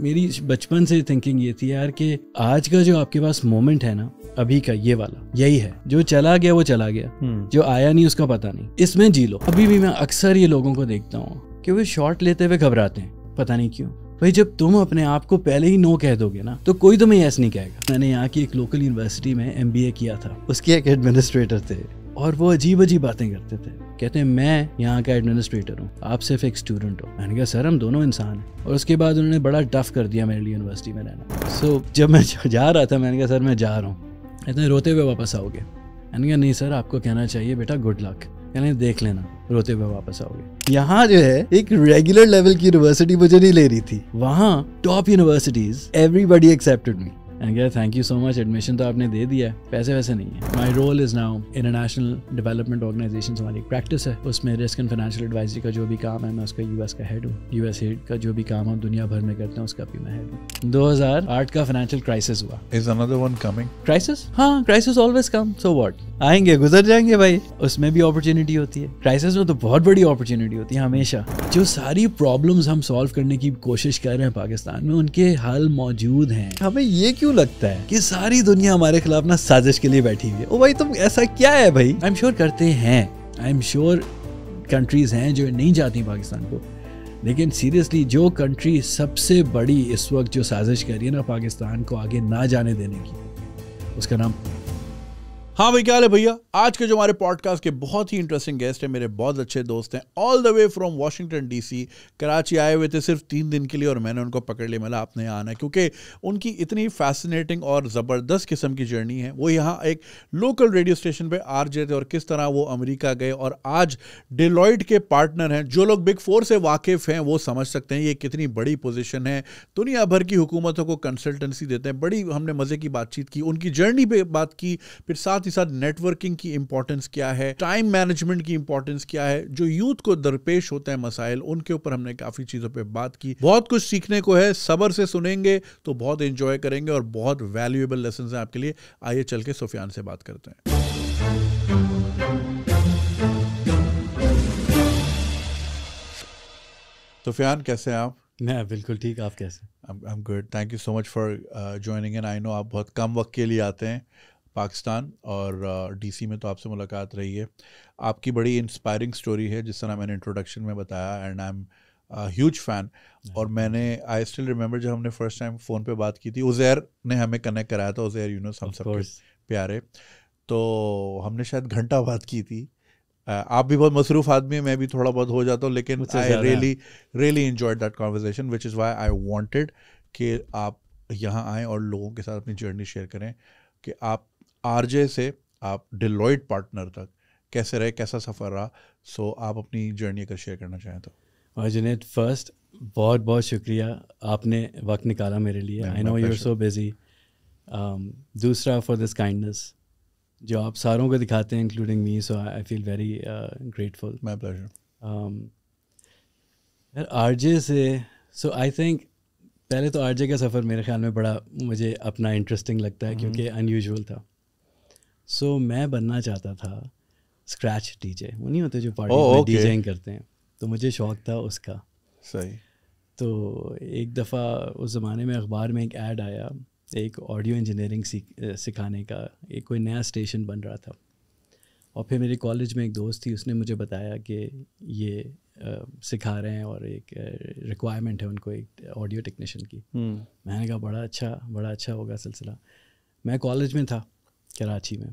मेरी बचपन से थिंकिंग ये थी यार कि आज का जो आपके पास मोमेंट है ना अभी का ये वाला यही है जो चला गया वो चला गया हम्म। जो आया नहीं उसका पता नहीं इसमें जी लो अभी भी मैं अक्सर ये लोगों को देखता हूँ कि वो शॉट लेते हुए घबराते हैं पता नहीं क्यों भाई जब तुम अपने आप को पहले ही नो कह दोगे ना तो कोई तुम्हें यस नहीं कहेगा मैंने यहाँ की एक लोकल यूनिवर्सिटी में एम किया था उसके एक एडमिनिस्ट्रेटर थे और वो अजीब अजीब बातें करते थे कहते हैं मैं यहाँ का एडमिनिस्ट्रेटर हूँ आप सिर्फ एक स्टूडेंट हो मैंने कहा सर हम दोनों इंसान हैं और उसके बाद उन्होंने बड़ा टफ कर दिया मेरे लिए यूनिवर्सिटी में रहना सो so, जब मैं जा रहा था मैंने कहा सर मैं जा रहा हूँ कहते रोते हुए वापस आओगे मैंने कहा नहीं सर आपको कहना चाहिए बेटा गुड लक कहने देख लेना रोते हुए वापस आओगे यहाँ जो है एक रेगुलर लेवल की यूनिवर्सिटी मुझे नहीं ले रही थी वहाँ top universities everybody accepted me and यार thank you so much admission तो आपने दे दिया है पैसे वैसे नहीं है my role is now international development organization हमारी प्रैक्टिस है उसमें रिस्क एंड फाइनेंशियल एडवाइजरी का जो भी काम है मैं उसका यूएस का हेड हूँ यूएस हेड का जो भी काम हम दुनिया भर में करते हैं उसका भी मैं हेड हूँ दो का फाइनेंशियल क्राइसिस हुआ is another one coming crisis हाँ crisis always come so what आएंगे गुजर जाएंगे भाई उसमें भी अपॉर्चुनिटी होती है क्राइसिस में तो बहुत बड़ी अपॉर्चुनिटी होती है हमेशा जो सारी प्रॉब्लम्स हम सॉल्व करने की कोशिश कर रहे हैं पाकिस्तान में उनके हल मौजूद हैं हमें ये क्यों क्यों लगता है कि सारी दुनिया हमारे खिलाफ ना साजिश के लिए बैठी हुई है ओ भाई तुम ऐसा क्या है भाई आई एम श्योर करते हैं आई एम श्योर कंट्रीज हैं जो नहीं जाती पाकिस्तान को लेकिन सीरियसली जो कंट्री सबसे बड़ी इस वक्त जो साजिश कर रही है ना पाकिस्तान को आगे ना जाने देने की उसका नाम हाँ भाई क्या है भैया आज के जो हमारे पॉडकास्ट के बहुत ही इंटरेस्टिंग गेस्ट हैं मेरे बहुत अच्छे दोस्त हैं all the way from Washington DC Karachi आए हुए थे सिर्फ तीन दिन के लिए और मैंने उनको पकड़ लिया मिला मतलब आपने यहाँ आना क्योंकि उनकी इतनी फैसिनेटिंग और ज़बरदस्त किस्म की जर्नी है वो यहाँ एक लोकल रेडियो स्टेशन पर आर जे थे और किस तरह वो अमरीका गए और आज डिलॉइड के पार्टनर हैं जो लोग बिग फोर से वाकिफ़ हैं वो समझ सकते हैं ये कितनी बड़ी पोजिशन है दुनिया भर की हुकूमतों को कंसल्टेंसी देते हैं बड़ी हमने मज़े की बातचीत की उनकी जर्नी पर बात की फिर साथ ही साथ नेटवर्किंग की इंपॉर्टेंस क्या है टाइम मैनेजमेंट की इंपॉर्टेंस क्या है जो यूथ को दरपेश होते हैं मसाइल उनके ऊपर हमने काफी चीजों पर बात की बहुत कुछ सीखने को है सबर से सुनेंगे तो बहुत इंजॉय करेंगे और बहुत वैल्यूएबल लेसन है आपके लिए आइए चल के सुफियान से बात करते हैं सुफियान कैसे हैं आप मैं बिल्कुल ठीक आप कैसे I am good thank you so much for joining and I know आप बहुत कम वक्त के लिए आते हैं पाकिस्तान और डीसी में तो आपसे मुलाकात रही है आपकी बड़ी इंस्पायरिंग स्टोरी है जिस तरह मैंने इंट्रोडक्शन में बताया and I am huge fan और मैंने आई स्टिल रिमेंबर जब हमने फर्स्ट टाइम फ़ोन पे बात की थी उजैर ने हमें कनेक्ट कराया था उजैर यूनस हम सब प्यारे तो हमने शायद घंटा बात की थी आप भी बहुत मसरूफ आदमी है मैं भी थोड़ा बहुत हो जाता हूँ लेकिन I really really enjoy that conversation which is why I wanted कि आप यहाँ आएँ और लोगों के साथ अपनी जर्नी शेयर करें कि आप जे से आप डिलॉयड पार्टनर तक कैसे रहे कैसा सफ़र रहा सो so, आप अपनी जर्नी अगर शेयर करना चाहें तो जुनेद फर्स्ट बहुत बहुत शुक्रिया आपने वक्त निकाला मेरे लिए I know you're so busy दूसरा फॉर दिस काइंडनेस जो आप सारों को दिखाते हैं including me so I feel very grateful my pleasure जे से सो आई थिंक पहले तो आर जे का सफ़र मेरे ख्याल में बड़ा मुझे अपना इंटरेस्टिंग लगता है mm -hmm. क्योंकि अनयूजल था सो so, मैं बनना चाहता था स्क्रैच डीजे वो नहीं होते जो पार्टी oh, में डीजेइंग करते हैं तो मुझे शौक था उसका सही तो एक दफ़ा उस ज़माने में अखबार में एक ऐड आया एक ऑडियो इंजीनियरिंग सिखाने का एक कोई नया स्टेशन बन रहा था और फिर मेरे कॉलेज में एक दोस्त थी उसने मुझे बताया कि ये आ, सिखा रहे हैं और एक रिक्वायरमेंट है उनको एक ऑडियो टेक्नीशियन की हम्म। मैंने कहा बड़ा अच्छा बड़ा अच्छा होगा सिलसिला मैं कॉलेज में था कराची में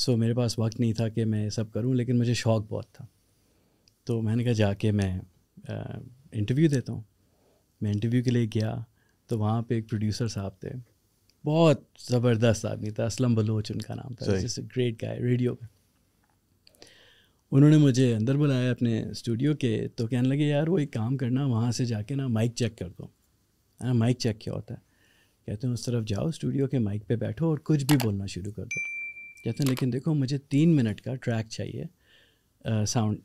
सो so, मेरे पास वक्त नहीं था कि मैं सब करूँ लेकिन मुझे शौक़ बहुत था तो मैंने कहा जाके मैं इंटरव्यू देता हूँ मैं इंटरव्यू के लिए गया तो वहाँ पे एक प्रोड्यूसर साहब थे बहुत ज़बरदस्त आदमी था असलम बलोच उनका नाम था जैसे ग्रेट गाय रेडियो पे उन्होंने मुझे अंदर बुलाया अपने स्टूडियो के तो कहने लगे यार वो एक काम करना वहाँ से जाके ना माइक चेक कर दो है ना माइक चेक क्या होता है कहते हैं उस तरफ जाओ स्टूडियो के माइक पे बैठो और कुछ भी बोलना शुरू कर दो कहते हैं लेकिन देखो मुझे तीन मिनट का ट्रैक चाहिए साउंड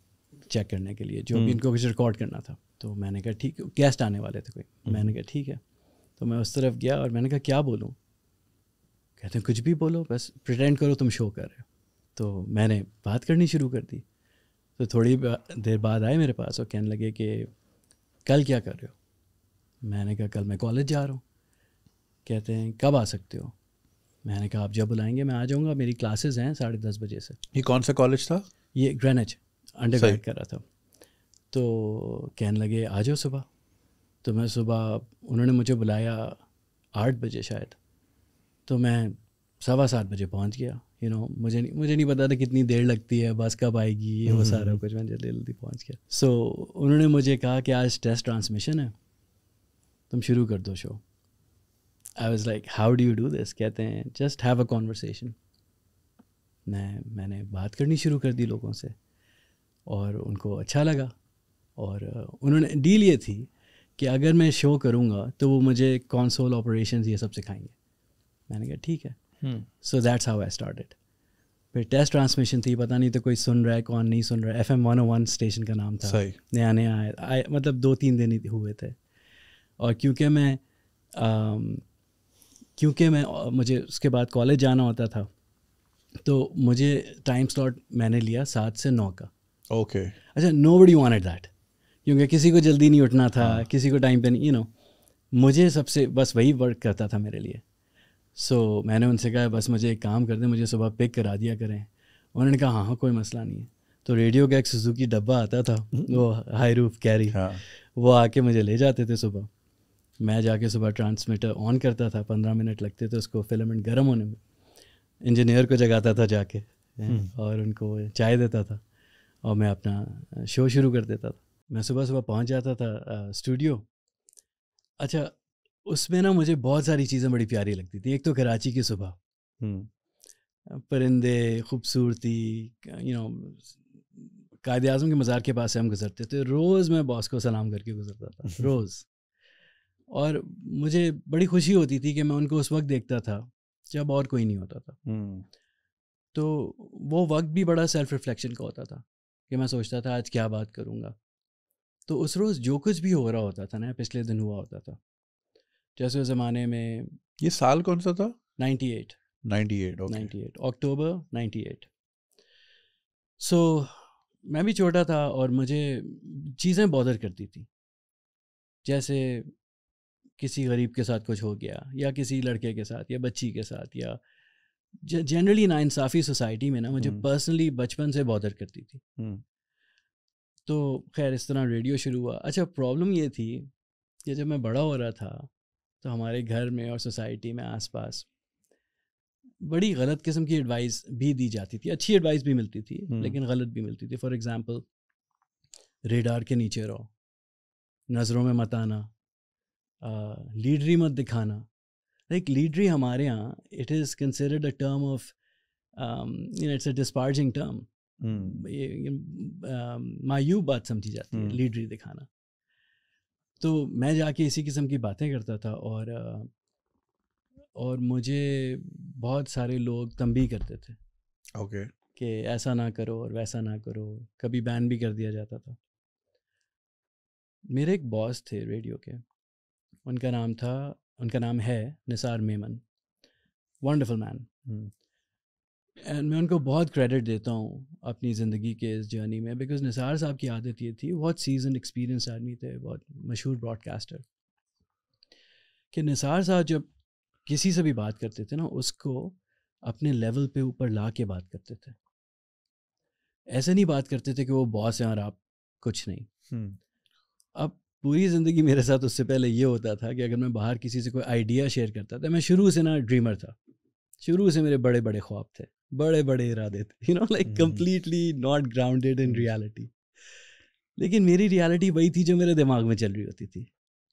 चेक करने के लिए जो भी हम्म। इनको कुछ रिकॉर्ड करना था तो मैंने कहा ठीक गेस्ट आने वाले थे कोई हम्म। मैंने कहा ठीक है तो मैं उस तरफ गया और मैंने कहा क्या बोलूँ कहते हैं कुछ भी बोलो बस प्रटेंड करो तुम शो कर रहे हो तो मैंने बात करनी शुरू कर दी तो थोड़ी देर बाद आए मेरे पास और कहने लगे कि कल क्या कर रहे हो मैंने कहा कल मैं कॉलेज जा रहा हूँ कहते हैं कब आ सकते हो मैंने कहा आप जब बुलाएंगे मैं आ जाऊँगा मेरी क्लासेज हैं साढ़े दस बजे से ये कौन सा कॉलेज था ये ग्रेनेज अंडर ग्रेड कर रहा था तो कहने लगे आ जाओ सुबह तो मैं सुबह उन्होंने मुझे बुलाया आठ बजे शायद तो मैं सवा सात बजे पहुंच गया यू you नो know, मुझे नहीं मुझे नहीं पता था कितनी देर लगती है बस कब आएगी ये वो सारा हम्म। कुछ मैं जल्दी जल्दी पहुँच गया सो so, उन्होंने मुझे कहा कि आज टेस्ट ट्रांसमिशन है तुम शुरू कर दो show I was like how do you do this कहते हैं जस्ट हैव अ कॉन्वर्सेशन मैं मैंने बात करनी शुरू कर दी लोगों से और उनको अच्छा लगा और उन्होंने डील ये थी कि अगर मैं शो करूँगा तो वो मुझे कॉन्सोल ऑपरेशन ये सब सिखाएंगे मैंने कहा ठीक है so that's how I it फिर टेस्ट ट्रांसमिशन थी पता नहीं तो कोई सुन रहा है कौन नहीं सुन रहा है F M one one station का नाम था सही नया नया आया मतलब दो तीन दिन हुए थे और क्योंकि मैं क्योंकि मैं मुझे उसके बाद कॉलेज जाना होता था तो मुझे टाइम स्लॉट मैंने लिया सात से नौ का ओके okay. अच्छा नो बडी वॉन्ट दैट क्योंकि किसी को जल्दी नहीं उठना था हाँ. किसी को टाइम पे नहीं यू you नो know, मुझे सबसे बस वही वर्क करता था मेरे लिए सो so, मैंने उनसे कहा बस मुझे एक काम कर दें मुझे सुबह पिक करा दिया करें उन्होंने कहा हाँ हाँ कोई मसला नहीं है तो रेडियो का एक सुजुकी डब्बा आता था वो हाई रूफ कैरी हाँ. वो आके मुझे ले जाते थे सुबह मैं जाके सुबह ट्रांसमीटर ऑन करता था पंद्रह मिनट लगते थे उसको फिलामेंट गर्म होने में इंजीनियर को जगाता था जाके हम्म। और उनको चाय देता था और मैं अपना शो शुरू कर देता था मैं सुबह सुबह पहुंच जाता था स्टूडियो अच्छा उसमें ना मुझे बहुत सारी चीज़ें बड़ी प्यारी लगती थी एक तो कराची की सुबह हम्म। परिंदे खूबसूरती यू नो कायद अजम के मज़ार के पास से हम गुजरते थे रोज़ मैं बॉस को सलाम करके गुजरता था रोज़ और मुझे बड़ी खुशी होती थी कि मैं उनको उस वक्त देखता था जब और कोई नहीं होता था तो वो वक्त भी बड़ा सेल्फ रिफ्लेक्शन का होता था कि मैं सोचता था आज क्या बात करूँगा तो उस रोज़ जो कुछ भी हो रहा होता था ना पिछले दिन हुआ होता था जैसे उस ज़माने में ये साल कौन सा था ninety eight ninety eight ninety eight October ninety eight so मैं भी छोटा था और मुझे चीज़ें बॉदर करती थी जैसे किसी गरीब के साथ कुछ हो गया या किसी लड़के के साथ या बच्ची के साथ या जनरली नाइंसाफ़ी सोसाइटी में ना मुझे पर्सनली बचपन से बॉदर करती थी तो खैर इस तरह रेडियो शुरू हुआ अच्छा प्रॉब्लम ये थी कि जब मैं बड़ा हो रहा था तो हमारे घर में और सोसाइटी में आसपास बड़ी गलत किस्म की एडवाइस भी दी जाती थी अच्छी एडवाइस भी मिलती थी लेकिन गलत भी मिलती थी फॉर एग्ज़ाम्पल रेडार के नीचे रहो नज़रों में मत आना लीडरी मत दिखाना लाइक लीडरी हमारे यहाँ it is considered a term of you know it's a disparaging term मायूब बात समझी जाती है hmm. लीडरी दिखाना तो मैं जाके इसी किस्म की बातें करता था और और मुझे बहुत सारे लोग तंबी करते थे ओके okay. कि ऐसा ना करो और वैसा ना करो कभी बैन भी कर दिया जाता था मेरे एक बॉस थे रेडियो के उनका नाम था उनका नाम है Nisar Memon wonderful man and मैं उनको बहुत क्रेडिट देता हूँ अपनी ज़िंदगी के इस जर्नी में बिकॉज निसार साहब की आदत ये थी बहुत सीजन एक्सपीरियंस आदमी थे बहुत मशहूर ब्रॉडकास्टर कि निसार साहब जब किसी से भी बात करते थे ना उसको अपने लेवल पे ऊपर ला के बात करते थे ऐसे नहीं बात करते थे कि वो बॉस हैं और आप कुछ नहीं अब पूरी ज़िंदगी मेरे साथ उससे पहले ये होता था कि अगर मैं बाहर किसी से कोई आइडिया शेयर करता था मैं शुरू से ना ड्रीमर था शुरू से मेरे बड़े बड़े ख्वाब थे बड़े बड़े इरादे थे you know like completely not grounded in reality लेकिन मेरी रियालिटी वही थी जो मेरे दिमाग में चल रही होती थी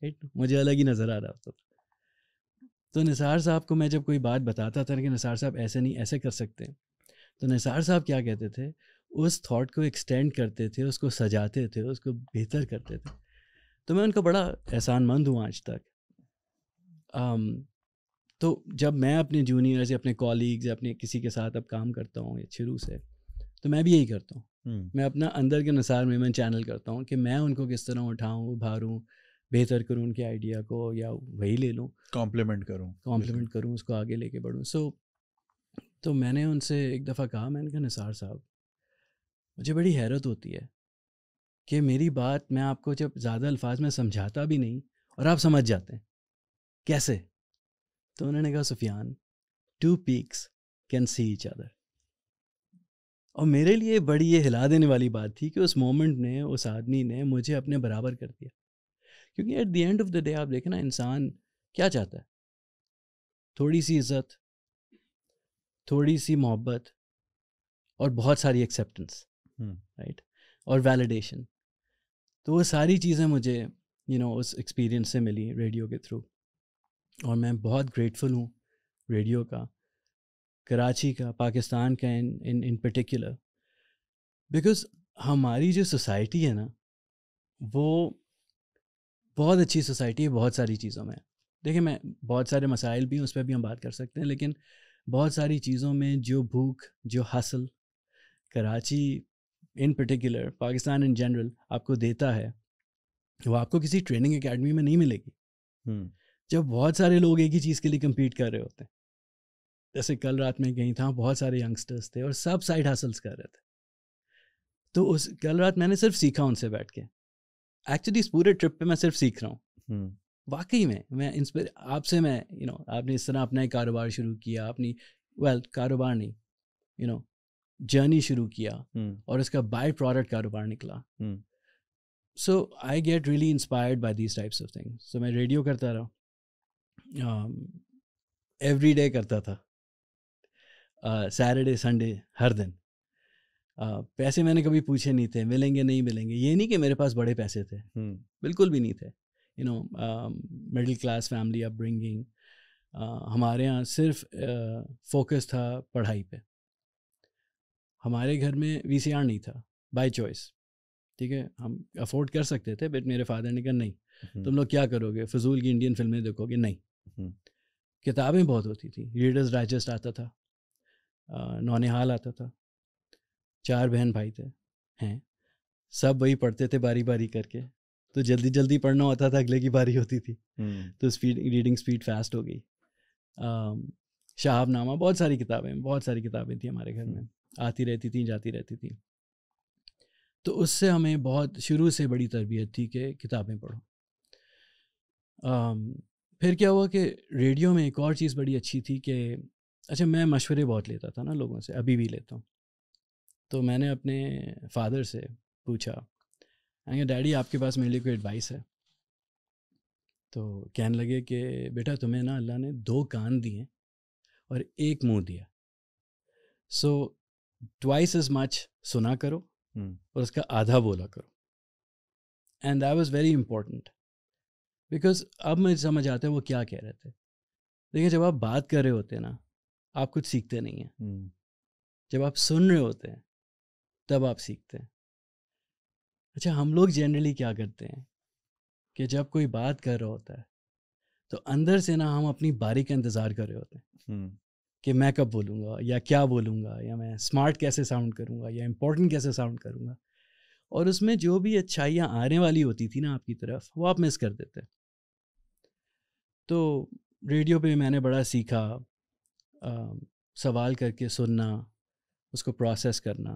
राइट मुझे अलग ही नज़र आ रहा होता था तो निसार साहब को मैं जब कोई बात बताता था कि निसार साहब ऐसे नहीं ऐसे कर सकते तो निसार साहब क्या कहते थे उस थॉट को एक्सटेंड करते थे उसको सजाते थे उसको बेहतर करते थे तो मैं उनका बड़ा एहसानमंद हूँ आज तक um, तो जब मैं अपने जूनियर्स या अपने कॉलीग्स या अपने किसी के साथ अब काम करता हूँ या शुरू से तो मैं भी यही करता हूँ मैं अपना अंदर के अनुसार में मैं चैनल करता हूँ कि मैं उनको किस तरह उठाऊँ उभारूँ बेहतर करूँ उनके आइडिया को या वही ले लूँ कॉम्प्लीमेंट करूँ कॉम्प्लीमेंट करूँ उसको आगे लेके बढ़ूँ सो तो मैंने उनसे एक दफ़ा कहा मैंने कहा निसार साहब मुझे बड़ी हैरत होती है कि मेरी बात मैं आपको जब ज़्यादा अल्फाज में समझाता भी नहीं और आप समझ जाते हैं कैसे तो उन्होंने कहा Sufiyan two peaks can see each other और मेरे लिए बड़ी ये हिला देने वाली बात थी कि उस मोमेंट ने उस आदमी ने मुझे अपने बराबर कर दिया क्योंकि at the end of the day आप देखें ना इंसान क्या चाहता है थोड़ी सी इज्जत थोड़ी सी मोहब्बत और बहुत सारी एक्सेप्टेंस राइट right? और वैलिडेशन तो वो सारी चीज़ें मुझे यू you नो know, उस एक्सपीरियंस से मिली रेडियो के थ्रू और मैं बहुत ग्रेटफुल हूँ रेडियो का कराची का पाकिस्तान का इन इन इन पर्टिकुलर बिकॉज हमारी जो सोसाइटी है ना वो बहुत अच्छी सोसाइटी है बहुत सारी चीज़ों में देखिए मैं बहुत सारे मसाइल भी हैं उस पर भी हम बात कर सकते हैं लेकिन बहुत सारी चीज़ों में जो भूख जो हासिल Karachi in particular Pakistan in general आपको देता है वो आपको किसी ट्रेनिंग एकेडमी में नहीं मिलेगी hmm. जब बहुत सारे लोग एक ही चीज़ के लिए कम्पीट कर रहे होते हैं जैसे कल रात में गई था बहुत सारे यंगस्टर्स थे और सब साइड हासिल्स कर रहे थे तो उस कल रात मैंने सिर्फ सीखा उनसे बैठ के एक्चुअली इस पूरे ट्रिप पे मैं सिर्फ सीख रहा हूँ वाकई में मैं इंस्पिर आपसे मैं यू you नो know, आपने इस तरह अपना एक कारोबार शुरू किया अपनी वेल well, कारोबार नहीं you you know know, journey शुरू किया हम्म। और इसका बाय प्रोडक्ट कारोबार निकला so I get really inspired by these types of things so मैं रेडियो करता रहा एवरी um, डे करता था सैटरडे uh, संडे हर दिन uh, पैसे मैंने कभी पूछे नहीं थे मिलेंगे नहीं मिलेंगे ये नहीं कि मेरे पास बड़े पैसे थे हम्म। बिल्कुल भी नहीं थे you know middle class family upbringing हमारे यहाँ सिर्फ फोकस uh, था पढ़ाई पे हमारे घर में वी नहीं था बाई चॉइस ठीक है हम अफोर्ड कर सकते थे बट मेरे फादर ने कहा नहीं हम्म। तुम लोग क्या करोगे फजूल की इंडियन फिल्में देखोगे नहीं हम्म। किताबें बहुत होती थी रीडर्स डाइजेस्ट आता था नौनिहाल आता था चार बहन भाई थे हैं सब वही पढ़ते थे बारी बारी करके तो जल्दी जल्दी पढ़ना होता था अगले की बारी होती थी हम्म। तो स्पीड रीडिंग स्पीड फास्ट हो गई शाहब नामा बहुत सारी किताबें बहुत सारी किताबें थी हमारे घर में आती रहती थी जाती रहती थी तो उससे हमें बहुत शुरू से बड़ी तरबियत थी कि किताबें पढ़ो फिर क्या हुआ कि रेडियो में एक और चीज़ बड़ी अच्छी थी कि अच्छा मैं मशवरे बहुत लेता था ना लोगों से अभी भी लेता हूँ तो मैंने अपने फादर से पूछा आएंगे डैडी आपके पास मेरे लिए कोई एडवाइस है तो कहने लगे कि बेटा तुम्हें ना अल्लाह ने दो कान दिए और एक मुंह दिया सो ट्वाइस एज मच सुना करो hmm. और उसका आधा बोला करो and that was very important because अब मैं समझ आता है वो क्या कह रहे थे देखिए जब आप बात कर रहे होते हैं ना आप कुछ सीखते नहीं हैं hmm. जब आप सुन रहे होते हैं तब आप सीखते हैं अच्छा हम लोग जनरली क्या करते हैं कि जब कोई बात कर रहा होता है तो अंदर से ना हम अपनी बारी का इंतज़ार कर रहे होते हैं hmm. कि मैं कब बोलूँगा या क्या बोलूँगा या मैं स्मार्ट कैसे साउंड करूँगा या इम्पोर्टेंट कैसे साउंड करूँगा और उसमें जो भी अच्छाइयाँ आने वाली होती थी ना आपकी तरफ वो आप मिस कर देते तो रेडियो पे मैंने बड़ा सीखा आ, सवाल करके सुनना उसको प्रोसेस करना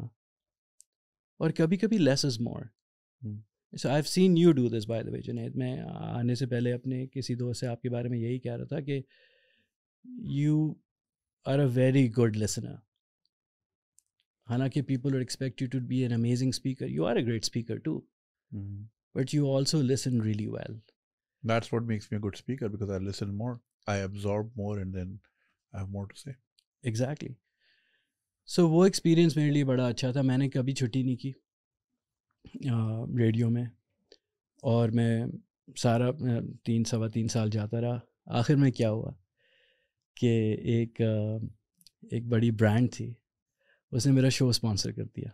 और कभी कभी less is more so I have seen you do this by the way Junaid मैं आने से पहले अपने किसी दोस्त से आपके बारे में यही कह रहा था कि you are a very good listener. Hanaki, people would expect you to be an amazing speaker. You are a great speaker too. Mm-hmm. But you also listen really well. That's what makes me a good speaker because I listen more, I absorb more, and then I have more to say. Exactly. So, वो experience मेरे लिए बड़ा अच्छा था मैंने कभी छुट्टी नहीं की रेडियो में और मैं सारा तीन सवा तीन साल जाता रहा आखिर में क्या हुआ कि एक एक बड़ी ब्रांड थी उसने मेरा शो स्पॉन्सर कर दिया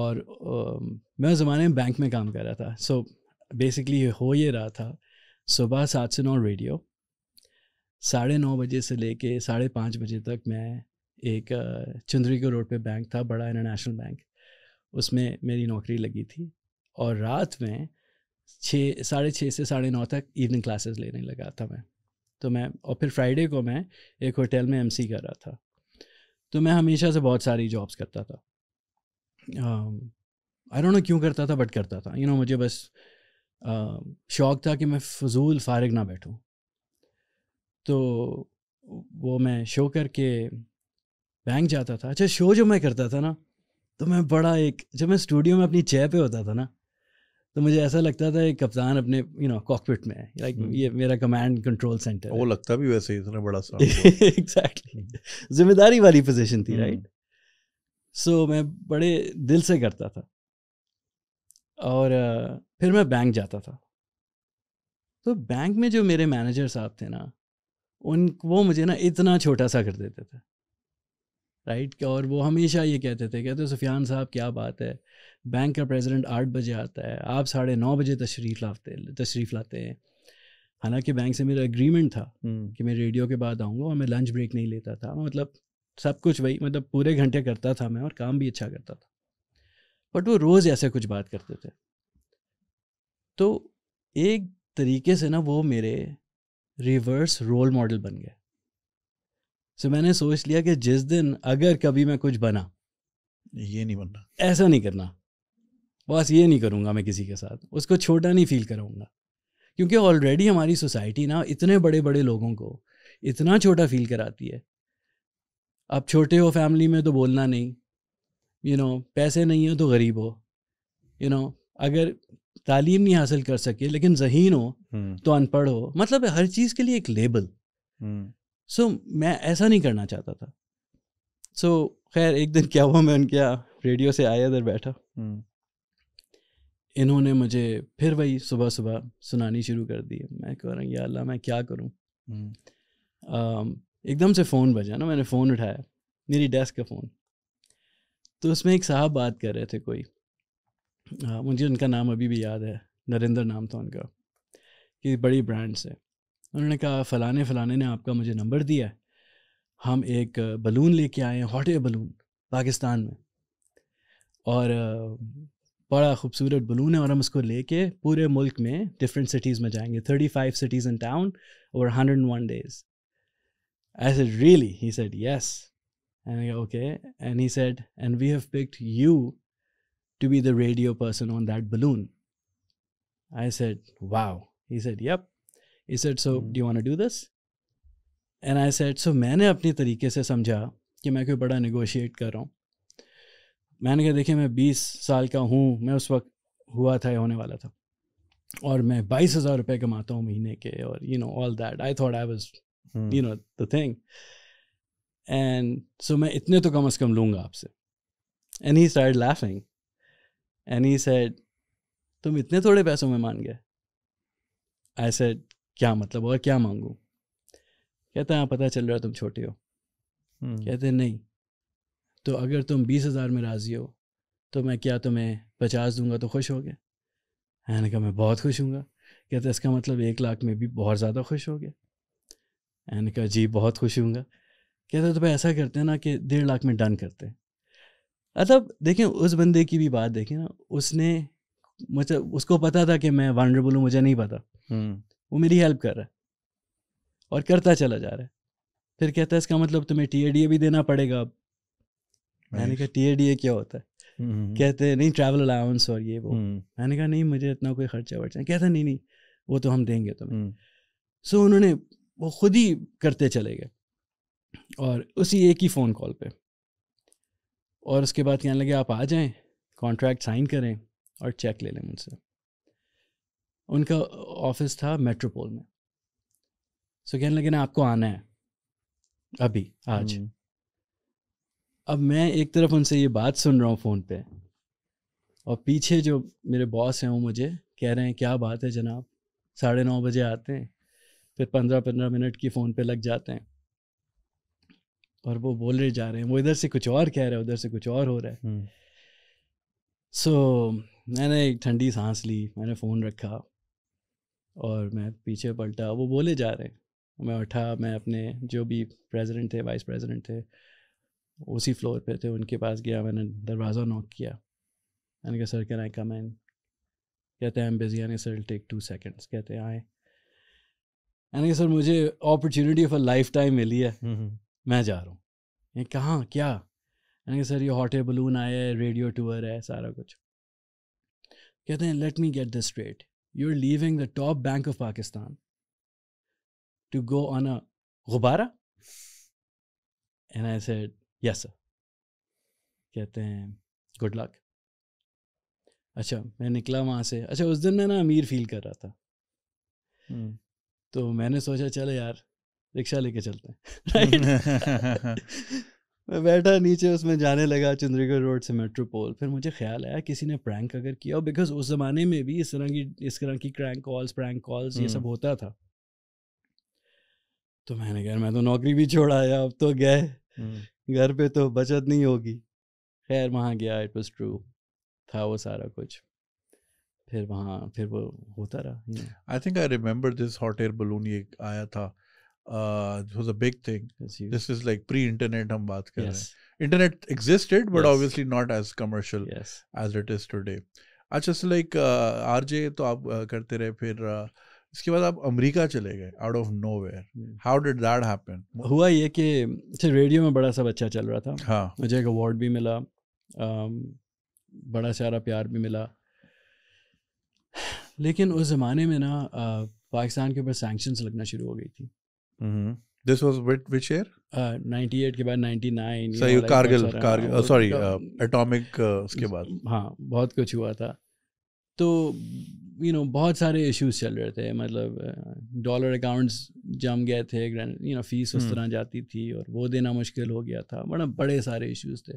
और uh, मैं उस ज़माने में बैंक में काम कर रहा था सो so, बेसिकली हो ये रहा था सुबह सात से नौ रेडियो साढ़े नौ बजे से लेके साढ़े पाँच बजे तक मैं एक चंद्रिको रोड पे बैंक था बड़ा इंटरनेशनल बैंक उसमें मेरी नौकरी लगी थी और रात में छः साढ़े छः से साढ़े नौ तक इवनिंग क्लासेस लेने लगा था मैं तो मैं और फिर फ्राइडे को मैं एक होटल में एम कर रहा था तो मैं हमेशा से बहुत सारी जॉब्स करता था आई डोंट नो क्यों करता था बट करता था यू you नो know, मुझे बस uh, शौक़ था कि मैं फजूल फारग ना बैठूं तो वो मैं शो करके बैंक जाता था अच्छा शो जो मैं करता था ना तो मैं बड़ा एक जब मैं स्टूडियो में अपनी चेयर पे होता था ना तो मुझे ऐसा लगता था एक कप्तान अपने यू नो कॉकपिट में है लाइक हम्म। ये मेरा कमांड कंट्रोल सेंटर वो लगता भी वैसे ही इतना बड़ा सा एग्जैक्टली हम्म। जिम्मेदारी वाली पोजीशन थी राइट हम्म। सो so, मैं बड़े दिल से करता था और फिर मैं बैंक जाता था तो बैंक में जो मेरे मैनेजर साहब थे ना उन वो मुझे ना इतना छोटा सा कर देते थे राइट और वो हमेशा ये कहते थे कहते सुफियान साहब क्या बात है बैंक का प्रेसिडेंट आठ बजे आता है आप साढ़े नौ बजे तशरीफ लाते तशरीफ़ लाते हैं हालांकि बैंक से मेरा एग्रीमेंट था हम्म। कि मैं रेडियो के बाद आऊँगा और मैं लंच ब्रेक नहीं लेता था मतलब सब कुछ वही मतलब पूरे घंटे करता था मैं और काम भी अच्छा करता था बट वो रोज़ ऐसे कुछ बात करते थे तो एक तरीके से ना वो मेरे रिवर्स रोल मॉडल बन गए सो so, मैंने सोच लिया कि जिस दिन अगर कभी मैं कुछ बना ये नहीं बनना ऐसा नहीं करना बस ये नहीं करूँगा मैं किसी के साथ उसको छोटा नहीं फील कराऊँगा क्योंकि ऑलरेडी हमारी सोसाइटी ना इतने बड़े बड़े लोगों को इतना छोटा फील कराती है आप छोटे हो फैमिली में तो बोलना नहीं यू you नो know, पैसे नहीं हो तो गरीब हो यू you नो know, अगर तालीम नहीं हासिल कर सके लेकिन जहीन हो हम्म। तो अनपढ़ हो मतलब हर चीज़ के लिए एक लेबल सो हम्म। so, मैं ऐसा नहीं करना चाहता था सो so, खैर एक दिन क्या हुआ मैं उनके यहाँ रेडियो से आया इधर बैठा हम्म। इन्होंने मुझे फिर वही सुबह सुबह सुनानी शुरू कर दी मैं कह रहा हूँ अल्लाह मैं क्या करूँ हम्म। एकदम से फ़ोन बजा ना मैंने फ़ोन उठाया मेरी डेस्क का फ़ोन तो उसमें एक साहब बात कर रहे थे कोई आ, मुझे उनका नाम अभी भी याद है नरेंद्र नाम था उनका कि बड़ी ब्रांड से उन्होंने कहा फ़लाने फ़लाने ने आपका मुझे नंबर दिया है हम एक बलून लेके आए हैं हॉट एयर बलून पाकिस्तान में और बड़ा खूबसूरत बलून है और हम उसको लेके पूरे मुल्क में डिफरेंट सिटीज़ में जाएंगे thirty five cities in town और hundred and one days I said really he said yes and okay and he said and we have picked you to be the radio person on that balloon I said wow he said yep he said so do want to do this and I said so मैंने अपने तरीके से समझा कि मैं कोई बड़ा negotiate कर रहा हूँ मैंने कहा देखिए मैं बीस साल का हूँ मैं उस वक्त हुआ था होने वाला था और मैं बाईस हज़ार रुपये कमाता हूँ महीने के और you know all that I thought I was you know the thing and so मैं इतने तो कम अज़ कम लूँगा आपसे and he start laughing and he said तुम इतने थोड़े पैसों में मान गए आई सेड क्या मतलब और क्या मांगू कहते हैं हाँ, पता चल रहा है तुम छोटे हो hmm. कहते नहीं तो अगर तुम बीस हज़ार में राज़ी हो तो मैं क्या तुम्हें पचास दूंगा तो खुश हो गए मैंने कहा मैं बहुत खुश हूँ कहते इसका मतलब एक लाख में भी बहुत ज़्यादा खुश हो गया मैंने कहा जी बहुत खुश हूँ कहते तो भाई ऐसा करते हैं ना कि डेढ़ लाख में डन करते हैं मतलब देखें उस बंदे की भी बात देखें ना उसने मतलब उसको पता था कि मैं वनरेबल हूँ मुझे नहीं पता हम्म। वो मेरी हेल्प कर रहा है और करता चला जा रहा है फिर कहता है इसका मतलब तुम्हें टी भी देना पड़ेगा अब मैंने कहा टी ए डी ए क्या होता है हम्म, हम्म, हम्म। कहते नहीं ट्रैवल अलाउंस और ये वो मैंने कहा नहीं मुझे इतना कोई खर्चा वर्चा कहते नहीं नहीं वो तो हम देंगे तुम्हें सो उन्होंने वो खुद ही करते चले गए और उसी एक ही फ़ोन कॉल पे और उसके बाद कहने लगे आप आ जाएं कॉन्ट्रैक्ट साइन करें और चेक ले लें मुझसे उनका ऑफिस था मेट्रोपोल में सो कहने लगे ना आपको आना है अभी आज अब मैं एक तरफ उनसे ये बात सुन रहा हूँ फ़ोन पे और पीछे जो मेरे बॉस हैं वो मुझे कह रहे हैं क्या बात है जनाब साढ़े नौ बजे आते हैं फिर पंद्रह पंद्रह मिनट की फ़ोन पे लग जाते हैं और वो बोल रहे जा रहे हैं वो इधर से कुछ और कह रहे हैं उधर से कुछ और हो रहा है सो हम्म। so, मैंने एक ठंडी सांस ली मैंने फ़ोन रखा और मैं पीछे पलटा वो बोले जा रहे हैं मैं उठा मैं अपने जो भी प्रेसिडेंट थे वाइस प्रेसिडेंट थे उसी फ्लोर पे थे उनके पास गया मैंने दरवाज़ा नॉक किया मैंने कहा sir can I come in कहते हैं एम बिजी यानी सर टेक टू सेकेंड्स कहते हैं आए यानी कि सर मुझे opportunity of a lifetime मिली है हम्म, हम्म। मैं जा रहा हूँ कहाँ क्या यानी कि सर ये हॉट एयर बलून आया है रेडियो टूर है सारा कुछ कहते हैं let me get this straight you are leaving the top bank of Pakistan to go on a गुब्बारा and I said yes sir कहते हैं गुड लक अच्छा मैं निकला वहाँ से अच्छा उस दिन मैं ना अमीर फील कर रहा था hmm. तो मैंने सोचा चलो यार रिक्शा लेके चलते हैं मैं बैठा नीचे उसमें जाने लगा चंद्रीगढ़ रोड से मेट्रोपोल फिर मुझे ख्याल आया किसी ने प्रैंक अगर किया और बिकॉज उस ज़माने में भी इस तरह की इस तरह की क्रैंक कॉल्स प्रैंक कॉल्स ये सब होता था तो मैंने कहा मैं तो नौकरी भी छोड़ा आया अब तो गए घर पे तो बचत नहीं होगी खैर वहाँ गया इट वॉज ट्रू था वो सारा कुछ फिर वहाँ फिर वो होता रहा I think I remember this hot air balloon ये आया था big thing this is like pre internet हम बात कर रहे हैं internet existed but obviously not as commercial as it is today अच्छा सो लाइक आर जे तो आप करते रहे फिर uh, इसके बाद आप अमेरिका चले गए out of nowhere how did that happen हुआ ये कि अच्छा रेडियो में बड़ा सब अच्छा चल रहा था हाँ मुझे एक अवार्ड भी मिला आम, um, बड़ा सारा प्यार भी मिला लेकिन उस ज़माने में ना पाकिस्तान के ऊपर सैंक्शंस लगना शुरू हो गई थी this was with which year 98 के बाद 99 सही कारगिल कारगिल सॉरी हाँ, एटॉमिक तो uh, uh, उसके बाद हाँ बहुत कुछ हुआ था तो यू नो बहुत सारे इश्यूज चल रहे थे मतलब डॉलर अकाउंट्स जम गए थे यू नो फीस उस हम्म। तरह जाती थी और वो देना मुश्किल हो गया था बड़ा बड़े सारे इश्यूज थे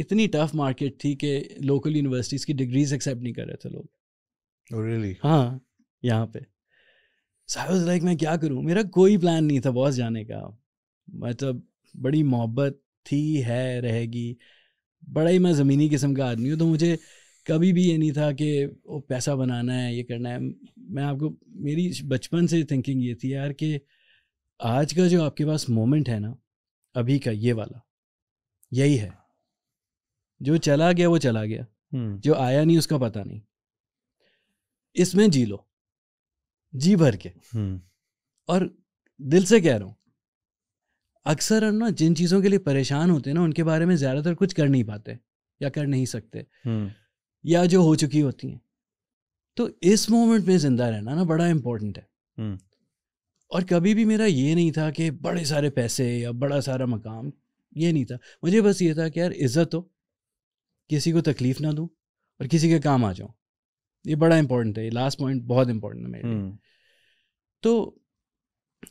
इतनी टफ मार्केट थी कि लोकल यूनिवर्सिटीज़ की डिग्रीज एक्सेप्ट नहीं कर रहे थे लोग रियली oh, really? हाँ यहाँ पे सो आई लाइक मैं क्या करूँ मेरा कोई प्लान नहीं था बॉस जाने का मतलब बड़ी मोहब्बत थी है रहेगी बड़ा ही मैं ज़मीनी किस्म का आदमी हूँ तो मुझे कभी भी ये नहीं था कि वो पैसा बनाना है ये करना है मैं आपको मेरी बचपन से थिंकिंग ये थी यार कि आज का जो आपके पास मोमेंट है ना अभी का ये वाला यही है जो चला गया वो चला गया हम्म। जो आया नहीं उसका पता नहीं इसमें जी लो जी भर के हम्म। और दिल से कह रहा हूं अक्सर हम ना जिन चीज़ों के लिए परेशान होते हैं ना उनके बारे में ज़्यादातर कुछ कर नहीं पाते या कर नहीं सकते हम्म। या जो हो चुकी होती हैं तो इस मोमेंट में ज़िंदा रहना ना बड़ा इम्पोर्टेंट है हम्म। और कभी भी मेरा ये नहीं था कि बड़े सारे पैसे या बड़ा सारा मकाम ये नहीं था मुझे बस ये था कि यार इज़्ज़त हो किसी को तकलीफ़ ना दूँ और किसी के काम आ जाऊँ ये बड़ा इंपॉर्टेंट है ये लास्ट पॉइंट बहुत इंपॉर्टेंट है मेरे हम्म। तो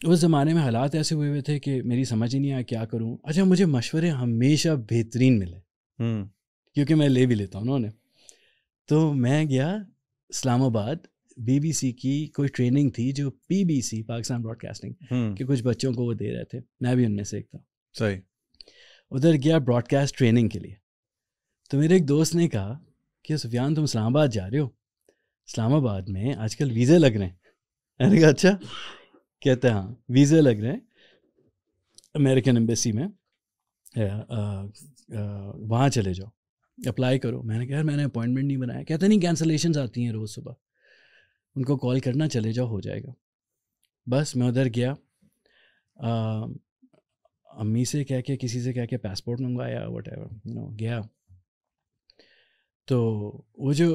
उस ज़माने में हालात ऐसे हुए हुए थे कि मेरी समझ ही नहीं आया क्या करूँ अच्छा मुझे मशवरे हमेशा बेहतरीन मिले हम्म। क्योंकि मैं ले भी लेता हूँ उन्होंने तो मैं गया इस्लामाबाद बीबीसी की कोई ट्रेनिंग थी जो पीबीसी पाकिस्तान ब्रॉडकास्टिंग हम्म। के कुछ बच्चों को वो दे रहे थे मैं भी उनमें से एक था सही उधर गया ब्रॉडकास्ट ट्रेनिंग के लिए तो मेरे एक दोस्त ने कहा कि सुफियान तुम इस्लामाबाद जा रहे हो इस्लामाबाद में आजकल वीज़े लग रहे हैं कहा अच्छा कहते हैं हाँ वीज़े लग रहे हैं अमेरिकन एम्बेसी में वहाँ चले जाओ अप्लाई करो मैंने कहा मैंने अपॉइंटमेंट नहीं बनाया कहते नहीं कैंसलेशन आती हैं रोज़ सुबह उनको कॉल करना चले जाओ हो जाएगा बस मैं उधर गया आ, अम्मी से कह के किसी से कह के पासपोर्ट मंगवाया वट एवर यू नो गया तो वो जो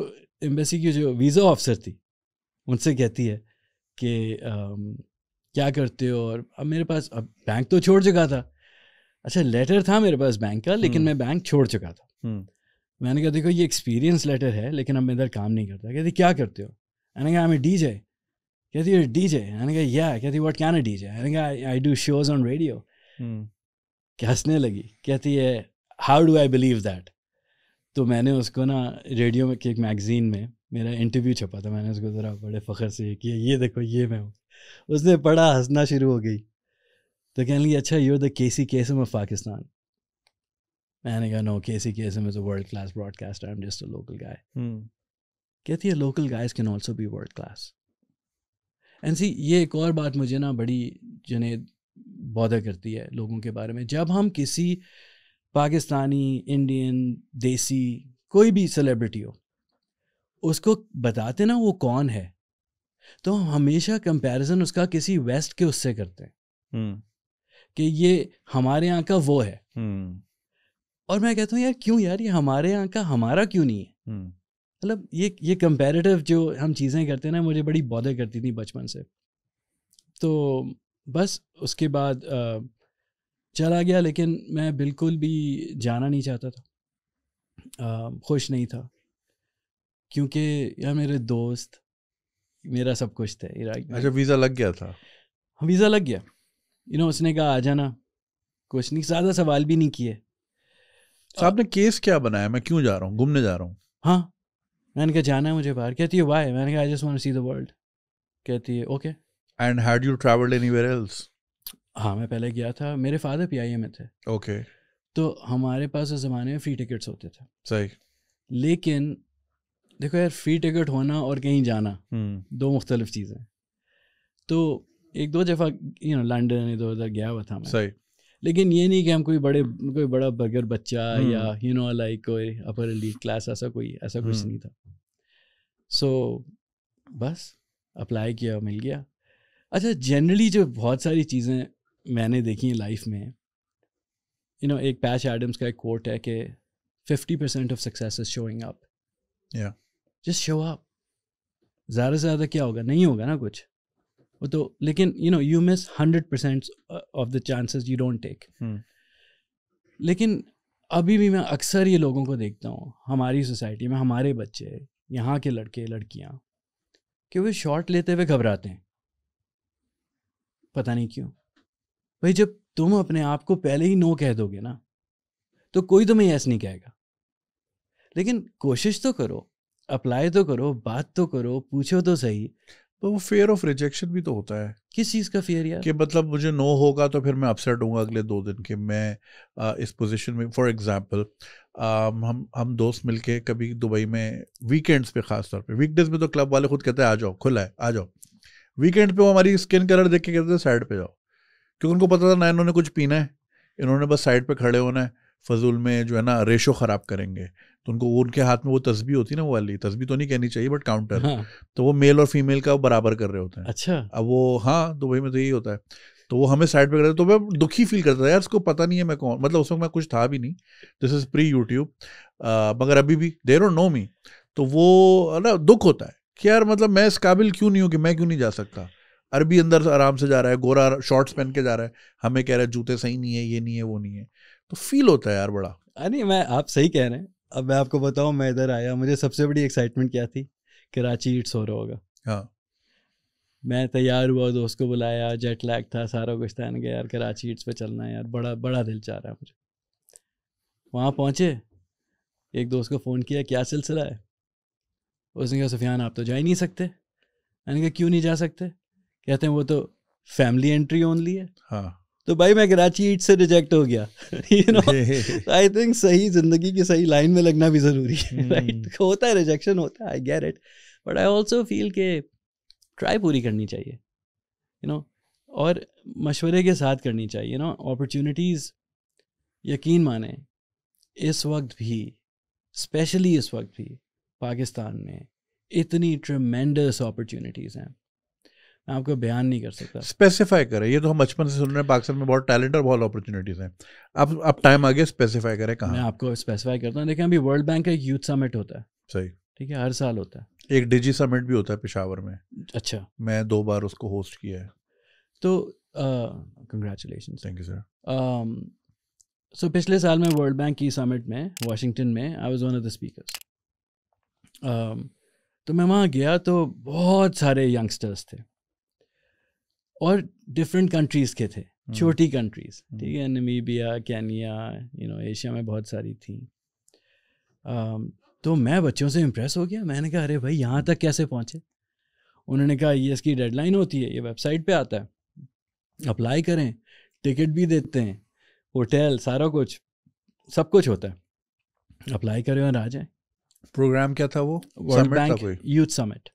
एम्बेसी की जो वीज़ा ऑफिसर थी उनसे कहती है कि क्या करते हो और अब मेरे पास अब बैंक तो छोड़ चुका था अच्छा लेटर था मेरे पास बैंक का लेकिन हम्म। मैं बैंक छोड़ चुका था हम्म। मैंने कहा देखो ये एक्सपीरियंस लेटर है लेकिन अब मैं इधर काम नहीं करता कहती क्या करते हो मैंने कहा मैं डी जे कहती है डी जे मैंने कहा या कहती what can a D J कहा I do shows on radio हंसने लगी कहती है how do I believe that तो मैंने उसको ना रेडियो में एक मैगज़ीन में मेरा इंटरव्यू छपा था मैंने उसको ज़रा बड़े फ़ख्र से किया ये देखो ये मैं हूँ उसने पढ़ा हंसना शुरू हो गई तो कहने लगी अच्छा you're the Casey Kasem of Pakistan And I go, no, Casey M is a world class broadcaster I am just a local guy कहती है local guys can also be world class and see ये एक और बात मुझे ना बड़ी जनेद bother करती है लोगों के बारे में जब हम किसी पाकिस्तानी इंडियन देसी कोई भी सेलिब्रिटी हो उसको बताते ना वो कौन है तो हम हमेशा कंपैरिजन उसका किसी वेस्ट के उससे करते हैं hmm. कि ये हमारे यहाँ का वो है hmm. और मैं कहता हूँ यार क्यों यार ये हमारे यहाँ का हमारा क्यों नहीं है हम्म। मतलब ये ये कंपेरेटिव जो हम चीज़ें करते हैं ना मुझे बड़ी बॉदर करती थी बचपन से तो बस उसके बाद चला गया लेकिन मैं बिल्कुल भी जाना नहीं चाहता था खुश नहीं था क्योंकि यार मेरे दोस्त मेरा सब कुछ थे इराक अच्छा वीज़ा लग गया था वीज़ा लग गया यू नो उसने कहा आ जाना कुछ नहीं ज़्यादा सवाल भी नहीं किए साहब ने केस क्या बनाया मैं क्यों जा रहा हूँ घूमने जा रहा हूँ हाँ मैंने कहा जाना है मुझे बाहर कहती है वाई मैंने कहा I just want see the world कहती है okay and had you travelled anywhere else हाँ मैं पहले गया था मेरे फादर पीआईए में थे ओके तो हमारे पास उस ज़माने में फ्री टिकट्स होते थे सही लेकिन देखो यार फ्री टिकट होना और कहीं जाना हम्म। दो मुख्तलिफ चीज़ें तो एक दो दफ़ा यू नो लंडन इधर उधर गया हुआ था मैं सही लेकिन ये नहीं कि हम कोई बड़े कोई बड़ा बगैर बच्चा हम्म। या यू नो लाइक कोई अपर लीग क्लास ऐसा कोई ऐसा कुछ हम्म। नहीं था सो so, बस अप्लाई किया मिल गया अच्छा जनरली जो बहुत सारी चीज़ें मैंने देखी हैं लाइफ में यू नो एक पैच एडम्स का एक कोट है कि fifty percent of success is showing up just show up ज़्यादा से ज़्यादा क्या होगा नहीं होगा ना कुछ तो लेकिन you know you miss hundred percent of the chances you don't take लेकिन अभी भी मैं अक्सर ये लोगों को देखता हूँ हमारी सोसाइटी में हमारे बच्चे यहाँ के लड़के लड़कियाँ कि वे शॉट लेते हुए घबराते हैं पता नहीं क्यों भाई जब तुम अपने आप को पहले ही नो कह दोगे ना तो कोई तुम्हें यस नहीं कहेगा लेकिन कोशिश तो करो अप्लाई तो करो बात तो करो पूछो तो सही तो वो फेयर ऑफ रिजेक्शन भी तो होता है किस चीज़ का फेयर यार कि मतलब मुझे नो होगा तो फिर मैं अपसेट हूँ अगले दो दिन के मैं आ, इस पोजीशन में फॉर एग्जांपल हम हम दोस्त मिलके कभी दुबई में वीकेंड्स पे खास तौर पे वीकडेज में तो क्लब वाले खुद कहते हैं आ जाओ खुला है आ जाओ वीकेंड पे वो हमारी स्किन कलर देख के कहते थे साइड पे जाओ क्योंकि उनको पता था ना इन्होंने कुछ पीना है इन्होंने बस साइड पर खड़े होना है फजूल में जो है ना रेशो ख़राब करेंगे तो उनको वो उनके हाथ में वो तस्बी होती है ना वो वाली तस्बी तो नहीं कहनी चाहिए बट काउंटर हाँ. तो वो मेल और फीमेल का बराबर कर रहे होते हैं अच्छा अब वो हाँ दुबई में तो मतलब यही होता है तो वो हमें साइड पे करते तो मैं दुखी फील करता था यार उसको पता नहीं है मैं कौन मतलब उस वक्त मैं कुछ था भी नहीं दिस इज प्री यूट्यूब मगर अभी भी देर और नो मी तो वो ना दुख होता है कि यार मतलब मैं इस काबिल क्यों नहीं हूँ कि मैं क्यों नहीं जा सकता अरबी अंदर आराम से जा रहा है गोरा शॉर्ट्स पहन के जा रहा है हमें कह रहा है जूते सही नहीं है ये नहीं है वो नहीं है तो फील होता है यार बड़ा अरे मैं आप सही कह रहे हैं अब मैं आपको बताऊँ मैं इधर आया मुझे सबसे बड़ी एक्साइटमेंट क्या थी कराची इट्स हो रहा होगा हाँ मैं तैयार हुआ दोस्त को बुलाया जेट लैग था सारा कुछ था यार कराची इट्स पे चलना है यार बड़ा बड़ा दिल चाह रहा है मुझे वहाँ पहुँचे एक दोस्त को फ़ोन किया क्या सिलसिला है उसने कहा सुफियान आप तो जा ही नहीं सकते मैंने कहा क्यों नहीं जा सकते कहते हैं वो तो फैमिली एंट्री ओनली है हाँ तो भाई मैं कराची ईट से रिजेक्ट हो गया यू नो आई थिंक सही ज़िंदगी की सही लाइन में लगना भी ज़रूरी है राइट हम्म। right? होता है रिजेक्शन होता है I get it but I also feel के ट्राई पूरी करनी चाहिए यू you नो know, और मशवरे के साथ करनी चाहिए नो अपॉर्चुनिटीज़ यकीन माने इस वक्त भी स्पेशली इस वक्त भी पाकिस्तान में इतनी ट्रमेंडस अपॉर्चुनिटीज़ हैं आपको बयान नहीं कर सकता स्पेसिफाई करें ये तो हम बचपन से सुन रहे हैं पाकिस्तान में बहुत टैलेंट और बहुत अपॉर्चुनिटीज़ हैं अब अब टाइम आ गया स्पेसिफाई करें कहाँ मैं आपको स्पेसिफाई करता हूँ देखिए अभी वर्ल्ड बैंक का एक यूथ समिट होता है सही ठीक है हर साल होता है एक डिजी समिट भी होता है पिशावर में अच्छा मैं दो बार उसको होस्ट किया है तो congratulation thank you sir so पिछले साल में वर्ल्ड बैंक की समिट में वाशिंगटन में I was one of the speakers तो मैं वहाँ गया तो बहुत सारे यंगस्टर्स थे और डिफरेंट कंट्रीज़ के थे hmm. छोटी कंट्रीज़ hmm. ठीक है Namibia Kenya you know Asia में बहुत सारी थी um, तो मैं बच्चों से इम्प्रेस हो गया मैंने कहा अरे भाई यहाँ तक कैसे पहुँचे उन्होंने कहा ये इसकी डेडलाइन होती है ये वेबसाइट पे आता है अप्लाई करें टिकट भी देते हैं होटल सारा कुछ सब कुछ होता है अप्लाई करें और आ जाए प्रोग्राम क्या था वो वर्ल्ड बैंक यूथ समिट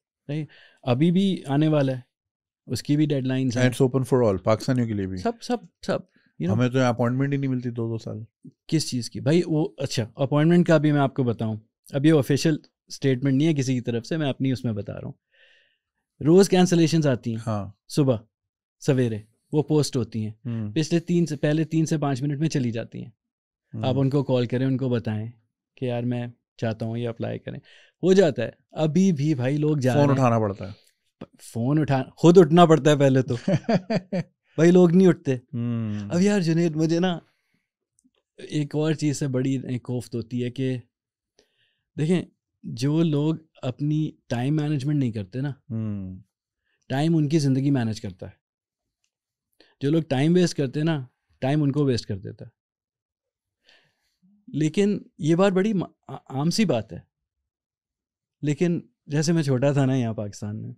अभी भी आने वाला है उसकी भी डेडलाइंस हैं इट्स ओपन फॉर ऑल पाकिस्तानियों के लिए भी सब सब सब you know, हमें तो अपॉइंटमेंट ही नहीं मिलती दो दो साल किस चीज़ की भाई वो अच्छा अपॉइंटमेंट का भी मैं आपको बताऊँ अब ये ऑफिशियल स्टेटमेंट नहीं है किसी की तरफ से मैं अपनी उसमें बता रहा हूँ रोज़ कैंसलेशन आती हैं हाँ सुबह सवेरे वो पोस्ट होती हैं हम्म। पिछले तीन से पहले तीन से पाँच मिनट में चली जाती हैं हम्म। आप उनको कॉल करें उनको बताएं कि यार मैं चाहता हूँ ये अप्लाई करें हो जाता है अभी भी भाई लोग जा फोन उठाना पड़ता है फोन उठा खुद उठना पड़ता है पहले तो भाई लोग नहीं उठते hmm. अब यार जुनेद मुझे ना एक और चीज़ से बड़ी कोफ्त होती है कि देखें जो लोग अपनी टाइम मैनेजमेंट नहीं करते ना टाइम हम्म। उनकी ज़िंदगी मैनेज करता है जो लोग टाइम वेस्ट करते हैं ना टाइम उनको वेस्ट कर देता है लेकिन ये बात बड़ी आम सी बात है लेकिन जैसे मैं छोटा था ना यहाँ पाकिस्तान में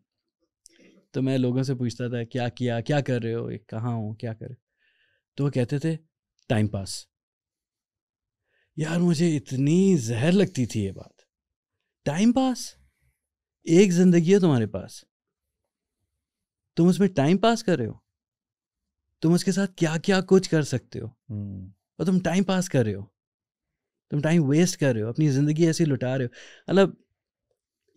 तो मैं लोगों से पूछता था क्या किया क्या कर रहे हो कहाँ हो क्या कर तो वो कहते थे टाइम पास यार मुझे इतनी जहर लगती थी ये बात टाइम पास एक जिंदगी है तुम्हारे पास तुम उसमें टाइम पास कर रहे हो तुम उसके साथ क्या क्या कुछ कर सकते हो हम्म। और तुम टाइम पास कर रहे हो तुम टाइम वेस्ट कर रहे हो अपनी ज़िंदगी ऐसी लुटा रहे हो मतलब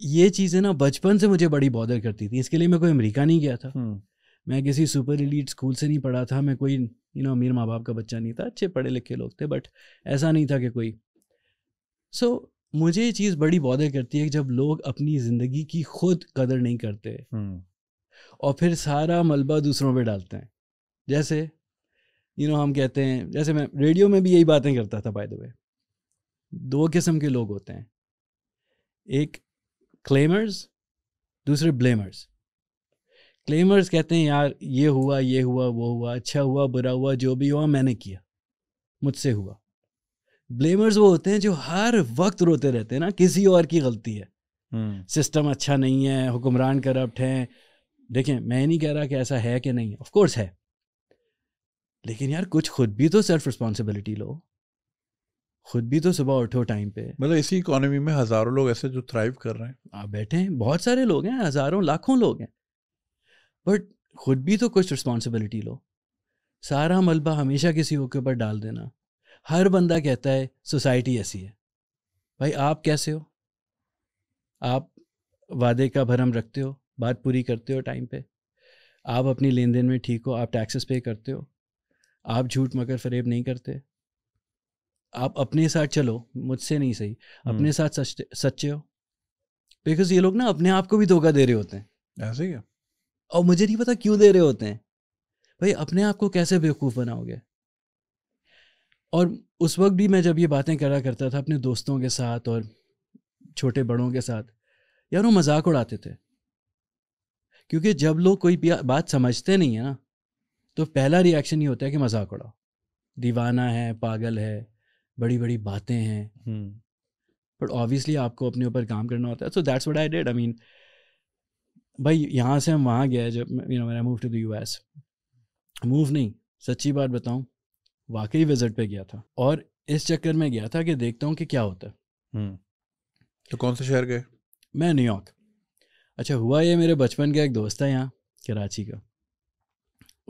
ये चीज़ें ना बचपन से मुझे बड़ी बॉदर करती थी इसके लिए मैं कोई अमेरिका नहीं गया था हम्म। मैं किसी सुपर एलिट स्कूल से नहीं पढ़ा था मैं कोई यू नो अमीर माँ बाप का बच्चा नहीं था अच्छे पढ़े लिखे लोग थे बट ऐसा नहीं था कि कोई सो so, मुझे ये चीज़ बड़ी बॉदर करती है कि जब लोग अपनी ज़िंदगी की खुद कदर नहीं करते हम्म। और फिर सारा मलबा दूसरों पे डालते हैं जैसे यू नो हम कहते हैं जैसे मैं रेडियो में भी यही बातें करता था बाय द वे दो किस्म के लोग होते हैं एक क्लेमर्स दूसरे ब्लेमर्स क्लेमर्स कहते हैं यार ये हुआ ये हुआ वो हुआ अच्छा हुआ बुरा हुआ जो भी हुआ मैंने किया मुझसे हुआ ब्लेमर्स वो होते हैं जो हर वक्त रोते रहते हैं ना किसी और की गलती है सिस्टम हम्म। अच्छा नहीं है हुक्मरान करप्ट हैं देखें मैं नहीं कह रहा कि ऐसा है कि नहीं ऑफ कोर्स है लेकिन यार कुछ खुद भी तो सेल्फ रिस्पॉन्सिबिलिटी लो खुद भी तो सुबह उठो टाइम पे मतलब इसी इकोनॉमी में हजारों लोग ऐसे जो थ्राइव कर रहे हैं आप बैठे हैं बहुत सारे लोग हैं हजारों लाखों लोग हैं बट खुद भी तो कुछ रिस्पॉन्सिबिलिटी लो सारा मलबा हमेशा किसी के ऊपर डाल देना हर बंदा कहता है सोसाइटी ऐसी है भाई आप कैसे हो आप वादे का भरम रखते हो बात पूरी करते हो टाइम पे आप अपनी लेन देन में ठीक हो आप टैक्सेस पे करते हो आप झूठ मगर फरेब नहीं करते आप अपने साथ चलो मुझसे नहीं सही हम्म। अपने साथ सच्चे हो बिकॉज ये लोग ना अपने आप को भी धोखा दे रहे होते हैं ऐसे क्या और मुझे नहीं पता क्यों दे रहे होते हैं भाई अपने आप को कैसे बेवकूफ़ बनाओगे और उस वक्त भी मैं जब ये बातें करा करता था अपने दोस्तों के साथ और छोटे बड़ों के साथ यार वो मजाक उड़ाते थे क्योंकि जब लोग कोई बात समझते नहीं है ना तो पहला रिएक्शन ये होता है कि मजाक उड़ाओ दीवाना है पागल है बड़ी बड़ी बातें हैं बट ऑब्वियसली आपको अपने ऊपर काम करना होता है so that's what I did I mean भाई यहाँ से हम वहाँ गए जब you know I move to the U S move नहीं सच्ची बात बताऊँ वाकई विजिट पे गया था और इस चक्कर में गया था कि देखता हूँ कि क्या होता है तो कौन से शहर गए मैं न्यूयॉर्क अच्छा हुआ ये मेरे बचपन का एक दोस्त है यहाँ कराची का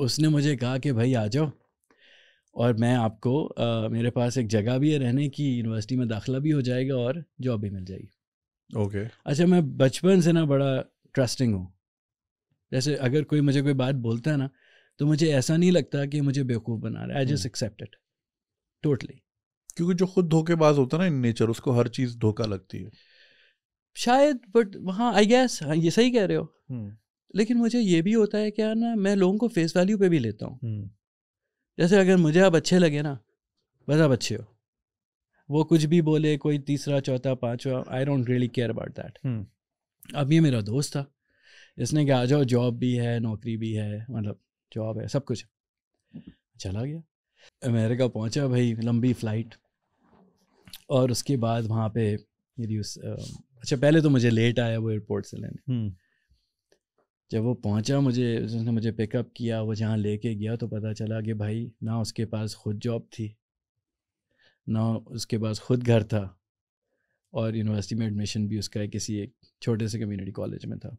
उसने मुझे कहा कि भाई आ जाओ और मैं आपको आ, मेरे पास एक जगह भी है रहने की यूनिवर्सिटी में दाखिला भी हो जाएगा और जॉब भी मिल जाएगी ओके okay. अच्छा मैं बचपन से ना बड़ा ट्रस्टिंग हूँ जैसे अगर कोई मुझे कोई बात बोलता है ना तो मुझे ऐसा नहीं लगता कि मुझे बेवकूफ़ बना रहा है आई जस्ट एक्सेप्ट टोटली क्योंकि जो खुद धोखेबाज होता है ना इन नेचर उसको हर चीज़ धोखा लगती है शायद बट वहाँ आई गेस ये सही कह रहे हो हम्म। लेकिन मुझे ये भी होता है क्या ना मैं लोगों को फेस वैल्यू पे भी लेता हूँ हम्म। जैसे अगर मुझे आप अच्छे लगे ना बस आप अच्छे हो वो कुछ भी बोले कोई तीसरा चौथा पाँचवा I don't really care about that अब ये मेरा दोस्त था इसने कहा आ जाओ जॉब भी है नौकरी भी है मतलब जॉब है सब कुछ चला गया अमेरिका पहुंचा भाई लंबी फ़्लाइट और उसके बाद वहाँ पे मेरी उस अच्छा पहले तो मुझे लेट आया वो एयरपोर्ट से लेने हम्म। जब वो पहुंचा मुझे उसने मुझे पिकअप किया वो जहाँ लेके गया तो पता चला कि भाई ना उसके पास खुद जॉब थी ना उसके पास खुद घर था और यूनिवर्सिटी में एडमिशन भी उसका किसी एक छोटे से कम्युनिटी कॉलेज में था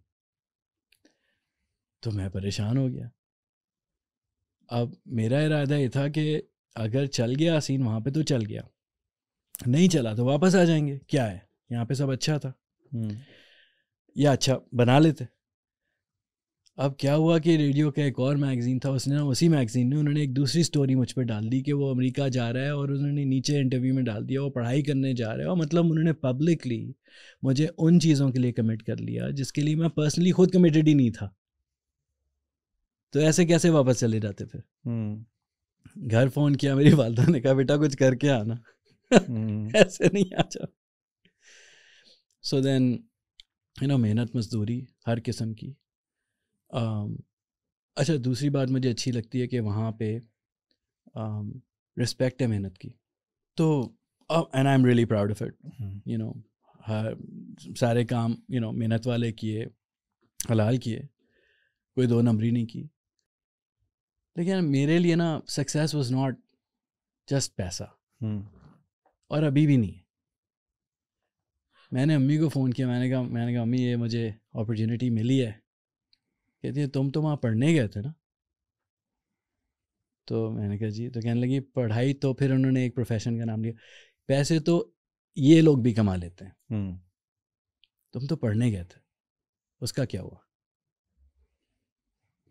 तो मैं परेशान हो गया अब मेरा इरादा ये था कि अगर चल गया सीन वहाँ पे तो चल गया नहीं चला तो वापस आ जाएंगे क्या है यहाँ पे सब अच्छा था हम्म। या अच्छा बना लेते अब क्या हुआ कि रेडियो का एक और मैगज़ीन था उसने ना उसी मैगज़ीन में उन्होंने एक दूसरी स्टोरी मुझ पर डाल दी कि वो अमेरिका जा रहा है और उन्होंने नीचे इंटरव्यू में डाल दिया वो पढ़ाई करने जा रहा है और मतलब उन्होंने पब्लिकली मुझे उन चीज़ों के लिए कमिट कर लिया जिसके लिए मैं पर्सनली खुद कमिटेड ही नहीं था तो ऐसे कैसे वापस चले जाते फिर हम्म। घर फ़ोन किया मेरी वालदा ने कहा बेटा कुछ करके आना हम्म। ऐसे नहीं आ जाओ सो देन यू नो मेहनत मजदूरी हर किस्म की अच्छा दूसरी बात मुझे अच्छी लगती है कि वहाँ पे रिस्पेक्ट है मेहनत की तो and I am really proud of it you know सारे काम यू you नो know, मेहनत वाले किए हलाल किए कोई दो नंबरी नहीं की लेकिन मेरे लिए ना सक्सेस वाज नॉट जस्ट पैसा hmm. और अभी भी नहीं है मैंने अम्मी को फ़ोन किया मैंने कहा मैंने कहा अम्मी ये मुझे अपॉर्चुनिटी मिली है कहती है तुम तो वहाँ पढ़ने गए थे ना तो मैंने कहा जी तो कहने लगी पढ़ाई तो फिर उन्होंने एक प्रोफेशन का नाम लिया पैसे तो ये लोग भी कमा लेते हैं तुम तो पढ़ने गए थे उसका क्या हुआ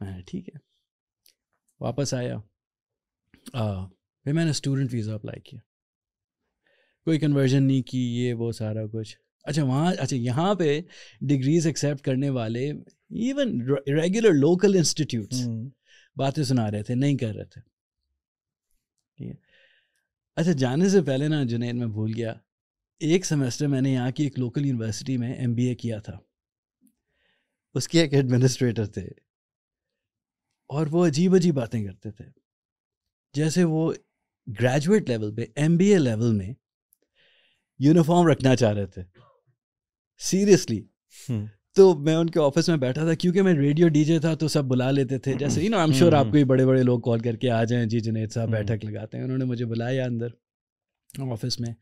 मैंने ठीक है वापस आया आ, फिर मैंने स्टूडेंट वीज़ा अप्लाई किया कोई कन्वर्जन नहीं की ये वो सारा कुछ अच्छा वहाँ अच्छा यहाँ पे डिग्रीज एक्सेप्ट करने वाले इवन रेगुलर लोकल इंस्टीट्यूट बातें सुना रहे थे नहीं कर रहे थे अच्छा जाने से पहले ना जुनेद में भूल गया एक सेमेस्टर मैंने यहाँ की एक लोकल यूनिवर्सिटी में एम किया था उसके एक एडमिनिस्ट्रेटर थे और वो अजीब अजीब बातें करते थे जैसे वो ग्रेजुएट लेवल पे एम लेवल में यूनिफॉर्म रखना चाह रहे थे सीरियसली तो मैं उनके ऑफिस में बैठा था क्योंकि मैं रेडियो डीजे था तो सब बुला लेते थे जैसे you know I am sure आपको ही बड़े बड़े लोग कॉल करके आ जाएं जी जुनेद साहब हम्म। बैठक लगाते हैं उन्होंने मुझे बुलाया अंदर ऑफिस में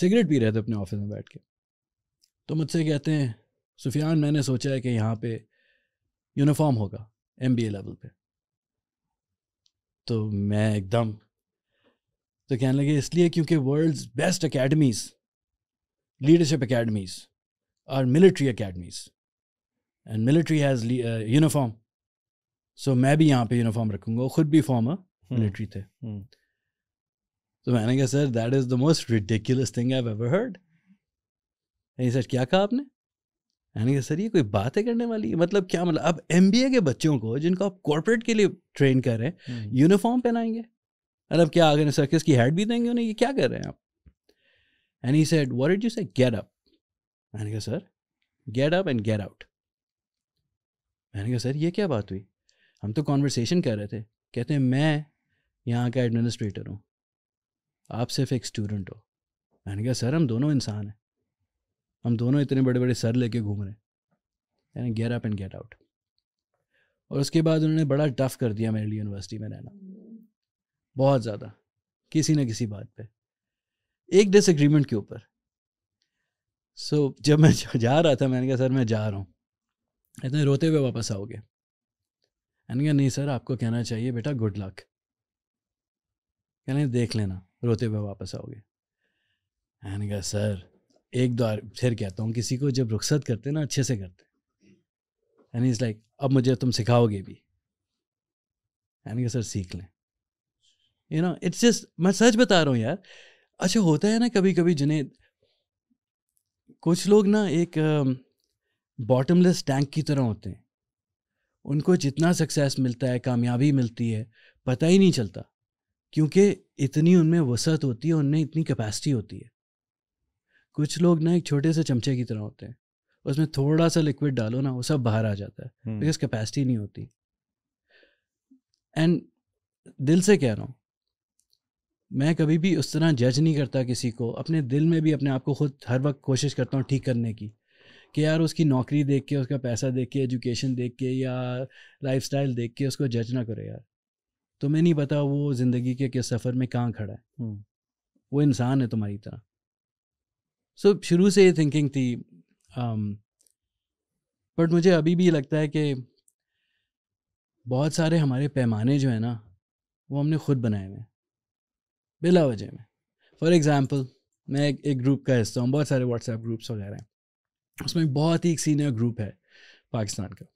सिगरेट पी रहे थे अपने ऑफिस में बैठ के तो मुझसे कहते हैं सुफियान मैंने सोचा है कि यहाँ पे यूनिफॉर्म होगा एम लेवल पे तो मैं एकदम तो कहने लगे इसलिए क्योंकि world's best academies leadership academies are military academies and military has uh, uniform so main bhi yahan pe uniform rakhunga khud bhi former hmm. military hmm. so maine said, sir that is the most ridiculous thing i've ever heard and he said kya kaha aapne and he said ye koi baat hai karne wali matlab kya matlab ab mba ke bachchon ko jinko aap corporate ke liye train kar rahe hain hmm. uniform pehnaenge matlab kya agar sir kiski head bhi denge unhe ye kya kar and he said what did you say get up मैंने कहा sir get up and get out मैंने कहा sir ये क्या बात हुई हम तो कॉन्वर्सेशन कर रहे थे कहते हैं मैं यहाँ का एडमिनिस्ट्रेटर हूँ आप सिर्फ एक स्टूडेंट हो मैंने कहा सर हम दोनों इंसान हैं हम दोनों इतने बड़े बड़े सर लेके घूम रहे हैं यानी get up and get out और उसके बाद उन्होंने बड़ा टफ कर दिया मेरे लिए यूनिवर्सिटी में रहना बहुत ज़्यादा किसी न किसी बात पे एक डिसएग्रीमेंट के ऊपर सो so, जब मैं जा रहा था मैंने कहा सर मैं जा रहा हूँ इतने रोते हुए वापस आओगे मैंने कहा नहीं सर आपको कहना चाहिए बेटा गुड लक कहने देख लेना रोते हुए वापस आओगे मैंने कहा सर एक बार फिर कहता हूँ किसी को जब रुख्सत करते ना अच्छे से करते एंड इज़ लाइक अब मुझे तुम सिखाओगे भी मैंने कहा सर सीख लें यू नो इट्स जस्ट मैं सच बता रहा हूँ यार अच्छा होता है ना कभी कभी जिन्हें कुछ लोग ना एक बॉटमलेस टैंक की तरह होते हैं उनको जितना सक्सेस मिलता है कामयाबी मिलती है पता ही नहीं चलता क्योंकि इतनी उनमें वसत होती है उनमें इतनी कैपेसिटी होती है कुछ लोग ना एक छोटे से चमचे की तरह होते हैं उसमें थोड़ा सा लिक्विड डालो ना वो सब बाहर आ जाता है बिकॉज हम्म। कैपेसिटी नहीं होती एंड दिल से कह रहा हूँ मैं कभी भी उस तरह जज नहीं करता किसी को अपने दिल में भी अपने आप को खुद हर वक्त कोशिश करता हूँ ठीक करने की कि यार उसकी नौकरी देख के उसका पैसा देख के एजुकेशन देख के या स्टाइल देख के उसको जज ना करो यार तुम्हें नहीं पता वो ज़िंदगी के किस सफ़र में कहाँ खड़ा है हम्म। वो इंसान है तुम्हारी तरह सो so, शुरू से ये थिंकिंग थी बट um, मुझे अभी भी लगता है कि बहुत सारे हमारे पैमाने जो है ना वो हमने खुद बनाए हुए हैं बिला वजह में फॉर एग्ज़ाम्पल मैं एक, एक ग्रुप का हिस्सा हूँ बहुत सारे व्हाट्सएप ग्रुप्स वगैरह हैं उसमें बहुत ही एक सीनियर ग्रुप है पाकिस्तान का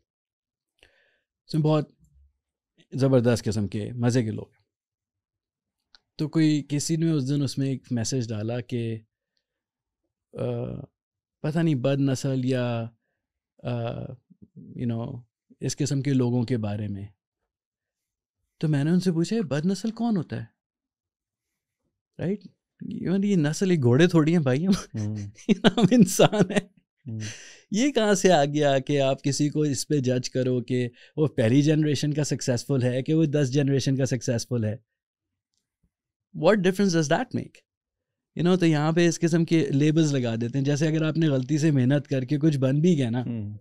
उसमें बहुत ज़बरदस्त किस्म के मज़े के लोग तो कोई किसी ने उस दिन उसमें एक मैसेज डाला कि पता नहीं बद नसल या यू नो इस किस्म के लोगों के बारे में तो मैंने उनसे पूछा बद नसल कौन होता है राइट इवन ये नस्ल ये घोड़े थोड़ी हैं भाई हम हम्म। हम इंसान हैं हम्म। ये कहाँ से आ गया कि आप किसी को इस पे जज करो कि वो पहली जनरेशन का सक्सेसफुल है कि वो दस जनरेशन का सक्सेसफुल है what difference does that make you know तो यहाँ पे इस किस्म के लेबल्स लगा देते हैं जैसे अगर आपने गलती से मेहनत करके कुछ बन भी गया ना हम्म।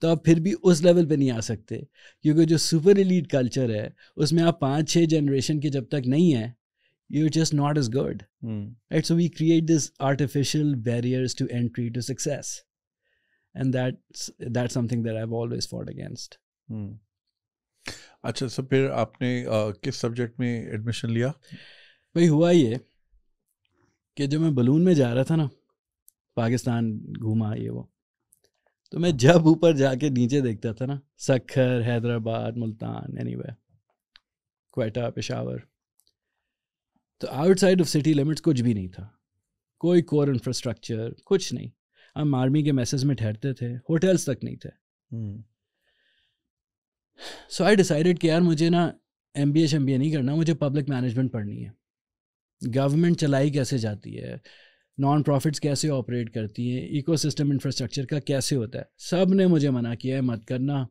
तो आप फिर भी उस लेवल पे नहीं आ सकते क्योंकि जो सुपर एलीट कल्चर है उसमें आप पाँच छः जनरेशन के जब तक नहीं है you're just not as good. Mm. Right? So we create these artificial barriers to entry to success. And that's that's something that I've always fought against. Mm. अच्छा सर फिर आपने किस सब्जेक्ट में एडमिशन लिया भाई हुआ ये कि जब मैं बलून में जा रहा था ना पाकिस्तान घूमा ये वो तो मैं जब ऊपर जाके नीचे देखता था ना सखर हैदराबाद मुल्तान एनी anyway, क्वेटा पेशावर तो आउटसाइड ऑफ सिटी लिमिट्स कुछ भी नहीं था कोई कोर इंफ्रास्ट्रक्चर कुछ नहीं हम आर्मी के मैसेज में ठहरते थे होटल्स तक नहीं थे सो आई डिसाइडेड कि यार मुझे ना M B H M B A नहीं करना मुझे पब्लिक मैनेजमेंट पढ़नी है गवर्नमेंट चलाई कैसे जाती है नॉन प्रॉफिट्स कैसे ऑपरेट करती हैं इकोसिस्टम इंफ्रास्ट्रक्चर का कैसे होता है सब ने मुझे मना किया है मत करना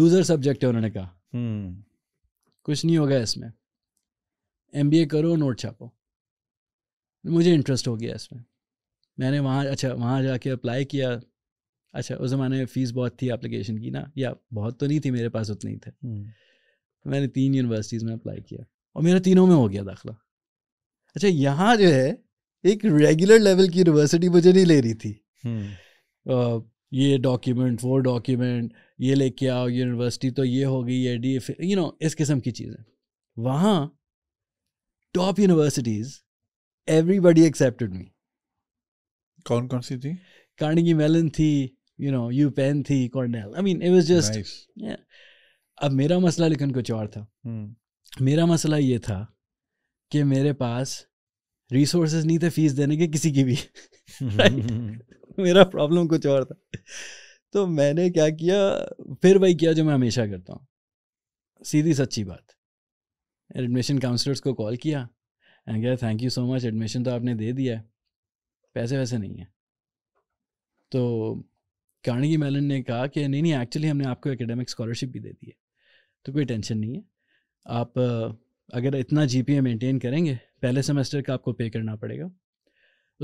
लूज़र सब्जेक्ट है उन्होंने कहा hmm. कुछ नहीं होगा इसमें एम करो नोट छापो मुझे इंटरेस्ट हो गया इसमें मैंने वहाँ अच्छा वहाँ जाके अप्लाई किया अच्छा उस ज़माने में फ़ीस बहुत थी अप्लीकेशन की ना या बहुत तो नहीं थी मेरे पास उतनी थे हम्म। मैंने तीन यूनिवर्सिटीज़ में अप्लाई किया और मेरा तीनों में हो गया दाखिला अच्छा यहाँ जो है एक रेगुलर लेवल की यूनिवर्सिटी मुझे नहीं ले रही थी uh, ये डॉक्यूमेंट वो डॉक्यूमेंट ये लेके आओ यूनिवर्सिटी तो ये हो गई है डी यू नो इस किस्म की चीज़ें वहाँ top universities everybody accepted me कौन कौन सी थी कार्डिंग मेलन थी यू नो यू पेन थी Cornell I mean it was just अब मेरा मसला लेकिन कुछ और था hmm. मेरा मसला ये था कि मेरे पास रिसोर्सेज नहीं थे फीस देने के किसी की भी मेरा प्रॉब्लम कुछ और था तो मैंने क्या किया फिर वही किया जो मैं हमेशा करता हूँ सीधी सच्ची बात एडमिशन काउंसलर्स को कॉल किया एंड क्या thank you so much admission तो आपने दे दिया है पैसे वैसे नहीं है तो कानगी मेलन ने कहा कि नहीं नहीं एक्चुअली हमने आपको एकेडमिक स्कॉलरशिप भी दे दी है तो कोई टेंशन नहीं है आप अगर इतना जी पी मेंटेन करेंगे पहले सेमेस्टर का आपको पे करना पड़ेगा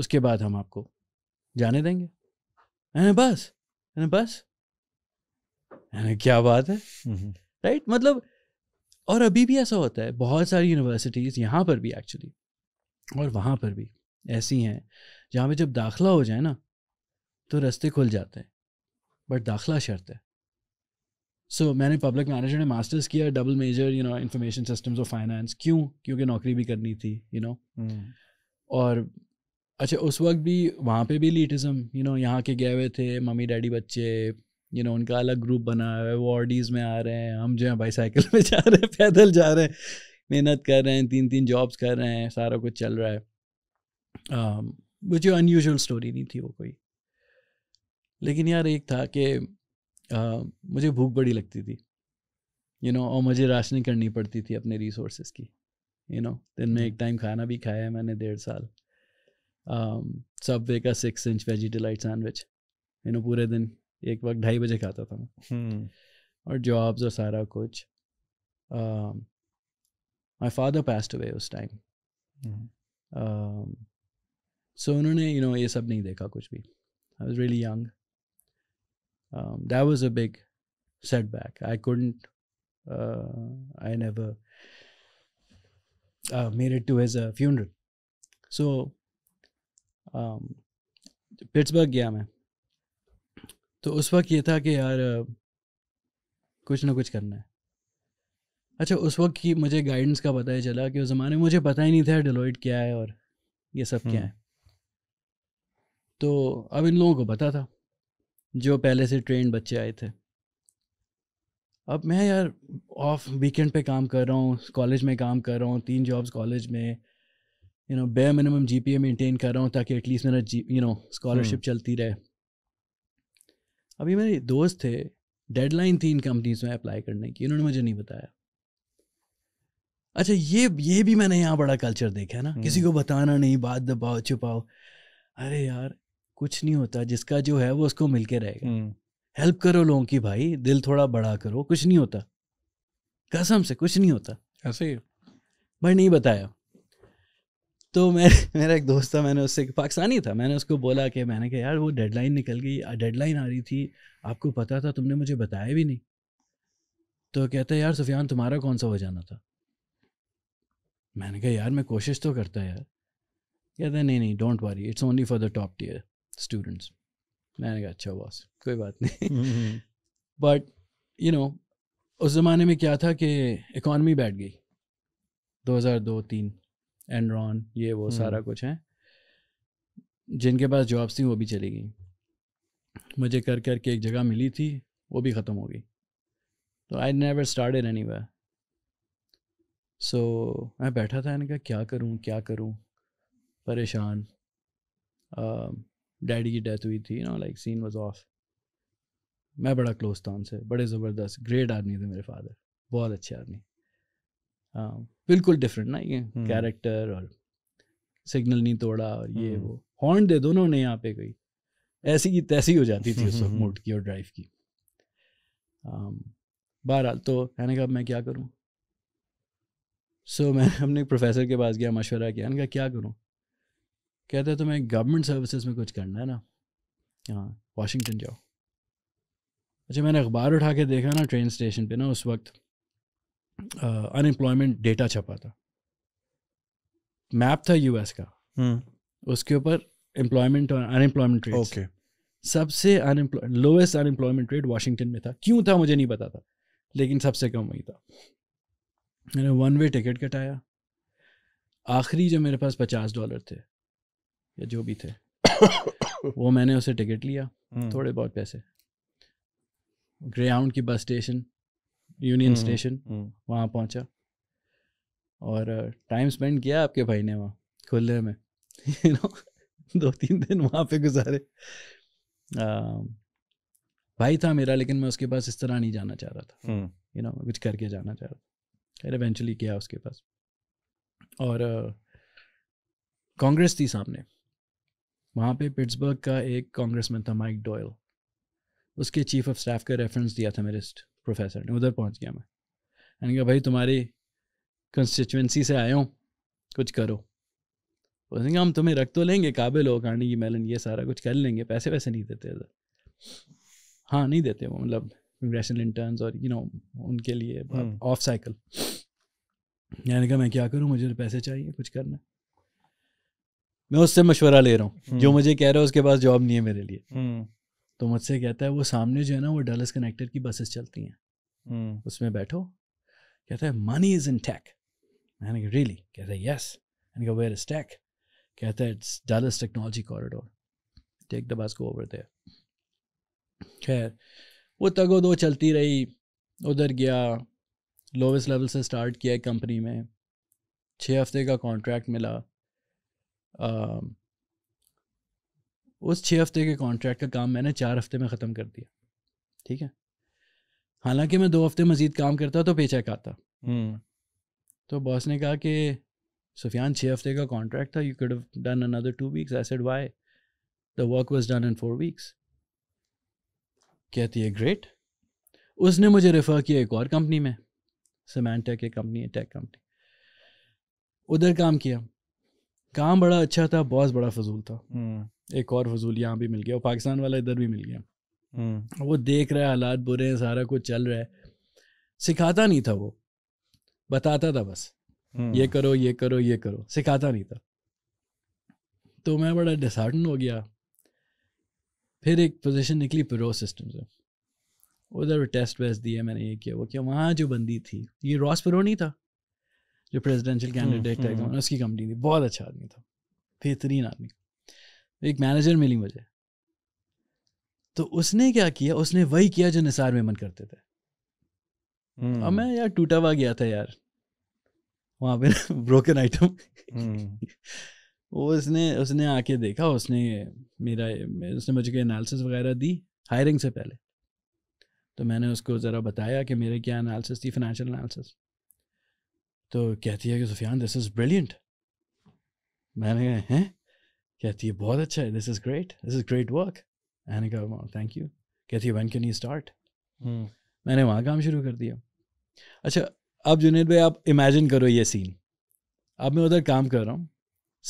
उसके बाद हम आपको जाने देंगे हैं बस हैं बस क्या बात है राइट हम्म, हम्म। right? मतलब और अभी भी ऐसा होता है बहुत सारी यूनिवर्सिटीज़ यहाँ पर भी एक्चुअली और वहाँ पर भी ऐसी हैं जहाँ पे जब दाखला हो जाए ना तो रास्ते खुल जाते हैं बट दाखला शर्त है सो so, मैंने पब्लिक मैनेजमेंट में मास्टर्स किया double major you know information systems of finance क्यों क्योंकि नौकरी भी करनी थी you you know know? hmm. और अच्छा उस वक्त भी वहाँ पे भी लीटिज़म यू नो यहाँ के गए हुए थे मम्मी डैडी बच्चे यू नो उनका अलग ग्रुप बना हुआ है वो ऑडीज़ में आ रहे हैं हम जो है बाईसाइकिल में जा रहे हैं पैदल जा रहे हैं मेहनत कर रहे हैं तीन तीन जॉब्स कर रहे हैं सारा कुछ चल रहा है um, मुझे अनयूजल स्टोरी नहीं थी वो कोई लेकिन यार एक था कि uh, मुझे भूख बड़ी लगती थी यू you नो know, और मुझे राशनिंग करनी पड़ती थी अपने रिसोर्सेज की यू नो दिन में एक टाइम hmm. खाना भी खाया है मैंने डेढ़ साल सब um, वे का six inch वेजिटेलाइट sandwich you know पूरे दिन एक वक्त ढाई बजे खाता था मैं हम्म। और जॉब्स और सारा कुछ माई फादर पास्ट हुए उस टाइम हम्म। सो um, उन्होंने यू नो ये सब नहीं देखा कुछ भी I was really young that was a big setback I couldn't I never made to as a funeral so Pittsburgh गया मैं तो उस वक्त ये था कि यार कुछ ना कुछ करना है अच्छा उस वक्त की मुझे गाइडेंस का पता ही चला कि उस ज़माने में मुझे पता ही नहीं था डिलोइट क्या है और ये सब क्या है तो अब इन लोगों को पता था जो पहले से ट्रेन बच्चे आए थे अब मैं यार ऑफ वीकेंड पे काम कर रहा हूँ कॉलेज में काम कर रहा हूँ तीन जॉब्स कॉलेज में यू नो बे मिनिमम जीपीए मेंटेन कर रहा हूँ ताकि एटलीस्ट मेरा यू नो स्कॉलरशिप चलती रहे अभी मेरे दोस्त थे डेडलाइन थी इन कंपनीज में अप्लाई करने की इन्होंने मुझे नहीं बताया अच्छा ये ये भी मैंने यहाँ बड़ा कल्चर देखा है ना किसी हम्म। को बताना नहीं बात दबाओ छुपाओ अरे यार कुछ नहीं होता जिसका जो है वो उसको मिलके रहेगा हेल्प हम्म। करो लोगों की भाई दिल थोड़ा बड़ा करो कुछ नहीं होता कसम से कुछ नहीं होता ऐसे ही भाई नहीं बताया तो मैं मेरा एक दोस्त था मैंने उससे पाकिस्तानी था मैंने उसको बोला कि मैंने कहा यार वो डेडलाइन निकल गई डेडलाइन आ रही थी आपको पता था तुमने मुझे बताया भी नहीं तो कहता है यार सुफियान तुम्हारा कौन सा हो जाना था मैंने कहा यार मैं कोशिश तो करता यार कहते हैं नहीं नहीं don't worry it's only for the top tier students मैंने कहा अच्छा बॉस कोई बात नहीं बट यू नो उस ज़माने में क्या था कि इकॉनमी बैठ गई 2002 तीन एनरॉन ये वो हम्म। सारा कुछ है जिनके पास जॉब्स थी वो भी चली गई मुझे कर कर के एक जगह मिली थी वो भी ख़त्म हो गई तो I never start in anyway so मैं बैठा था इनका कहा क्या करूँ क्या करूँ परेशान डैडी की डेथ हुई थी ना लाइक सीन वाज ऑफ मैं बड़ा क्लोज था उनसे बड़े ज़बरदस्त ग्रेट आदमी थे मेरे फादर बहुत अच्छे आदमी बिल्कुल डिफरेंट ना ये कैरेक्टर हम्म। और सिग्नल नहीं तोड़ा और ये हम्म। वो हॉर्न दे दोनों ने यहाँ पे कोई ऐसी की तैसी हो जाती थी उस वक्त मूड की और ड्राइव की um, बहरहाल तो मैंने कहा मैं क्या करूँ सो so, मैं अपने प्रोफेसर के पास गया मशवरा किया मैंने कहा क्या करूँ कहते तो मैं गवर्नमेंट सर्विसेज में कुछ करना है ना हाँ वाशिंगटन जाओ अच्छा मैंने अखबार उठा के देखा ना ट्रेन स्टेशन पे ना उस वक्त अनएम्प्लॉयमेंट डेटा छपा था मैप था यूएस का हम्म। उसके ऊपर एम्प्लॉयमेंट और अनएम्प्लॉयमेंट रेट ओके सबसे unemploy lowest unemployment rate Washington में था क्यों था मुझे नहीं पता था लेकिन सबसे कम वही था मैंने वन वे टिकट कटाया आखिरी जो मेरे पास पचास डॉलर थे या जो भी थे वो मैंने उसे टिकट लिया हम्म। थोड़े बहुत पैसे ग्राउंड की bus station union hmm, station hmm, hmm. वहाँ पहुँचा और टाइम स्पेंड किया आपके भाई ने वहाँ खुले में यू नो दो तीन दिन वहाँ पे गुजारे भाई था मेरा लेकिन मैं उसके पास इस तरह नहीं जाना चाह रहा था यू नो कुछ करके जाना चाह रहा था खैर इवेंचुअली किया उसके पास और कांग्रेस थी सामने वहाँ पे पिट्सबर्ग का एक कांग्रेसमैन था माइक डॉयल उसके चीफ ऑफ स्टाफ का रेफरेंस दिया था मेरे प्रोफेसर ने उधर पहुंच गया मैं मैंने कहा भाई तुम्हारी कंस्टिट्यूंसी से आया हूँ कुछ करो उसने कहा हम तुम्हें रख तो लेंगे काबिल हो कहानी की मेलन ये सारा कुछ कर लेंगे पैसे वैसे नहीं देते इधर हाँ नहीं देते वो मतलब कंग्रेशनल इंटर्न और यू नो उनके लिए ऑफ साइकिल यानी कहा मैं क्या करूँ मुझे तो पैसे चाहिए कुछ करना मैं उससे मशवरा ले रहा हूँ जो हम्म। मुझे कह रहा है उसके पास जॉब नहीं है मेरे लिए हम्म। तो मुझसे कहता है वो सामने जो है ना वो डलस कनेक्टेड की बसेस चलती हैं हम्म। उसमें बैठो कहता है मनी इज इन टैक मैंने कहा रियली कहता है यस मैंने कहा वेयर इज टैक कहता है it's Dulles technology corridor take the bus को ओवर देयर खैर वो तगो दो चलती रही उधर गया लोवेस्ट लेवल से स्टार्ट किया कंपनी में छः हफ्ते का कॉन्ट्रैक्ट मिला uh, उस छः हफ्ते के कॉन्ट्रैक्ट का काम मैंने चार हफ्ते में ख़त्म कर दिया ठीक है हालांकि मैं दो हफ्ते मज़ीद काम करता तो पेचैक आता हम्म। तो बॉस ने कहा कि सुफियान छः हफ्ते का कॉन्ट्रैक्ट था you could done another two weeks I said why the work was done in four weeks कहती है ग्रेट उसने मुझे रेफ़र किया एक और कंपनी में समानटेक एक कंपनी है टेक कंपनी उधर काम किया काम बड़ा अच्छा था बॉस बड़ा फजूल था hmm. एक और फजूल यहाँ भी मिल गया और पाकिस्तान वाला इधर भी मिल गया हम्म। वो देख रहा है हालात बुरे हैं सारा कुछ चल रहा है सिखाता नहीं था वो बताता था बस हम्म। ये करो ये करो ये करो सिखाता नहीं था तो मैं बड़ा डिसहार्टन हो गया फिर एक पोजीशन निकली प्रो सिस्टम से उधर टेस्ट वेस्ट दिए मैंने ये किया वो किया वहाँ जो बंदी थी ये रॉस प्रो नहीं था जो प्रेसिडेंशियल हम्म, कैंडिडेट था उसकी कंपनी थी बहुत अच्छा आदमी था बेहतरीन आदमी एक मैनेजर मिली मुझे तो उसने क्या किया उसने वही किया जो निसार में मन करते थे अब हम्म। मैं यार टूटा हुआ गया था यार वहां पे ब्रोकन आइटम हम्म। वो उसने उसने आके देखा उसने मेरा उसने मुझे एनालिसिस वगैरह दी हायरिंग से पहले तो मैंने उसको ज़रा बताया कि मेरे क्या एनालिसिस थी फाइनेंशियल एनालिसिस तो कहती है कि सुफियान दिस इज़ ब्रिलियंट मैंने कहा हैं कहती है बहुत अच्छा है this is great this is great work मैंने कहा थैंक यू कहती है वैन कैन यू स्टार्ट मैंने वहाँ काम शुरू कर दिया अच्छा अब जुनेद भाई आप इमेजिन करो ये सीन अब मैं उधर काम कर रहा हूँ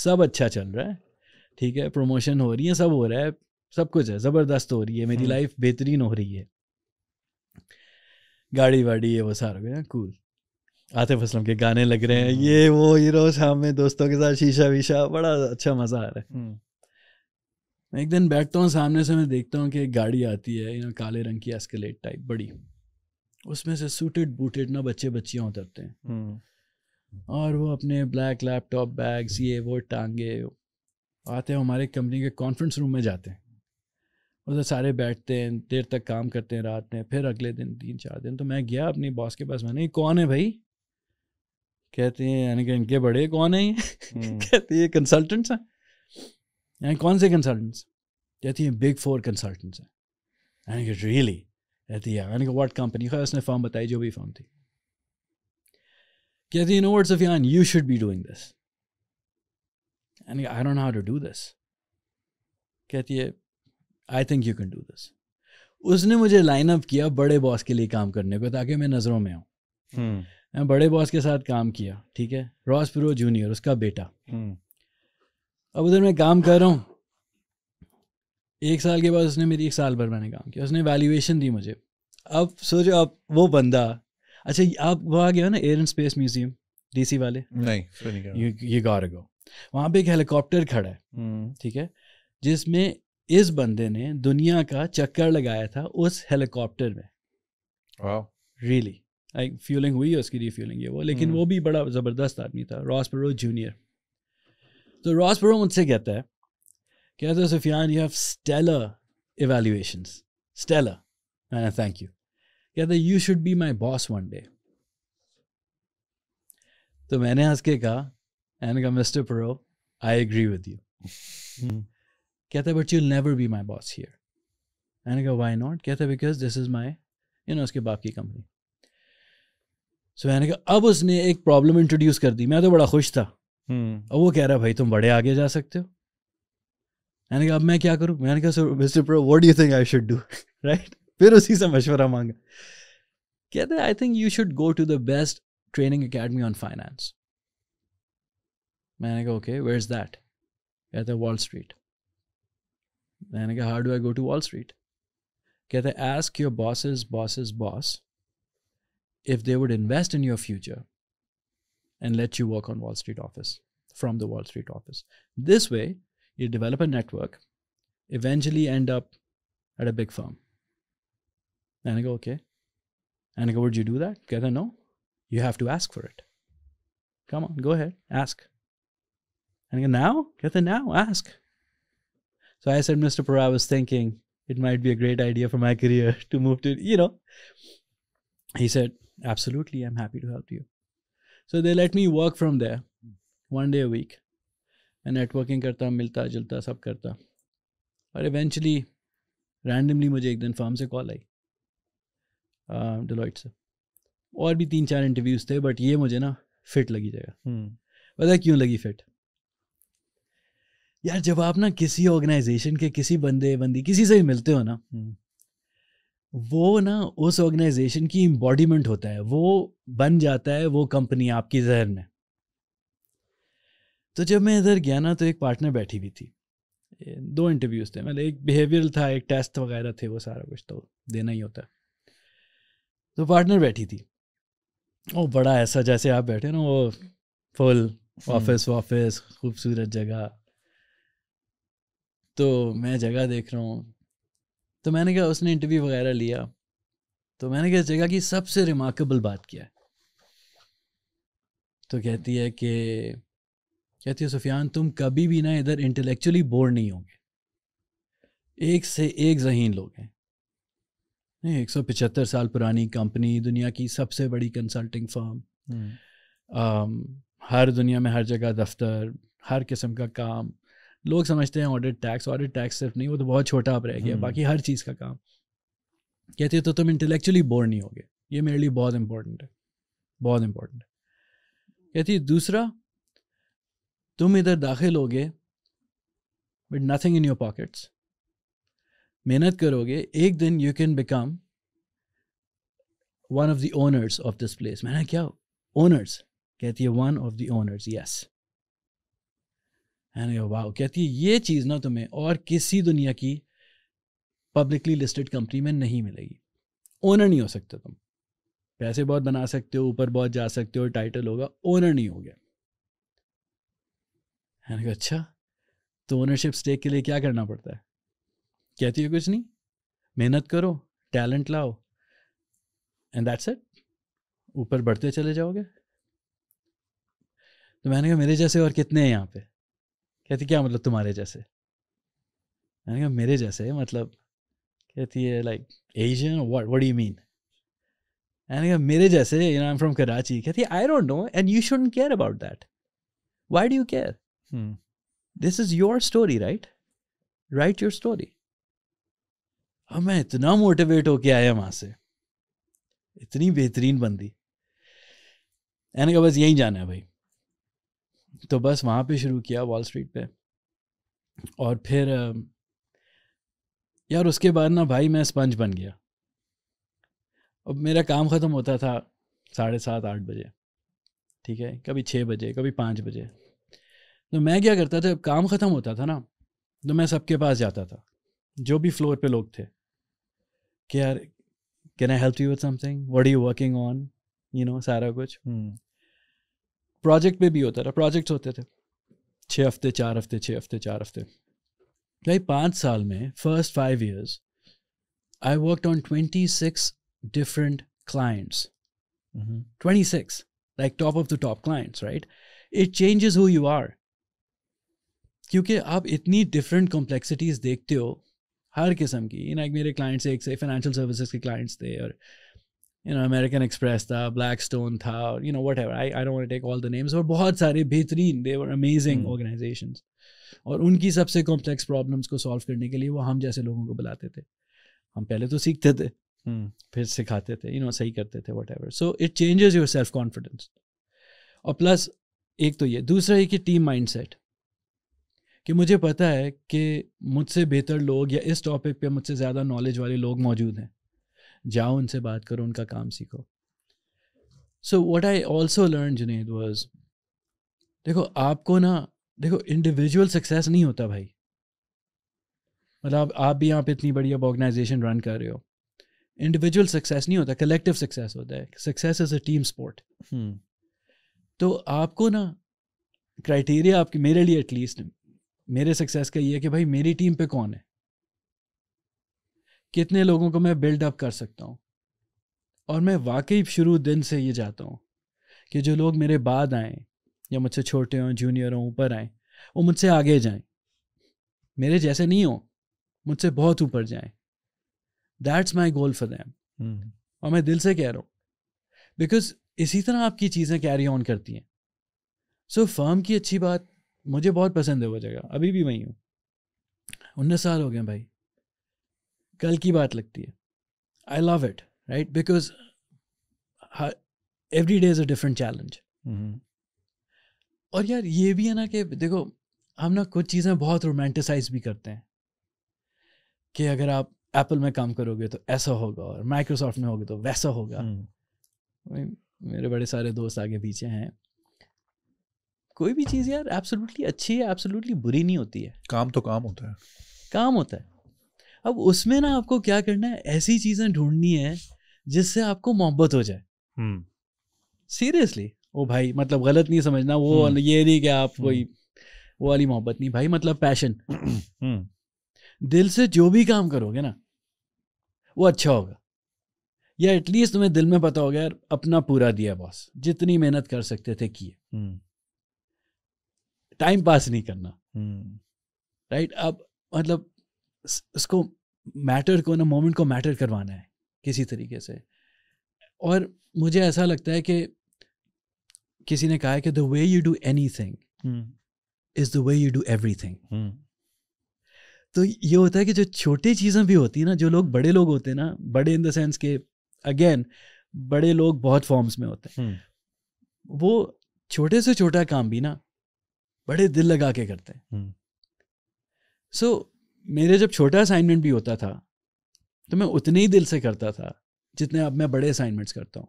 सब अच्छा चल रहा है ठीक है प्रमोशन हो रही है सब हो रहा है सब कुछ है ज़बरदस्त हो रही है मेरी लाइफ hmm. बेहतरीन हो रही है गाड़ी वाड़ी ये वो सारा कूल आतिफ असलम के गाने लग रहे हैं ये वो हीरो शाम में दोस्तों के साथ शीशा वीशा बड़ा अच्छा मज़ा आ रहा है मैं हम्म। एक दिन बैठता हूँ सामने से मैं देखता हूँ कि एक गाड़ी आती है यू नो काले रंग की एस्केलेट टाइप बड़ी उसमें से सूटेड बूटेड ना बच्चे बच्चियाँ उतरते हैं हम्म। और वो अपने ब्लैक लैपटॉप बैग्स ये वो टांगे आते हैं हमारे कंपनी के कॉन्फ्रेंस रूम में जाते हैं उधर सारे बैठते हैं देर तक काम करते हैं रात में फिर अगले दिन तीन चार दिन तो मैं गया अपनी बॉस के पास मैंने कौन है भाई कहते हैं यानी कि इनके बड़े कौन है ये हम्म। कहते हैं कंसल्टेंट्स हैं यानी कौन से कंसल्टेंट्स कहती हैं बिग फोर कंसल्टेंट्स हैं यानी कि रियली कहती है यानी कि वाट कंपनी खैर उसने फॉर्म बताई जो भी फॉर्म थी कहती है नो वर्ड्स ऑफ यान you should be doing this यानी I don't how to do this कहती है I think you can do this उसने मुझे लाइन अप किया बड़े बॉस के लिए काम करने को ताकि मैं नज़रों में आऊँ हम्म। बड़े बॉस के साथ काम किया ठीक है रॉस प्रो जूनियर उसका बेटा हम्म। अब उधर मैं काम कर रहा हूँ एक साल के बाद उसने मेरी एक साल भर मैंने काम किया उसने वैल्यूएशन दी मुझे अब सोचो अब वो बंदा अच्छा आप वो आ गया ना air and space museum DC वाले नहीं ये गौर गो वहाँ पे एक हेलीकॉप्टर खड़ा है हम्म। ठीक है जिसमें इस बंदे ने दुनिया का चक्कर लगाया था उस हेलीकॉप्टर में रियली फ्यूलिंग हुई है उसकी रीफ्यूलिंग ये वो लेकिन वो भी बड़ा ज़बरदस्त आदमी था रॉसपरो जूनियर तो रॉसपरो मुझसे कहता है कहता है Sufiyan you have stellar evaluations. Stella. And I thank you. Yeah, that you should be my boss one day. तो मैंने हंस के कहा एंड कहा mister pro I agree with you कहता है but you never be my boss here and कहा why not कहता है because this is my you know उसके बाप की कंपनी सो मैंने कहा अब उसने एक प्रॉब्लम इंट्रोड्यूस कर दी मैं तो बड़ा खुश था हम्म। अब वो कह रहा है भाई तुम बड़े आगे जा सकते हो मैंने कहा अब मैं क्या करूँ मैंने कहा sir mister pro what do you think I should do right फिर उसी से मशवरा मांगा कहते I think you should go to the best training academy on finance मैंने कहा ओके वेयर इज दैट कहते हैं वॉल स्ट्रीट मैंने कहा how do I go to Wall Street कहते हैं ask your boss is boss is boss if they would invest in your future and let you work on Wall Street office from the Wall Street office. This way, you develop a network, eventually end up at a big firm. And I go, okay. And I go, would you do that? Get a no. You have to ask for it. Come on, go ahead, ask. And I go, now? Get the now, ask. So I said, Mr. Perra, I was thinking it might be a great idea for my career to move to, you know. He said, Absolutely, I'm happy to help you. So they let me work from there one day a week. मैं networking करता मिलता जुलता सब करता और eventually randomly मुझे एक दिन फॉर्म से कॉल आई डिलॉइट से और भी तीन चार इंटरव्यूज थे बट ये मुझे ना फिट लगी जगह हम्म। पता क्यों लगी फिट यार जब आप ना किसी ऑर्गेनाइजेशन के किसी बंदे बंदी किसी से भी मिलते हो ना हम्म। वो ना उस ऑर्गेनाइजेशन की एम्बॉडीमेंट होता है वो बन जाता है वो कंपनी आपकी जहर में तो जब मैं इधर गया ना तो एक पार्टनर बैठी हुई थी दो इंटरव्यूज थे मतलब एक बिहेवियरल था एक टेस्ट वगैरह थे वो सारा कुछ तो देना ही होता है तो पार्टनर बैठी थी वो बड़ा ऐसा जैसे आप बैठे ना वो फुल ऑफिस ऑफिस खूबसूरत जगह तो मैं जगह देख रहा हूँ तो मैंने कहा उसने इंटरव्यू वगैरह लिया तो मैंने कहा जगह की सबसे रिमार्केबल बात क्या है तो कहती है कि कहती है सुफियान तुम कभी भी ना इधर इंटेलेक्चुअली बोर नहीं होंगे एक से एक जहीन लोग हैं एक सौ पिछहत्तर साल पुरानी कंपनी दुनिया की सबसे बड़ी कंसल्टिंग फर्म हम्म। um, हर दुनिया में हर जगह दफ्तर हर किस्म का काम लोग समझते हैं ऑडिट टैक्स ऑडिट टैक्स सिर्फ नहीं वो तो बहुत छोटा अब रह गया हम्म। बाकी हर चीज़ का काम कहते तो तुम इंटेलेक्चुअली बोर नहीं होगे ये मेरे लिए बहुत इंपॉर्टेंट है बहुत इंपॉर्टेंट है कहती दूसरा तुम इधर दाखिल होगे with nothing in your pockets मेहनत करोगे एक दिन you can become one of the owners of this place मैंने क्या ओनर्स कहती है one of the owners yes मैंने वाह कहती है ये चीज़ ना तुम्हें और किसी दुनिया की पब्लिकली लिस्टेड कंपनी में नहीं मिलेगी ओनर नहीं हो सकते तुम पैसे बहुत बना सकते हो ऊपर बहुत जा सकते हो टाइटल होगा ओनर नहीं हो गया मैंने अच्छा तो ओनरशिप स्टेक के लिए क्या करना पड़ता है कहती है कुछ नहीं मेहनत करो टैलेंट लाओ एंड दैट्स इट ऊपर बढ़ते चले जाओगे तो मैंने कहा मेरे जैसे और कितने हैं यहाँ पे कहती क्या मतलब तुम्हारे जैसे मैंने कहा मेरे जैसे मतलब कहती है like Asian what what do you mean मैंने कहा मेरे जैसे you know I am from Karachi कहती है I don't know and you shouldn't care about that why do you care this is your story right right your story अब मैं इतना motivate होके आया वहां से इतनी बेहतरीन बंदी मैंने कहा बस यहीं जाना है भाई तो बस वहाँ पे शुरू किया वॉल स्ट्रीट पे और फिर यार उसके बाद ना भाई मैं स्पंज बन गया अब मेरा काम ख़त्म होता था साढ़े सात आठ बजे ठीक है कभी छः बजे कभी पाँच बजे तो मैं क्या करता था जब काम ख़त्म होता था ना तो मैं सबके पास जाता था जो भी फ्लोर पे लोग थे कि यार can I help you with something what are you working on you know सारा कुछ hmm. प्रोजेक्ट में भी होता था प्रोजेक्ट्स होते थे छः हफ्ते चार हफ्ते छः हफ्ते चार हफ्ते भाई पाँच साल में first five years I worked on twenty six different clients twenty six like top of the top clients right it changes who you are क्योंकि आप इतनी डिफरेंट कॉम्प्लेक्सिटीज़ देखते हो हर किस्म की लाइक मेरे क्लाइंट्स एक से फाइनेंशियल सर्विसेज के क्लाइंट्स थे और यू नो अमेरिकन एक्सप्रेस था ब्लैक स्टोन था you know whatever I I don't take all the names और बहुत सारे बेहतरीन दे वर अमेजिंग ऑर्गेनाइजेशन और उनकी सबसे कॉम्प्लेक्स प्रॉब्लम्स को सॉल्व करने के लिए वो हम जैसे लोगों को बुलाते थे हम पहले तो सीखते थे hmm. फिर सिखाते थे यू you नो know, सही करते थे whatever so it changes your self confidence और प्लस एक तो ये दूसरा ये कि टीम माइंड सेट कि मुझे पता है कि मुझसे बेहतर लोग या इस टॉपिक पे मुझसे ज़्यादा नॉलेज वाले लोग मौजूद हैं जाओ उनसे बात करो उनका काम सीखो so what I also learn Junaid was देखो आपको ना देखो इंडिविजुअल सक्सेस नहीं होता भाई मतलब आप भी यहाँ पे इतनी बड़ी अब ऑर्गेनाइजेशन रन कर रहे हो इंडिविजुअल सक्सेस नहीं होता कलेक्टिव सक्सेस होता है success is a team sport तो आपको ना क्राइटेरिया आपके मेरे लिए एटलीस्ट मेरे सक्सेस का ये है कि भाई मेरी टीम पे कौन है कितने लोगों को मैं बिल्डअप कर सकता हूँ और मैं वाकई शुरू दिन से ये जाता हूँ कि जो लोग मेरे बाद आए या मुझसे छोटे हों जूनियर हों ऊपर आए वो मुझसे आगे जाएं मेरे जैसे नहीं हो मुझसे बहुत ऊपर जाएं that's my goal for them और मैं दिल से कह रहा हूँ बिकॉज इसी तरह आपकी चीज़ें कैरी ऑन करती हैं सो so, फर्म की अच्छी बात मुझे बहुत पसंद है वो जगह अभी भी वहीं हूँ उन्नीस साल हो गए भाई कल की बात लगती है I love it right because every day is a different challenge और यार ये भी है ना कि देखो हम ना कुछ चीज़ें बहुत रोमांटिसाइज भी करते हैं कि अगर आप एप्पल में काम करोगे तो ऐसा होगा और माइक्रोसॉफ्ट में होगे तो वैसा होगा hmm. मेरे बड़े सारे दोस्त आगे पीछे हैं कोई भी चीज़ यार एब्सोल्युटली अच्छी है एब्सोल्युटली बुरी नहीं होती है काम तो काम होता है काम होता है अब उसमें ना आपको क्या करना है ऐसी चीजें ढूंढनी है जिससे आपको मोहब्बत हो जाए सीरियसली हम्म। ओ भाई मतलब गलत नहीं समझना वो हम्म। ये नहीं कि आप कोई हम्म। वो वाली मोहब्बत नहीं भाई मतलब पैशन दिल से जो भी काम करोगे ना वो अच्छा होगा या एटलीस्ट तुम्हें दिल में पता होगा यार अपना पूरा दिया बॉस जितनी मेहनत कर सकते थे किए टाइम पास नहीं करना राइट अब मतलब उसको मैटर को ना मोमेंट को मैटर करवाना है किसी तरीके से और मुझे ऐसा लगता है कि किसी ने कहा है कि the way you do anything is the way you do everything तो ये होता है कि जो छोटी चीज़ें भी होती हैं ना जो लोग बड़े लोग होते हैं ना बड़े इन द सेंस के अगेन बड़े लोग बहुत फॉर्म्स में होते हैं hmm. वो छोटे से छोटा काम भी ना बड़े दिल लगा के करते हैं सो हम्म। hmm. so, मेरे जब छोटा असाइनमेंट भी होता था तो मैं उतने ही दिल से करता था जितने अब मैं बड़े असाइनमेंट्स करता हूँ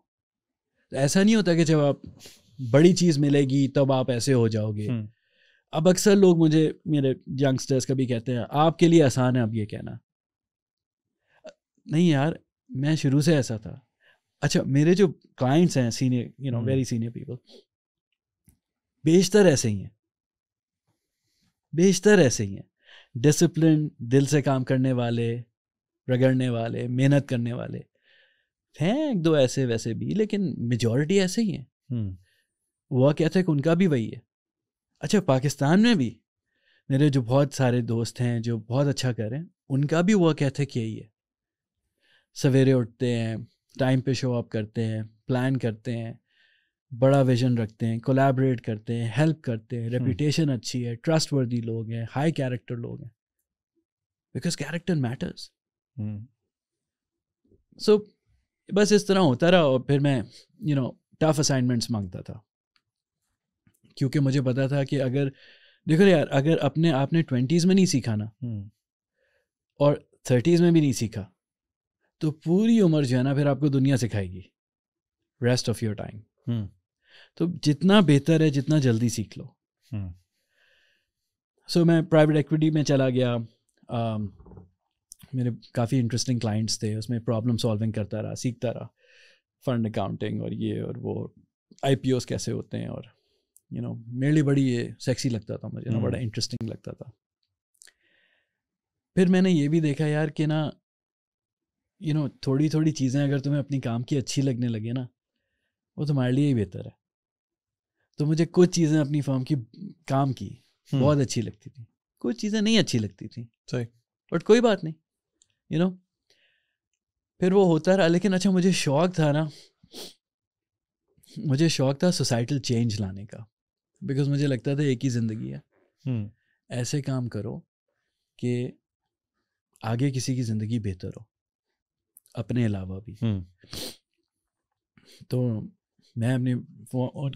तो ऐसा नहीं होता कि जब आप बड़ी चीज़ मिलेगी तब आप ऐसे हो जाओगे हम्म। अब अक्सर लोग मुझे मेरे यंगस्टर्स कभी कहते हैं आपके लिए आसान है अब ये कहना नहीं यार मैं शुरू से ऐसा था अच्छा मेरे जो क्लाइंट्स हैं senior you know very senior people बेशतर ऐसे ही हैं बेशतर ऐसे ही हैं डिसिप्लिन दिल से काम करने वाले रगड़ने वाले मेहनत करने वाले हैं एक दो ऐसे वैसे भी लेकिन मेजोरिटी ऐसे ही हैं हम्म। वर्क एथिक उनका भी वही है अच्छा पाकिस्तान में भी मेरे जो बहुत सारे दोस्त हैं जो बहुत अच्छा कर रहे हैं उनका भी वर्क एथिक यही है सवेरे उठते हैं टाइम पे शो अप करते हैं प्लान करते हैं बड़ा विजन रखते हैं कोलैबोरेट करते हैं हेल्प करते हैं रेपुटेशन हम्म। अच्छी है ट्रस्ट वर्दी लोग हैं हाई कैरेक्टर लोग हैं बिकॉज कैरेक्टर मैटर्स सो बस इस तरह होता रहा और फिर मैं यू नो टफ असाइनमेंट्स मांगता था क्योंकि मुझे पता था कि अगर देखो यार अगर अपने आपने ट्वेंटीज़ में नहीं सीखा ना hmm. और थर्टीज़ में भी नहीं सीखा तो पूरी उम्र जो है ना फिर आपको दुनिया सिखाएगी रेस्ट ऑफ योर टाइम तो जितना बेहतर है जितना जल्दी सीख लो सो हम्म। मैं प्राइवेट एक्विटी में चला गया मेरे काफ़ी इंटरेस्टिंग क्लाइंट्स थे उसमें प्रॉब्लम सॉल्विंग करता रहा सीखता रहा फंड अकाउंटिंग और ये और वो आई कैसे होते हैं और यू नो मेरे लिए बड़ी ये सेक्सी लगता था मुझे ना बड़ा इंटरेस्टिंग हम्म। लगता था फिर मैंने ये भी देखा यार कि ना यू नो थोड़ी थोड़ी चीज़ें अगर तुम्हें अपनी काम की अच्छी लगने लगे ना वो तुम्हारे लिए ही बेहतर है तो मुझे कुछ चीज़ें अपनी फर्म की काम की हम्म। बहुत अच्छी लगती थी कुछ चीज़ें नहीं अच्छी लगती थी बट कोई बात नहीं यू you नो know? फिर वो होता रहा लेकिन अच्छा मुझे शौक था ना मुझे शौक था सोसाइटल चेंज लाने का बिकॉज मुझे लगता था एक ही ज़िंदगी है हुँ. हम्म। ऐसे काम करो कि आगे किसी की ज़िंदगी बेहतर हो अपने अलावा भी हुँ. हम्म। तो मैं अपने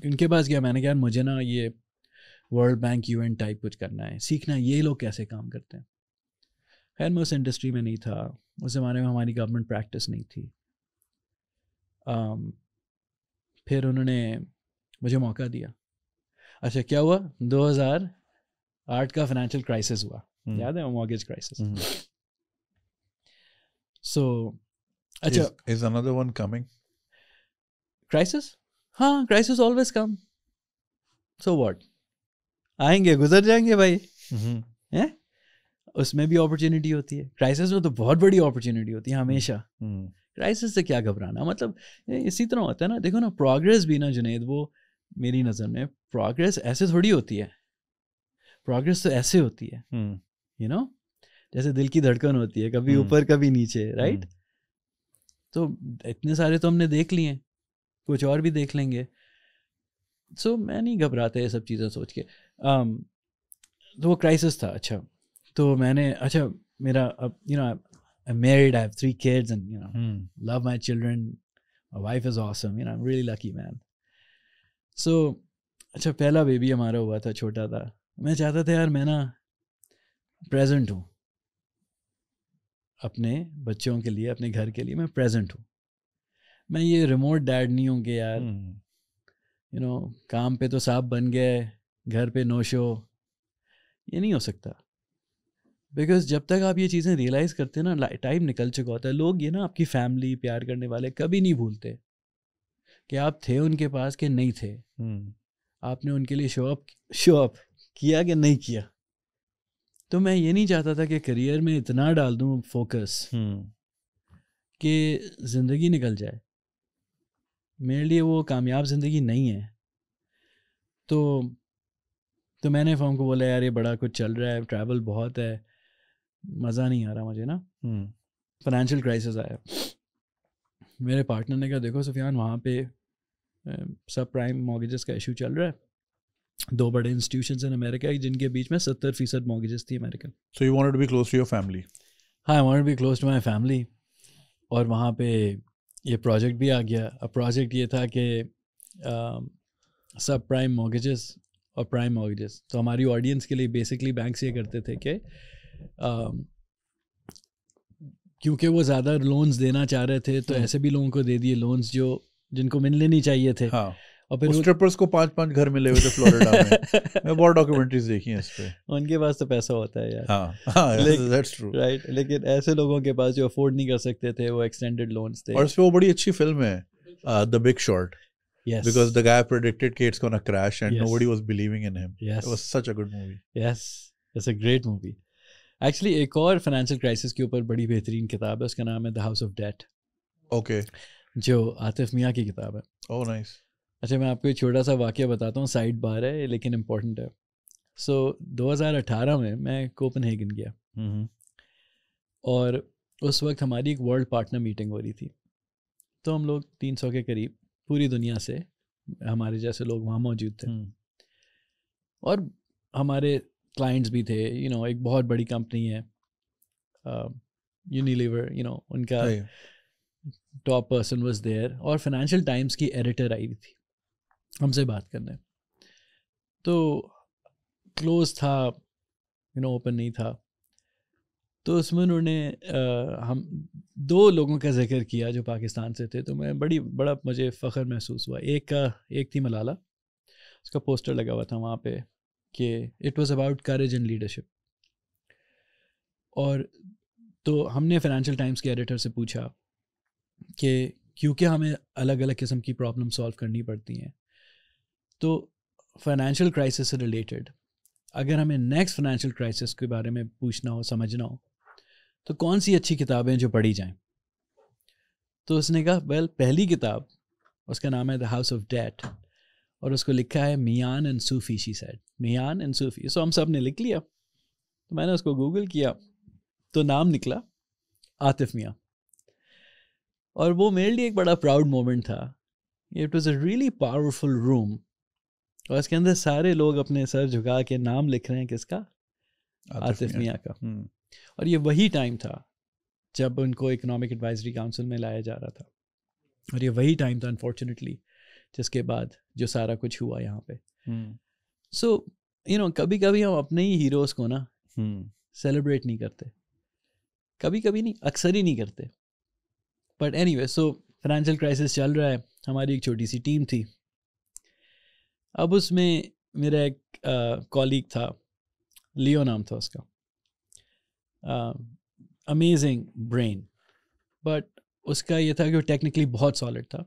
उनके पास गया मैंने कहा मुझे ना ये World Bank U N type कुछ करना है सीखना है ये लोग कैसे काम करते हैं खैर मैं उस इंडस्ट्री में नहीं था उस ज़माने में हमारी गवर्नमेंट प्रैक्टिस नहीं थी um, फिर उन्होंने मुझे मौका दिया अच्छा क्या हुआ 2008 का फाइनेंशियल क्राइसिस हुआ hmm. याद है मॉर्गेज क्राइसिस सो अच्छा is another one coming crisis हाँ crisis always come so what आएंगे गुजर जाएंगे भाई हम्म। है उसमें भी अपॉर्चुनिटी होती है क्राइसिस में तो बहुत बड़ी अपॉर्चुनिटी होती है हमेशा क्राइसिस हम्म। से क्या घबराना मतलब इसी तरह होता है ना देखो ना प्रोग्रेस भी ना जुनेद वो मेरी नज़र में प्रोग्रेस ऐसे थोड़ी होती है प्रोग्रेस तो ऐसे होती है you hmm. Know you know? जैसे दिल की धड़कन होती है कभी ऊपर कभी नीचे राइट तो इतने सारे तो हमने देख लिए कुछ और भी देख लेंगे सो so, मैं नहीं घबराता ये सब चीज़ें सोच के um, तो वो क्राइसिस था अच्छा तो मैंने अच्छा मेरा अब you know I married I have three kids and you know love my children wife is awesome you know I am really lucky man so अच्छा पहला बेबी हमारा हुआ था छोटा था मैं चाहता था यार मैं ना प्रेजेंट हूँ अपने बच्चों के लिए अपने घर के लिए मैं प्रेजेंट हूँ मैं ये रिमोट डैड नहीं होंगे यार यू हम्म। नो काम पे तो साहब बन गए घर पे नोशो ये नहीं हो सकता बिकॉज जब तक आप ये चीज़ें रियलाइज़ करते हैं ना टाइम निकल चुका होता है लोग ये ना आपकी फैमिली प्यार करने वाले कभी नहीं भूलते कि आप थे उनके पास कि नहीं थे हम्म। आपने उनके लिए शो अप शो अप किया कि नहीं किया तो मैं ये नहीं चाहता था कि करियर में इतना डाल दूँ फोकस हम्म। कि ज़िंदगी निकल जाए मेरे लिए वो कामयाब ज़िंदगी नहीं है तो तो मैंने फॉर्म को बोला यार ये बड़ा कुछ चल रहा है ट्रैवल बहुत है मज़ा नहीं आ रहा मुझे ना फाइनेंशियल हम्म। क्राइसिस आया मेरे पार्टनर ने कहा देखो सुफियान वहाँ पे सब प्राइम मॉगेजेस का इशू चल रहा है दो बड़े इंस्टीट्यूशन इन अमेरिका जिनके बीच में सत्तर फीसद मॉगेजेस थी American so you want be close to your family हाँ I want be close to my family और वहाँ पे ये प्रोजेक्ट भी आ गया अब प्रोजेक्ट ये था कि सब प्राइम मॉगेजेस और प्राइम मॉगेजेस तो हमारी ऑडियंस के लिए बेसिकली बैंक्स ये करते थे कि क्योंकि वो ज़्यादा लोन्स देना चाह रहे थे तो हम्म। ऐसे भी लोगों को दे दिए लोन्स जो जिनको मिलने नहीं चाहिए थे हाँ. और फिर स्ट्रिपर्स को पांच पांच घर मिले हुए थे फ्लोरिडा में मैं बहुत डॉक्यूमेंट्रीज देखी हैं इस पे उनके पास तो पैसा होता है यार हाँ हाँ दैट्स ट्रू राइट लेकिन ऐसे लोगों के पास जो अफोर्ड नहीं कर सकते थे वो एक्सटेंडेड लोन्स थे और इसमें वो बड़ी अच्छी फिल्म है the Big Short Yes. Because the guy predicted it's gonna crash and yes. nobody was believing in him. Yes. It was such a good movie. Yes. It's a great movie. Actually एक और financial crisis के ऊपर बड़ी बेहतरीन किताब है उसका नाम है the house of debt okay जो आतिफ मियाँ की किताब है ओह oh, नाइस अच्छा मैं आपको एक छोटा सा वाक्य बताता हूँ साइड बार है लेकिन इम्पोर्टेंट है सो so, 2018 में मैं कोपनहेगन गया और उस वक्त हमारी एक वर्ल्ड पार्टनर मीटिंग हो रही थी तो हम लोग 300 के करीब पूरी दुनिया से हमारे जैसे लोग वहाँ मौजूद थे और हमारे क्लाइंट्स भी थे यू you नो know, एक बहुत बड़ी कंपनी है यूनिलीवर यू नो उनका टॉप पर्सन वॉज देयर और फाइनेंशियल टाइम्स की एडिटर आई हुई थी हमसे बात करने तो क्लोज था यू नो ओपन नहीं था तो उसमें उन्होंने हम दो लोगों का जिक्र किया जो पाकिस्तान से थे तो मैं बड़ी बड़ा मुझे फ़ख्र महसूस हुआ एक का एक थी मलाला उसका पोस्टर लगा हुआ था वहाँ पे कि it was about courage and leadership और तो हमने फाइनेंशियल टाइम्स के एडिटर से पूछा कि क्योंकि हमें अलग अलग किस्म की प्रॉब्लम सॉल्व करनी पड़ती हैं तो फाइनेंशियल क्राइसिस से रिलेटेड अगर हमें नेक्स्ट फाइनेंशियल क्राइसिस के बारे में पूछना हो समझना हो तो कौन सी अच्छी किताबें जो पढ़ी जाएं तो उसने कहा वेल पहली किताब उसका नाम है द हाउस ऑफ डेट और उसको लिखा है Mian and Sufi she said Mian and Sufi so तो हम सब ने लिख लिया तो मैंने उसको गूगल किया तो नाम निकला आतिफ मियाँ और वो मेरे लिए एक बड़ा प्राउड मोमेंट था it was a really powerful room और इसके अंदर सारे लोग अपने सर झुका के नाम लिख रहे हैं किसका आतिफ मियाँ का हम्म। और ये वही टाइम था जब उनको इकोनॉमिक एडवाइजरी काउंसिल में लाया जा रहा था और ये वही टाइम था अनफॉर्चुनेटली जिसके बाद जो सारा कुछ हुआ यहाँ पे सो यू नो कभी कभी हम अपने ही हीरोज़ को ना सेलिब्रेट हम्म। नहीं करते कभी कभी नहीं अक्सर ही नहीं करते but anyway so financial crisis चल रहा है हमारी एक छोटी सी टीम थी अब उसमें मेरा एक कॉलीग था लियो नाम था उसका अमेजिंग ब्रेन बट उसका ये था कि वो टेक्निकली बहुत सॉलिड था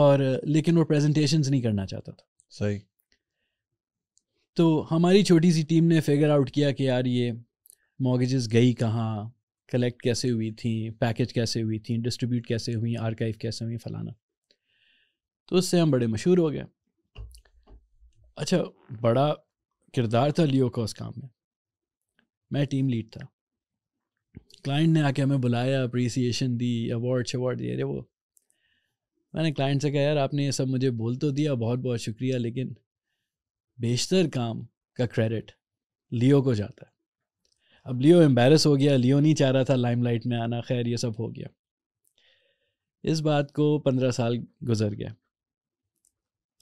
और लेकिन वो प्रेजेंटेशंस नहीं करना चाहता था सही तो हमारी छोटी सी टीम ने फिगर आउट किया कि यार ये मॉगेजेस गई कहाँ कलेक्ट कैसे हुई थी पैकेज कैसे हुई थी डिस्ट्रीब्यूट कैसे हुई आर्काइव कैसे हुई फलाना तो उससे हम बड़े मशहूर हो गए अच्छा बड़ा किरदार था लियो का उस काम में मैं टीम लीड था क्लाइंट ने आके हमें बुलाया अप्रिसिएशन दी अवार्ड शवार्ड दिए अरे वो मैंने क्लाइंट से कहा यार आपने ये सब मुझे बोल तो दिया बहुत बहुत शुक्रिया लेकिन बेशतर काम का क्रेडिट लियो को जाता है अब लियो एम्बेरस हो गया लियो नहीं चाह रहा था लाइमलाइट में आना खैर ये सब हो गया इस बात को पंद्रह साल गुजर गया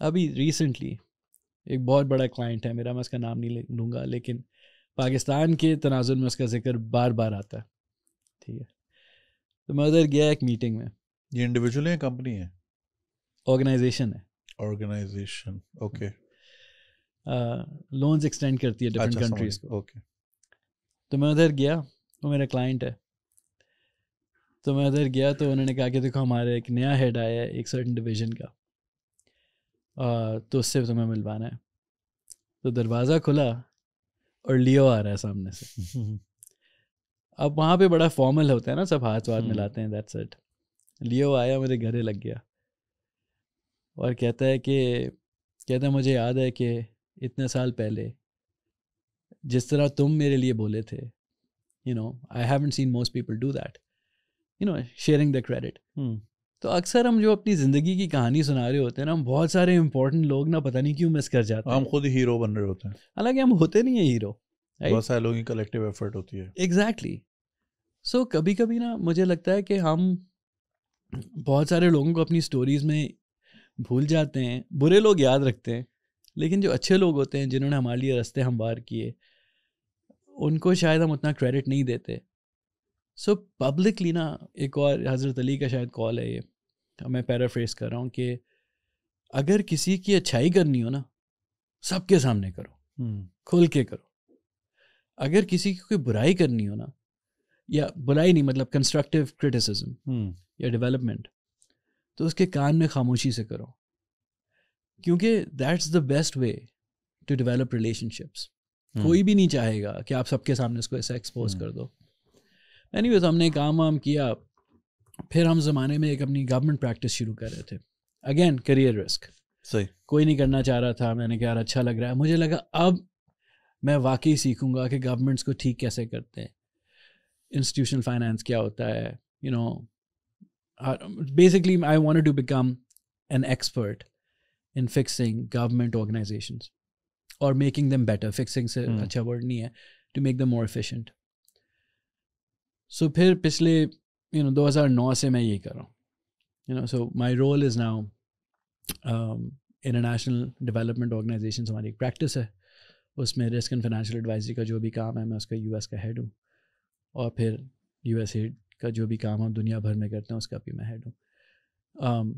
अभी रिसेंटली एक बहुत बड़ा क्लाइंट है मेरा मैं उसका नाम नहीं लूँगा लेकिन पाकिस्तान के तनाजुर में उसका जिक्र बार बार आता है ठीक है तो मैं उधर गया एक मीटिंग में ये इंडिविजुअल है कंपनी है ऑर्गेनाइजेशन है ऑर्गेनाइजेशन ओके लोन्स एक्सटेंड करती है डिफरेंट कंट्रीज अच्छा, को ओके तो मैं उधर गया वो मेरा क्लाइंट है तो मैं उधर गया तो उन्होंने कहा कि देखो हमारा एक नया हेड आया है एक सर्टन डिवीजन का तो उससे तुम्हें मिलवाना है तो दरवाज़ा खुला और लियो आ रहा है सामने से अब वहाँ पे बड़ा फॉर्मल होता है ना सब हाथ वाथ हम्म। मिलाते हैं दैट्स इट लियो आया मेरे घरे लग गया और कहता है कि कहता है मुझे याद है कि इतने साल पहले जिस तरह तुम मेरे लिए बोले थे you know I haven't seen most people do that you know sharing the credit तो अक्सर हम जो अपनी ज़िंदगी की कहानी सुना रहे होते हैं ना हम बहुत सारे इंपॉर्टेंट लोग ना पता नहीं क्यों मिस कर जाते हैं हम खुद हीरो बन रहे होते हैं हालांकि हम होते नहीं है हीरो बहुत सारे लोगों की कलेक्टिव एफर्ट होती है एग्जैक्टली सो कभी कभी ना मुझे लगता है कि हम बहुत सारे लोगों को अपनी स्टोरीज़ में भूल जाते हैं बुरे लोग याद रखते हैं लेकिन जो अच्छे लोग होते हैं जिन्होंने हमारे लिए रस्ते हमवार किए उनको शायद हम उतना क्रेडिट नहीं देते सो पब्लिकली ना एक और हज़रत अली का शायद कॉल है ये मैं पैराफ्रेस कर रहा हूँ कि अगर किसी की अच्छाई करनी हो ना सबके सामने करो हम्म। खुल के करो अगर किसी की कोई बुराई करनी हो ना या बुराई नहीं मतलब कंस्ट्रक्टिव क्रिटिसिज्म हम्म। या डेवलपमेंट तो उसके कान में खामोशी से करो क्योंकि that's the best way to develop relationships कोई भी नहीं चाहेगा कि आप सबके सामने उसको ऐसा एक्सपोज हम्म। कर दो एनीवेज हमने काम वाम किया फिर हम ज़माने में एक अपनी गवर्नमेंट प्रैक्टिस शुरू कर रहे थे अगेन करियर रिस्क सही कोई नहीं करना चाह रहा था मैंने कहा यार अच्छा लग रहा है मुझे लगा अब मैं वाकई सीखूंगा कि गवर्नमेंट्स को ठीक कैसे करते हैं इंस्टीट्यूशनल फाइनेंस क्या होता है you know basically I want to become an expert in fixing government organization और मेकिंग दम बेटर फिक्सिंग से hmm. अच्छा वर्ड नहीं है to make them more efficient सो फिर पिछले यू नो 2009 से मैं यही कर रहा हूँ you know so my role is now international development organization हमारी एक प्रैक्टिस है उसमें रिस्क एंड फाइनेंशियल एडवाइजरी का जो भी काम है मैं उसका यू का हेड हूँ और फिर यू एस का जो भी काम हम दुनिया भर में करते हैं उसका भी मैं हेड हूँ um,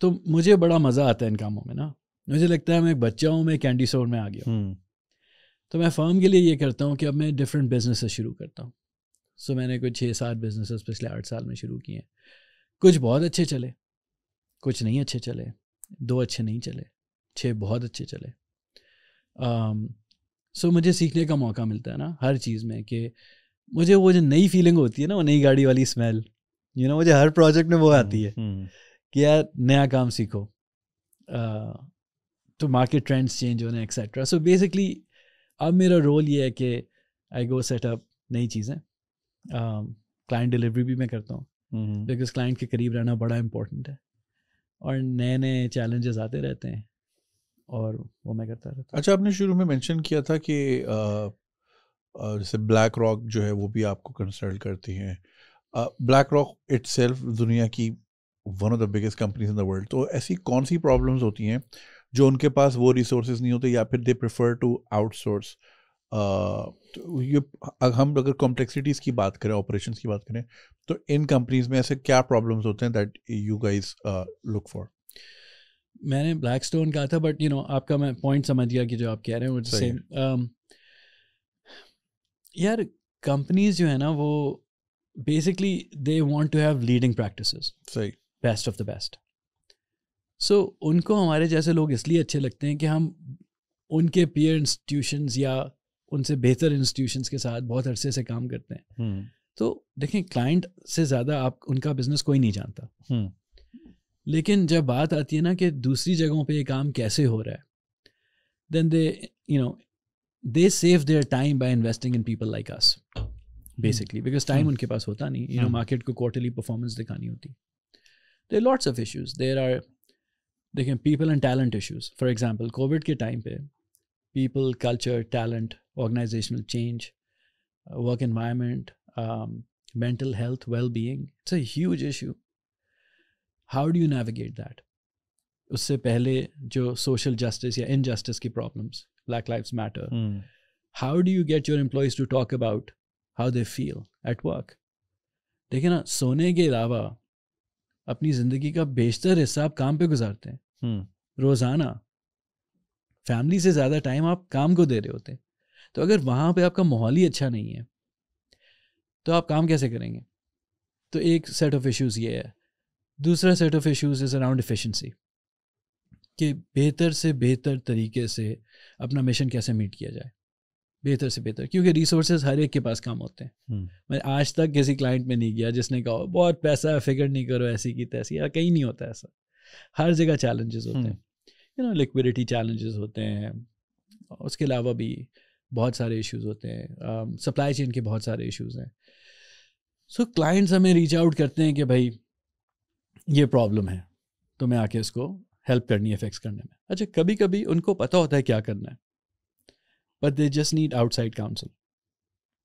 तो मुझे बड़ा मज़ा आता है इन कामों में ना मुझे लगता है मैं एक बच्चा हूँ मैं कैंडी स्टोर में आ गया हूँ हम्म। तो मैं फर्म के लिए ये करता हूँ कि अब मैं डिफरेंट बिजनेस शुरू करता हूँ सो so, मैंने कुछ छः सात बिजनेस पिछले आठ साल में शुरू किए हैं कुछ बहुत अच्छे चले कुछ नहीं अच्छे चले दो अच्छे नहीं चले छः बहुत अच्छे चले um, सो so मुझे सीखने का मौका मिलता है ना हर चीज़ में कि मुझे वो जो नई फीलिंग होती है ना वो नई गाड़ी वाली स्मेल यू नो मुझे हर प्रोजेक्ट में वो हम्म, आती है हम्म। कि यार नया काम सीखो uh, तो मार्केट ट्रेंड्स चेंज होने एक्सेट्रा सो बेसिकली अब मेरा रोल ये है कि आई गो सेटअप नई चीज़ें क्लाइंट um, डिलीवरी भी मैं करता हूँ बिकॉज हम्म, क्लाइंट हम्म। के करीब रहना बड़ा इम्पोर्टेंट है और नए नए चैलेंजेस आते रहते हैं और वो मैं करता रहता अच्छा आपने शुरू में मेंशन किया था कि जैसे ब्लैक रॉक जो है वो भी आपको कंसल्ट करती हैं ब्लैक रॉक इट दुनिया की one of the biggest companies in the world तो ऐसी कौन सी प्रॉब्लम्स होती हैं जो उनके पास वो रिसोर्स नहीं होते या फिर दे प्रेफर टू आउटसोर्स तो ये हम अगर कॉम्प्लेक्सिटीज़ की बात करें ऑपरेशंस की बात करें तो इन कंपनीज में ऐसे क्या प्रॉब्लम्स होते हैं that you guys look for मैंने ब्लैक स्टोन कहा था बट यू नो आपका मैं पॉइंट समझ गया कि जो आप कह रहे हैं वो सेम um, यार कंपनीज जो है ना वो basically they want to have leading practices सही best of the best so उनको हमारे जैसे लोग इसलिए अच्छे लगते हैं कि हम उनके पीयर इंस्टीट्यूशंस या उनसे बेहतर इंस्टीट्यूशंस के साथ बहुत अरसे से काम करते हैं हम्म। तो देखें क्लाइंट से ज़्यादा आप उनका बिजनेस कोई नहीं जानता हम्म। लेकिन जब बात आती है ना कि दूसरी जगहों पे ये काम कैसे हो रहा है then they you know they save their time by investing in people like us basically because time उनके पास होता नहीं यू नो मार्केट को क्वार्टरली परफॉर्मेंस दिखानी होती there lots of issues there are देखें people and talent issues for example Covid के time पे people culture talent organizational change, uh, work environment, um, mental health, well being. It's a huge issue. How do you navigate that? उससे पहले जो social justice या injustice की problems, Black Lives Matter, hmm. how do you get your employees to talk about how they feel at work? देखिए ना सोने के अलावा अपनी जिंदगी का बेशतर हिस्सा आप काम पे गुजारते हैं hmm. रोजाना फैमिली से ज्यादा टाइम आप काम को दे रहे होते हैं तो अगर वहाँ पे आपका माहौल ही अच्छा नहीं है तो आप काम कैसे करेंगे तो एक सेट ऑफ इश्यूज़ ये है दूसरा set of issues is around efficiency कि बेहतर से बेहतर तरीके से अपना मिशन कैसे मीट किया जाए बेहतर से बेहतर क्योंकि रिसोर्सेज हर एक के पास काम होते हैं हम्म। मैं आज तक किसी क्लाइंट में नहीं गया जिसने कहा बहुत पैसा फिक्र नहीं करो ऐसी की तैसी या कहीं नहीं होता ऐसा हर जगह चैलेंजेस होते हम्म। हैं यू नो लिक्विडिटी चैलेंजेस होते हैं उसके अलावा भी बहुत सारे इश्यूज होते हैं सप्लाई um, चेन के बहुत सारे इश्यूज हैं सो क्लाइंट्स हमें रीच आउट करते हैं कि भाई ये प्रॉब्लम है तो मैं आके इसको हेल्प करनी है फिक्स करने में अच्छा कभी कभी उनको पता होता है क्या करना है but they just need outside counsel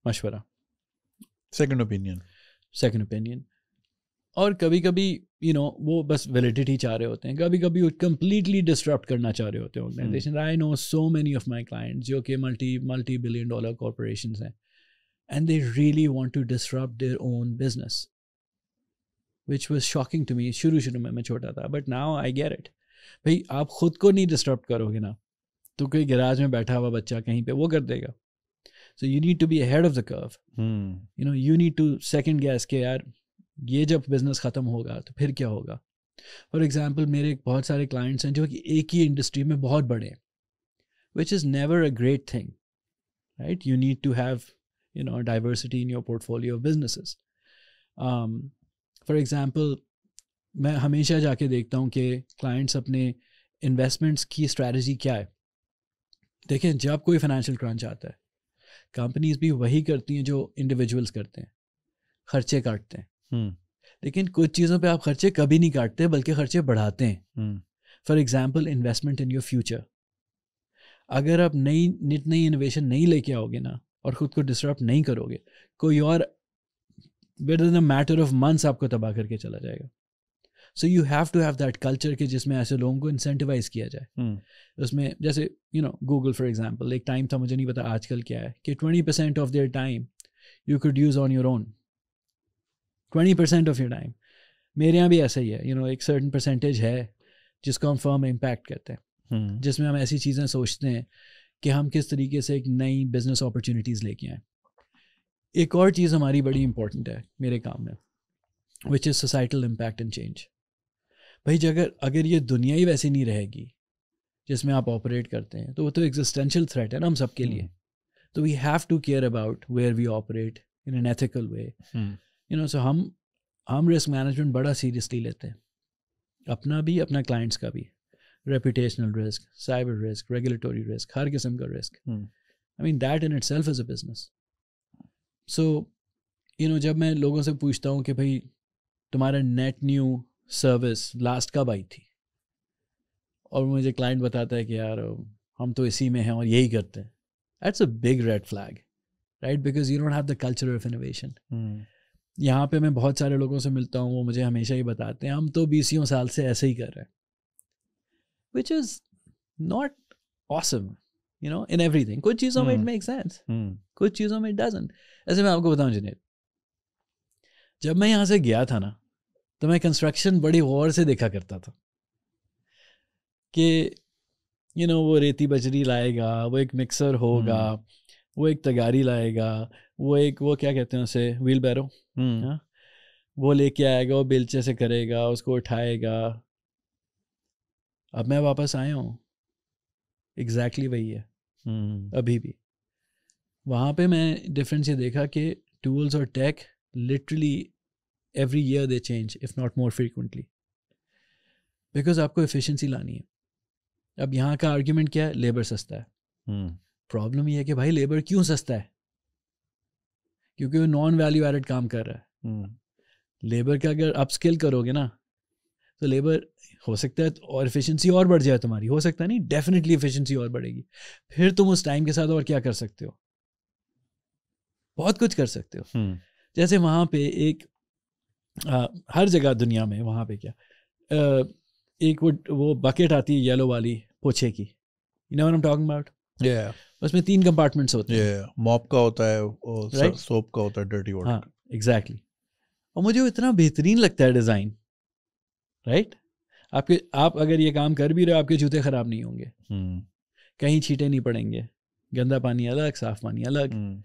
मशवरा सेकेंड ओपिनियन सेकेंड ओपिनियन और कभी कभी यू नो वो बस वैलिडिटी चाह रहे होते हैं कभी कभी वो कम्प्लीटली डिस्टर्ब करना चाह रहे होते हैं organisation I know so many of my client जो कि multi multi billion dollar corporation हैं and they really want to disrupt their own business which was shocking to me शुरू शुरू में मैं छोटा था but now I get it भाई आप खुद को नहीं डिस्टर्ब करोगे ना तो कोई गैराज में बैठा हुआ बच्चा कहीं पे वो कर देगा so you need to be head of the curve you know you need to second guess के यार ये जब बिज़नेस ख़त्म होगा तो फिर क्या होगा फॉर एग्ज़ाम्पल मेरे बहुत सारे क्लाइंट्स हैं जो कि एक ही इंडस्ट्री में बहुत बड़े हैं which is never a great thing right you need to have you know diversity in your portfolio of business for example मैं हमेशा जाके देखता हूँ कि क्लाइंट्स अपने इन्वेस्टमेंट्स की स्ट्रेटजी क्या है देखें जब कोई फाइनेंशियल क्रंच आता है कंपनीज भी वही करती हैं जो इंडिविजुअल्स करते हैं खर्चे काटते हैं हम्म। लेकिन कुछ चीज़ों पे आप खर्चे कभी नहीं काटते बल्कि खर्चे बढ़ाते हैं for example investment in your future अगर आप नई नित नई इनोवेशन नहीं लेके आओगे ना और ख़ुद को डिस्टर्ब नहीं करोगे कोई और within a matter of months आपको तबाह करके चला जाएगा so you have to have that culture के जिसमें ऐसे लोगों को इंसेंटिवाइज किया जाए hmm. उसमें जैसे you know Google for example एक टाइम था मुझे नहीं पता आजकल क्या है कि twenty percent of their time you could use on your own twenty percent of your time मेरे यहाँ भी ऐसा ही है यू you नो know, एक सर्टन परसेंटेज है जिसको हम फर्म इम्पैक्ट कहते हैं hmm. जिसमें हम ऐसी चीज़ें सोचते हैं कि हम किस तरीके से एक नई बिजनेस अपॉर्चुनिटीज़ लेके आएँ एक और चीज़ हमारी बड़ी इंपॉर्टेंट है मेरे काम में which is societal impact and change भाई जगह अगर ये दुनिया ही वैसी नहीं रहेगी जिसमें आप ऑपरेट करते हैं तो वो तो एग्जिस्टेंशियल थ्रेट है ना हम सबके लिए हम्म। तो we have to care about where we operate in an ethical way you know so हम हम रिस्क मैनेजमेंट बड़ा सीरियसली लेते हैं अपना भी अपना क्लाइंट्स का भी reputational risk cyber risk regulatory risk हर किस्म का risk I mean that in itself is a business so you know जब मैं लोगों से पूछता हूँ कि भाई तुम्हारा नेट न्यू सर्विस लास्ट कब आई थी और मुझे क्लाइंट बताता है कि यार हम तो इसी में हैं और यही करते हैं that's a big red flag right because you don't have the culture of innovation यहाँ पे मैं बहुत सारे लोगों से मिलता हूँ वो मुझे हमेशा ही बताते हैं हम तो बीसियों साल से ऐसे ही कर रहे हैं which is not awesome you know in thing कुछ चीज़ों में इट मेक सेंस कुछ चीज़ों में इट डजेंट ऐसे मैं आपको बताऊँ जुनेद जब मैं यहाँ से गया था ना तो मैं कंस्ट्रक्शन बड़ी गौर से देखा करता था कि यू नो वो रेती बजरी लाएगा वो एक मिक्सर होगा हम्म। वो एक तगारी लाएगा वो एक वो क्या कहते हैं उसे व्हील हम्म। हाँ। बैरो वो लेके आएगा वो बिलचे से करेगा उसको उठाएगा अब मैं वापस आया हूँ एग्जैक्टली exactly वही है hmm. अभी भी वहाँ पे मैं डिफरेंस ये देखा कि टूल्स और tech literally every year they change if not more frequently because आपको एफिशिएंसी लानी है अब यहाँ का आर्ग्यूमेंट क्या है लेबर सस्ता है प्रॉब्लम हम्म। hmm. ये है कि भाई लेबर क्यों सस्ता है क्योंकि वो नॉन वैल्यू एडेड काम कर रहा है लेबर हम्म। का अगर आप स्किल करोगे ना तो लेबर हो सकता है और एफिशिएंसी और बढ़ जाए तुम्हारी हो सकता है नहीं डेफिनेटली एफिशिएंसी और बढ़ेगी फिर तुम उस टाइम के साथ और क्या कर सकते हो बहुत कुछ कर सकते हो हम्म। जैसे वहां पे एक आ, हर जगह दुनिया में वहां पे क्या आ, एक वो वो बकेट आती है येलो वाली पोछे की you know what I am talking about उसमें तीन कंपार्टमेंट्स होते हैं मॉप का होता है और right? सोप का होता है डर्टी वाटर हाँ एग्जैक्टली exactly. और मुझे वो इतना बेहतरीन लगता है डिज़ाइन राइट right? आपके आप अगर ये काम कर भी रहे हो आपके जूते ख़राब नहीं होंगे hmm. कहीं छीटे नहीं पड़ेंगे गंदा पानी अलग साफ पानी अलग hmm.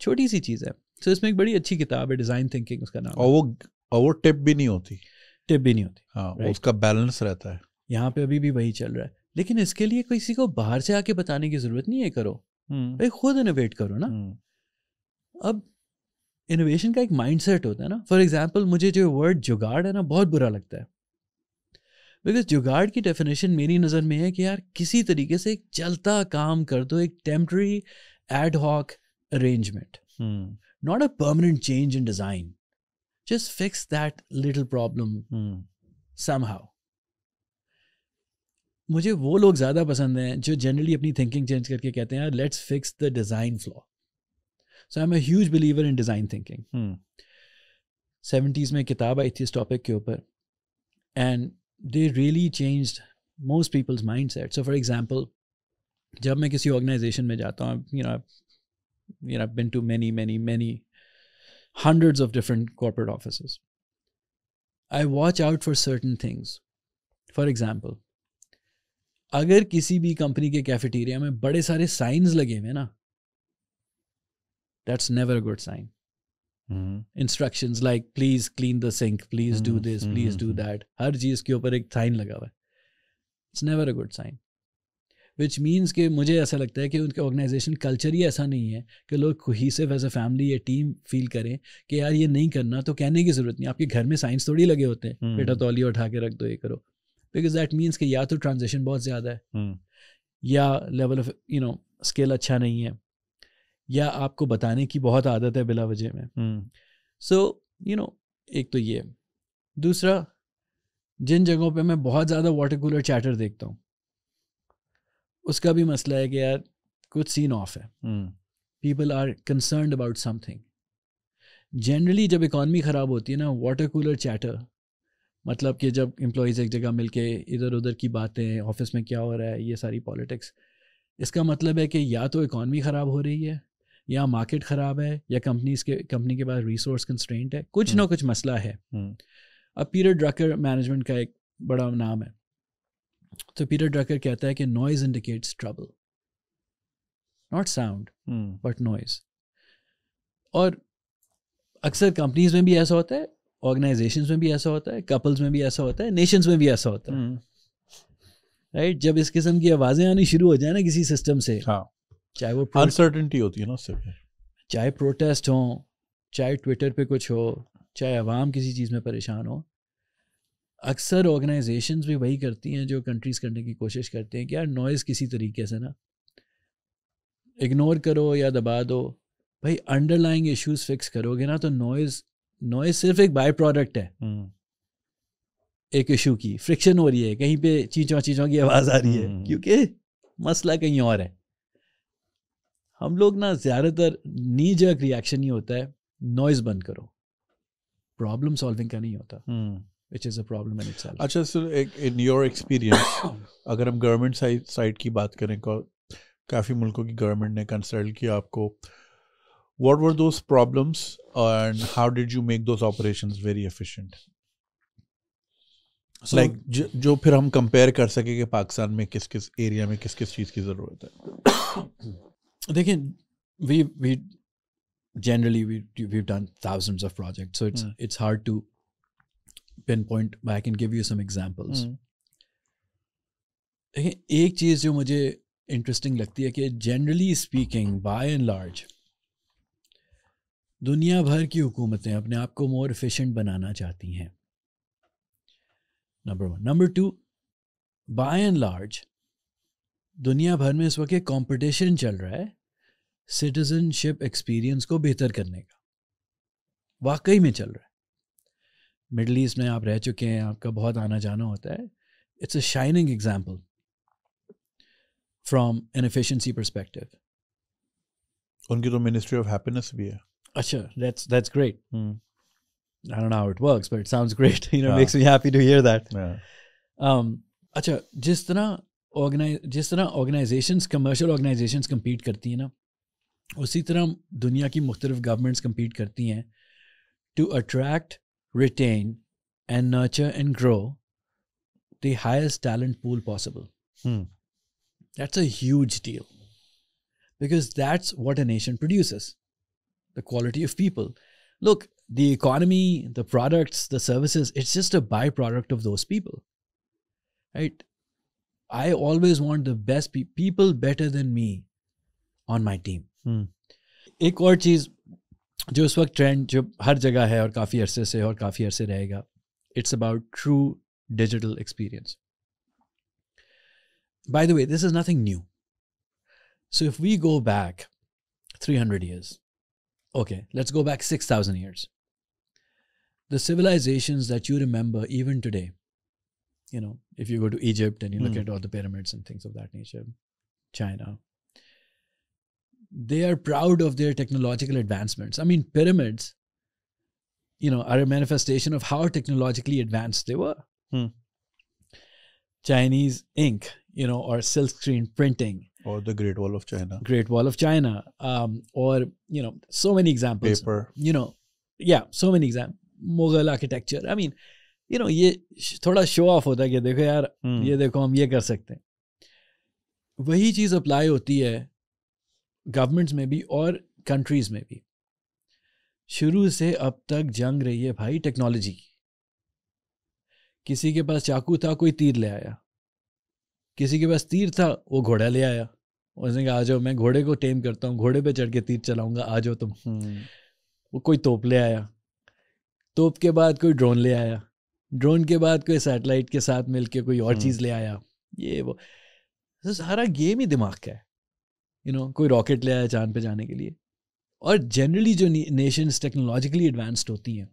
छोटी सी चीज़ है सो so, इसमें एक बड़ी अच्छी किताब है डिज़ाइन थिंकिंग उसका नाम और वो और वो टिप भी नहीं होती टिप भी नहीं होती हाँ right? उसका बैलेंस रहता है यहाँ पे अभी भी वही चल रहा है लेकिन इसके लिए किसी को बाहर से आके बताने की जरूरत नहीं है करो हम्म। भाई खुद इनोवेट करो ना हम्म। अब इनोवेशन का एक माइंडसेट होता है ना फॉर एग्जाम्पल मुझे जो वर्ड जुगाड़ है ना बहुत बुरा लगता है बिकॉज जुगाड़ की डेफिनेशन मेरी नज़र में है कि यार किसी तरीके से एक चलता काम कर दो एक temporary ad hoc arrangement not a permanent change in design just fix that little problem somehow मुझे वो लोग ज़्यादा पसंद हैं जो जनरली अपनी थिंकिंग चेंज करके कहते हैं let's fix the design flaw so I am huge believer in design thinking seventies में किताब आई थी इस टॉपिक के ऊपर and they really change most people's mindset so for example जब मैं किसी ऑर्गेनाइजेशन में जाता हूँ you know you know been to many many many hundreds of different corporate office I watch out for certain things for example अगर किसी भी company के कैफेटेरिया में बड़े सारे साइंस लगे हुए ना that's never a good sign instruction like please clean the sink please do this please do that हर चीज के ऊपर एक साइन लगा हुआ है it's never a good sign which means के मुझे ऐसा लगता है कि उनके ऑर्गेनाइजेशन कल्चर ही ऐसा नहीं है कि लोग कोहीसिव एज अ फैमिली या टीम फील करें कि यार ये नहीं करना तो कहने की जरूरत नहीं आपके घर में साइंस थोड़ी लगे होते हैं बेटा हम्म। तौलिया उठा के रख दो ये करो बिकॉज दैट मीन्स कि या तो ट्रांजेक्शन बहुत ज़्यादा है हम्म। या level of you know scale अच्छा नहीं है या आपको बताने की बहुत आदत है बिला वजह में सो यू नो एक तो ये दूसरा जिन जगहों पे मैं बहुत ज़्यादा वाटर कूलर चैटर देखता हूँ उसका भी मसला है कि यार कुछ सीन ऑफ है people are concern about something generally जब इकॉनमी ख़राब होती है ना वाटर कूलर चैटर मतलब कि जब एम्प्लॉज़ एक जगह मिल के इधर उधर की बातें ऑफिस में क्या हो रहा है ये सारी पॉलिटिक्स इसका मतलब है कि या तो इकॉनमी ख़राब हो रही है या मार्केट ख़राब है या कंपनीज के कंपनी के पास रिसोर्स कंस्ट्रेंट है कुछ ना हम्म। कुछ मसला है हम्म। अब पीटर ड्रकर मैनेजमेंट का एक बड़ा नाम है तो पीटर ड्रकर कहता है कि noise indicates trouble not sound but noise और अक्सर कंपनीज में भी ऐसा होता है ऑर्गेनाइजेशन में भी ऐसा होता है कपल्स में भी ऐसा होता है नेशंस में भी ऐसा होता है राइट हम्म। जब इस किस्म की आवाज़ें आनी शुरू हो जाए ना किसी सिस्टम से हाँ चाहे वो अनसर्टनटी होती है ना उससे चाहे प्रोटेस्ट हो चाहे ट्विटर पे कुछ हो चाहे आवाम किसी चीज़ में परेशान हो अक्सर ऑर्गेनाइजेशंस भी वही करती हैं जो कंट्रीज करने की कोशिश करते हैं कि यार नॉइज़ किसी तरीके से ना इग्नोर करो या दबा दो भाई अंडरलाइंग इश्यूज फिक्स करोगे ना तो नॉइज़ नॉइज सिर्फ एक बाय प्रोडक्ट है हम्म। एक इशू की फ्रिक्शन हो रही है कहीं पे चीचों चीचों की आवाज आ रही है हम्म। क्योंकि मसला कहीं और है हम लोग ना ज्यादातर नी जर्क रिएक्शन ही होता है नॉइज बंद करो प्रॉब्लम सॉल्विंग का नहीं होता which is a problem in itself अच्छा सर एक इन योर एक्सपीरियंस अगर हम गवर्नमेंट साइड की बात करें काफ़ी मुल्कों की गवर्नमेंट ने कंसल्ट किया आपको what were those problems and how did you make those operations very efficient Like, जो jo फिर hum compare kar सके कि Pakistan में kis kis area में kis kis चीज़ की ज़रूरत है देखिए we we generally we we've done thousands of projects so it's mm. it's hard to pinpoint but i can give you some examples hmm. देखिए mm. एक चीज़ जो मुझे interesting लगती है कि generally speaking, by and large. दुनिया भर की हुकूमतें अपने आप को मोर एफिशिएंट बनाना चाहती हैं number one number two by and large दुनिया भर में इस वक्त एक कॉम्पिटिशन चल रहा है सिटीजनशिप एक्सपीरियंस को बेहतर करने का वाकई में चल रहा है मिडल ईस्ट में आप रह चुके हैं आपका बहुत आना जाना होता है it's a shining example from an efficiency perspective उनकी तो मिनिस्ट्री ऑफ हैप्पीनेस भी है Achha, that's that's great. Hmm. I don't know how it works, but it sounds great. You know, makes me happy to hear that. Yeah. Um just the organize just the organizations, commercial organizations compete karti hai na. उसी तरह दुनिया की मुख्तलिफ governments compete करती हैं to attract retain and nurture and grow the highest talent pool possible that's a huge deal because that's what a nation produces quality of people. Look, the economy, the products, the services, it's just a byproduct of those people. Right? I always want the best people better than me on my team. Ek aur cheez jo is waqt trend jo har jagah hai aur kafi arse se aur It's about true digital experience. By the way, this is nothing new. So if we go back 300 years, Okay, let's go back 6,000 years. The civilizations that you remember even today, you know, if you go to Egypt and you look mm. at all the pyramids and things of that nature, China, they are proud of their technological advancements. I mean, pyramids, you know, are a manifestation of how technologically advanced they were. Mm. Chinese ink, you know, or silkscreen printing, or the great wall of china great wall of china um, or you know so many examples paper you know yeah so many examples mughal architecture i mean you know ये थोड़ा show off होता है कि देखो यार hmm. ये देखो हम ये कर सकते हैं वही चीज़ apply होती है governments में भी और countries में भी शुरू से अब तक जंग रही है भाई टेक्नोलॉजी की किसी के पास चाकू था कोई तीर ले आया किसी के पास तीर था वो घोड़ा ले आया उसने कहा आ जाओ मैं घोड़े को टेम करता हूँ घोड़े पे चढ़ के तीर चलाऊंगा आ जाओ तुम हम्म। वो कोई तोप ले आया तोप के बाद कोई ड्रोन ले आया ड्रोन के बाद कोई सैटेलाइट के साथ मिलके कोई और चीज़ हम्म। ले आया ये वो तो सारा गेम ही दिमाग का है यू you नो know, कोई रॉकेट ले आया चांद पे जाने के लिए और जनरली जो नेशंस टेक्नोलॉजिकली एडवांस्ड होती हैं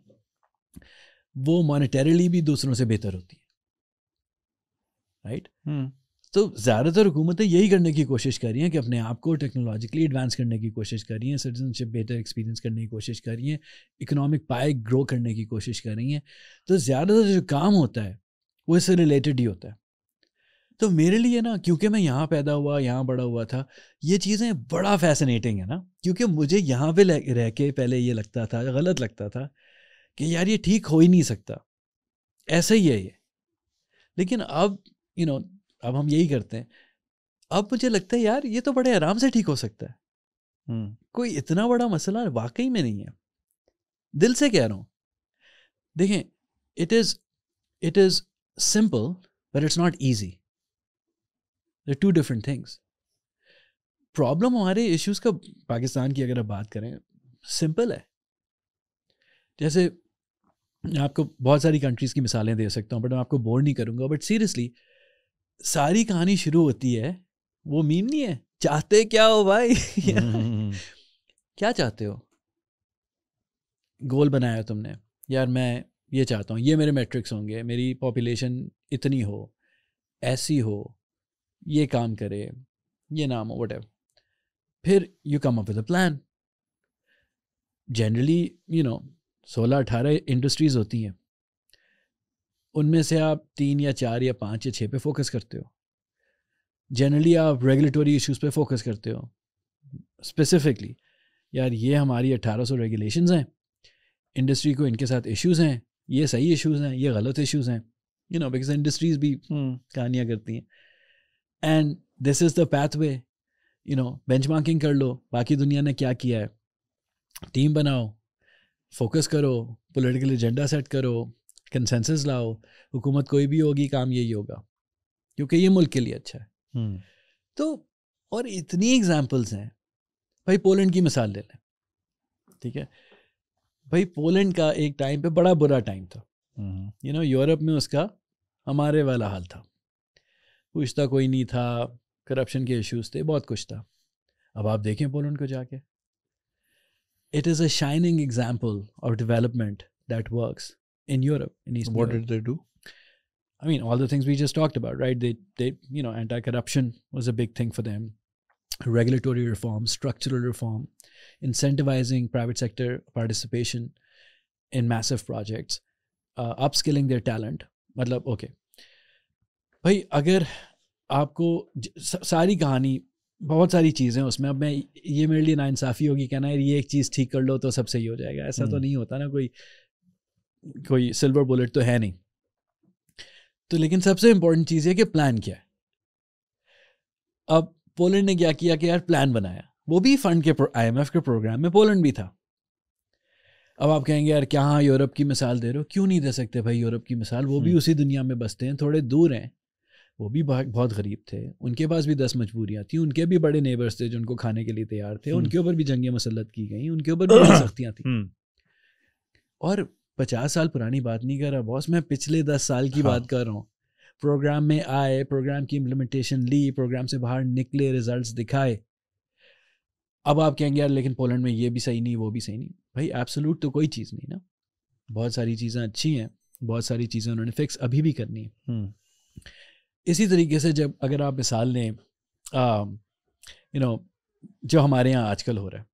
वो मॉनिटरली भी दूसरों से बेहतर होती है राइट right? हम्म। तो ज़्यादातर हुकूमतें यही करने की कोशिश कर रही हैं कि अपने आप को टेक्नोलॉजिकली एडवांस करने की कोशिश कर रही हैं सिटीजनशिप बेहतर एक्सपीरियंस करने की कोशिश कर रही हैं इकोनॉमिक पाए ग्रो करने की कोशिश कर रही हैं तो ज़्यादातर जो काम होता है वो इससे रिलेटेड ही होता है तो मेरे लिए ना क्योंकि मैं यहाँ पैदा हुआ यहाँ बड़ा हुआ था ये चीज़ें बड़ा फैसिनेटिंग है ना क्योंकि मुझे यहाँ पे रह के पहले ये लगता था गलत लगता था कि यार ये ठीक हो ही नहीं सकता ऐसा ही है ये लेकिन अब यू you नो know, अब हम यही करते हैं अब मुझे लगता है यार ये तो बड़े आराम से ठीक हो सकता है कोई इतना बड़ा मसला वाकई में नहीं है दिल से कह रहा हूं देखें it is it is simple but it's not easy to different things problem हमारे इश्यूज का पाकिस्तान की अगर आप बात करें सिंपल है जैसे मैं आपको बहुत सारी कंट्रीज़ की मिसालें दे सकता हूँ बट मैं आपको बोर नहीं करूँगा बट सीरियसली सारी कहानी शुरू होती है वो मीम नहीं है चाहते क्या हो भाई क्या चाहते हो गोल बनाया तुमने यार मैं ये चाहता हूँ ये मेरे मैट्रिक्स होंगे मेरी पॉपुलेशन इतनी हो ऐसी हो ये काम करे ये नाम हो वट फिर you come up with a plan generally you know सोलह अठारह इंडस्ट्रीज होती हैं उनमें से आप तीन या चार या पाँच या छः पे फोकस करते हो जनरली आप रेगुलेटरी इश्यूज पे फोकस करते हो स्पेसिफिकली यार ये हमारी 1800 रेगुलेशन हैं इंडस्ट्री को इनके साथ इश्यूज हैं ये सही इश्यूज हैं ये गलत इश्यूज हैं यू नो बिकॉज इंडस्ट्रीज भी hmm. कहानियाँ करती हैं and this is the pathway you know bench कर लो बाकी दुनिया ने क्या किया है टीम बनाओ फोकस करो पोलिटिकल एजेंडा सेट करो कंसेंसस लाओ हुकूमत कोई भी होगी काम यही होगा क्योंकि ये मुल्क के लिए अच्छा है हम्म। तो और इतनी एग्जाम्पल्स हैं भाई पोलैंड की मिसाल ले लें ठीक है भाई पोलैंड का एक टाइम पे बड़ा बुरा टाइम था यू हम्म। नो यूरोप में उसका हमारे वाला हाल था पूछता कोई नहीं था करप्शन के इश्यूज थे बहुत कुछ था अब आप देखें पोलैंड को जाके it is a shining example of development that works in Europe. In East what Europe. did they do? I mean, all the things we just talked about, right? They, they, you know, anti-corruption was a big thing for them. Regulatory reform, structural reform, incentivizing private sector participation in massive projects, uh, upskilling their talent. मतलब okay भाई अगर आपको सारी कहानी बहुत सारी चीज़ें उसमें अब मैं ये मेरे लिए नाइंसाफ़ी होगी कहना है ये एक चीज़ ठीक कर लो तो सब सही हो जाएगा ऐसा तो नहीं होता ना कोई कोई सिल्वर बुलेट तो है नहीं तो लेकिन सबसे इंपॉर्टेंट चीज़ है कि प्लान क्या है अब पोलैंड ने क्या किया कि यार प्लान बनाया वो भी फंड के आईएमएफ के प्रोग्राम में पोलैंड भी था अब आप कहेंगे यार क्या हाँ यूरोप की मिसाल दे रहे हो क्यों नहीं दे सकते भाई यूरोप की मिसाल वो भी हम्म। उसी दुनिया में बसते हैं थोड़े दूर हैं वो भी बहुत गरीब थे उनके पास भी दस मजबूरियाँ थी उनके भी बड़े नेबर्स थे जो उनको खाने के लिए तैयार थे हम्म। उनके ऊपर भी जंग मसलत की गई उनके ऊपर भी सख्तियाँ थी हम्म। और पचास साल पुरानी बात नहीं कर रहा बॉस मैं पिछले दस साल की हाँ. बात कर रहा हूँ प्रोग्राम में आए प्रोग्राम की इम्प्लीमेंटेशन ली प्रोग्राम से बाहर निकले रिजल्ट्स दिखाए अब आप कहेंगे यार लेकिन पोलैंड में ये भी सही नहीं वो भी सही नहीं भाई एब्सोलूट तो कोई चीज़ नहीं ना बहुत सारी चीज़ें अच्छी हैं बहुत सारी चीज़ें उन्होंने फिक्स अभी भी करनी है हम्म। इसी तरीके से जब अगर आप मिसाल लें यू नो जो हमारे यहाँ आजकल हो रहा है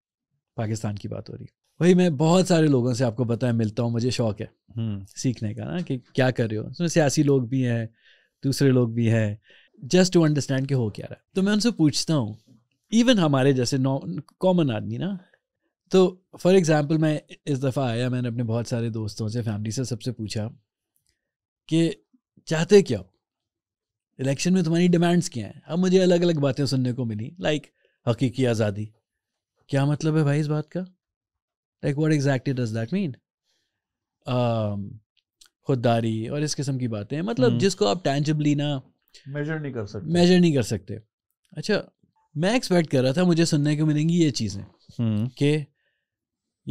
पाकिस्तान की बात हो रही है वही मैं बहुत सारे लोगों से आपको बताया मिलता हूँ मुझे शौक है हम्म। सीखने का ना कि क्या कर रहे हो उसमें सियासी लोग भी हैं दूसरे लोग भी हैं जस्ट टू अंडरस्टैंड कि हो क्या रहा है तो मैं उनसे पूछता हूँ इवन हमारे जैसे कॉमन आदमी ना तो फॉर एग्ज़ाम्पल मैं इस दफ़ा आया मैंने अपने बहुत सारे दोस्तों से फैमिली से सबसे पूछा कि चाहते क्या हो इलेक्शन में तुम्हारी डिमांड्स क्या हैं अब मुझे अलग अलग बातें सुनने को मिली लाइक हकीकी आज़ादी क्या मतलब है भाई इस बात का like what exactly does that mean खुददारी और इस किस्म की बातें मतलब हम्म। जिसको आप टैंजबली ना मेजर नहीं कर सकते मेजर नहीं कर सकते अच्छा मैं एक्सपेक्ट कर रहा था मुझे सुनने को मिलेंगी ये चीज़ें हम्म। कि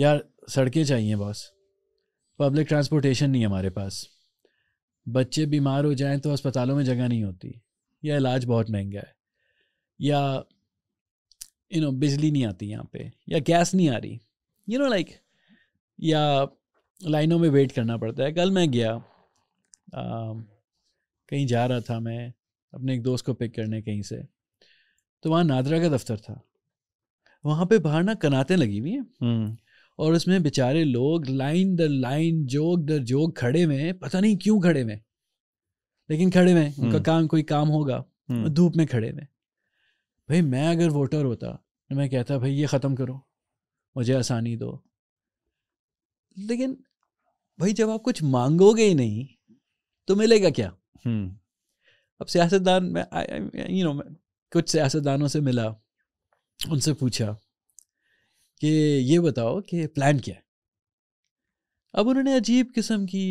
यार सड़कें चाहिए बॉस पब्लिक ट्रांसपोर्टेशन नहीं हमारे पास बच्चे बीमार हो जाएं तो अस्पतालों में जगह नहीं होती या इलाज बहुत महंगा है या यू नो बिजली नहीं आती यहाँ पे या गैस नहीं आ रही यू नो लाइक या लाइनों में वेट करना पड़ता है कल मैं गया आ, कहीं जा रहा था मैं अपने एक दोस्त को पिक करने कहीं से तो वहाँ नादरा का दफ्तर था वहाँ पे बाहर ना कनातें लगी हुई हैं हम्म। और उसमें बेचारे लोग लाइन दर लाइन जोक दर जोक खड़े में पता नहीं क्यों खड़े में लेकिन खड़े में उनका हम्म। काम कोई काम होगा हम्म। धूप में खड़े में भाई मैं अगर वोटर होता तो मैं कहता भाई ये ख़त्म करो मुझे आसानी दो लेकिन भाई जब आप कुछ मांगोगे ही नहीं तो मिलेगा क्या हम्म। अब सियासतदान मैं यू नो कुछ सियासतदानों से मिला उनसे पूछा कि ये बताओ कि प्लान क्या है अब उन्होंने अजीब किस्म की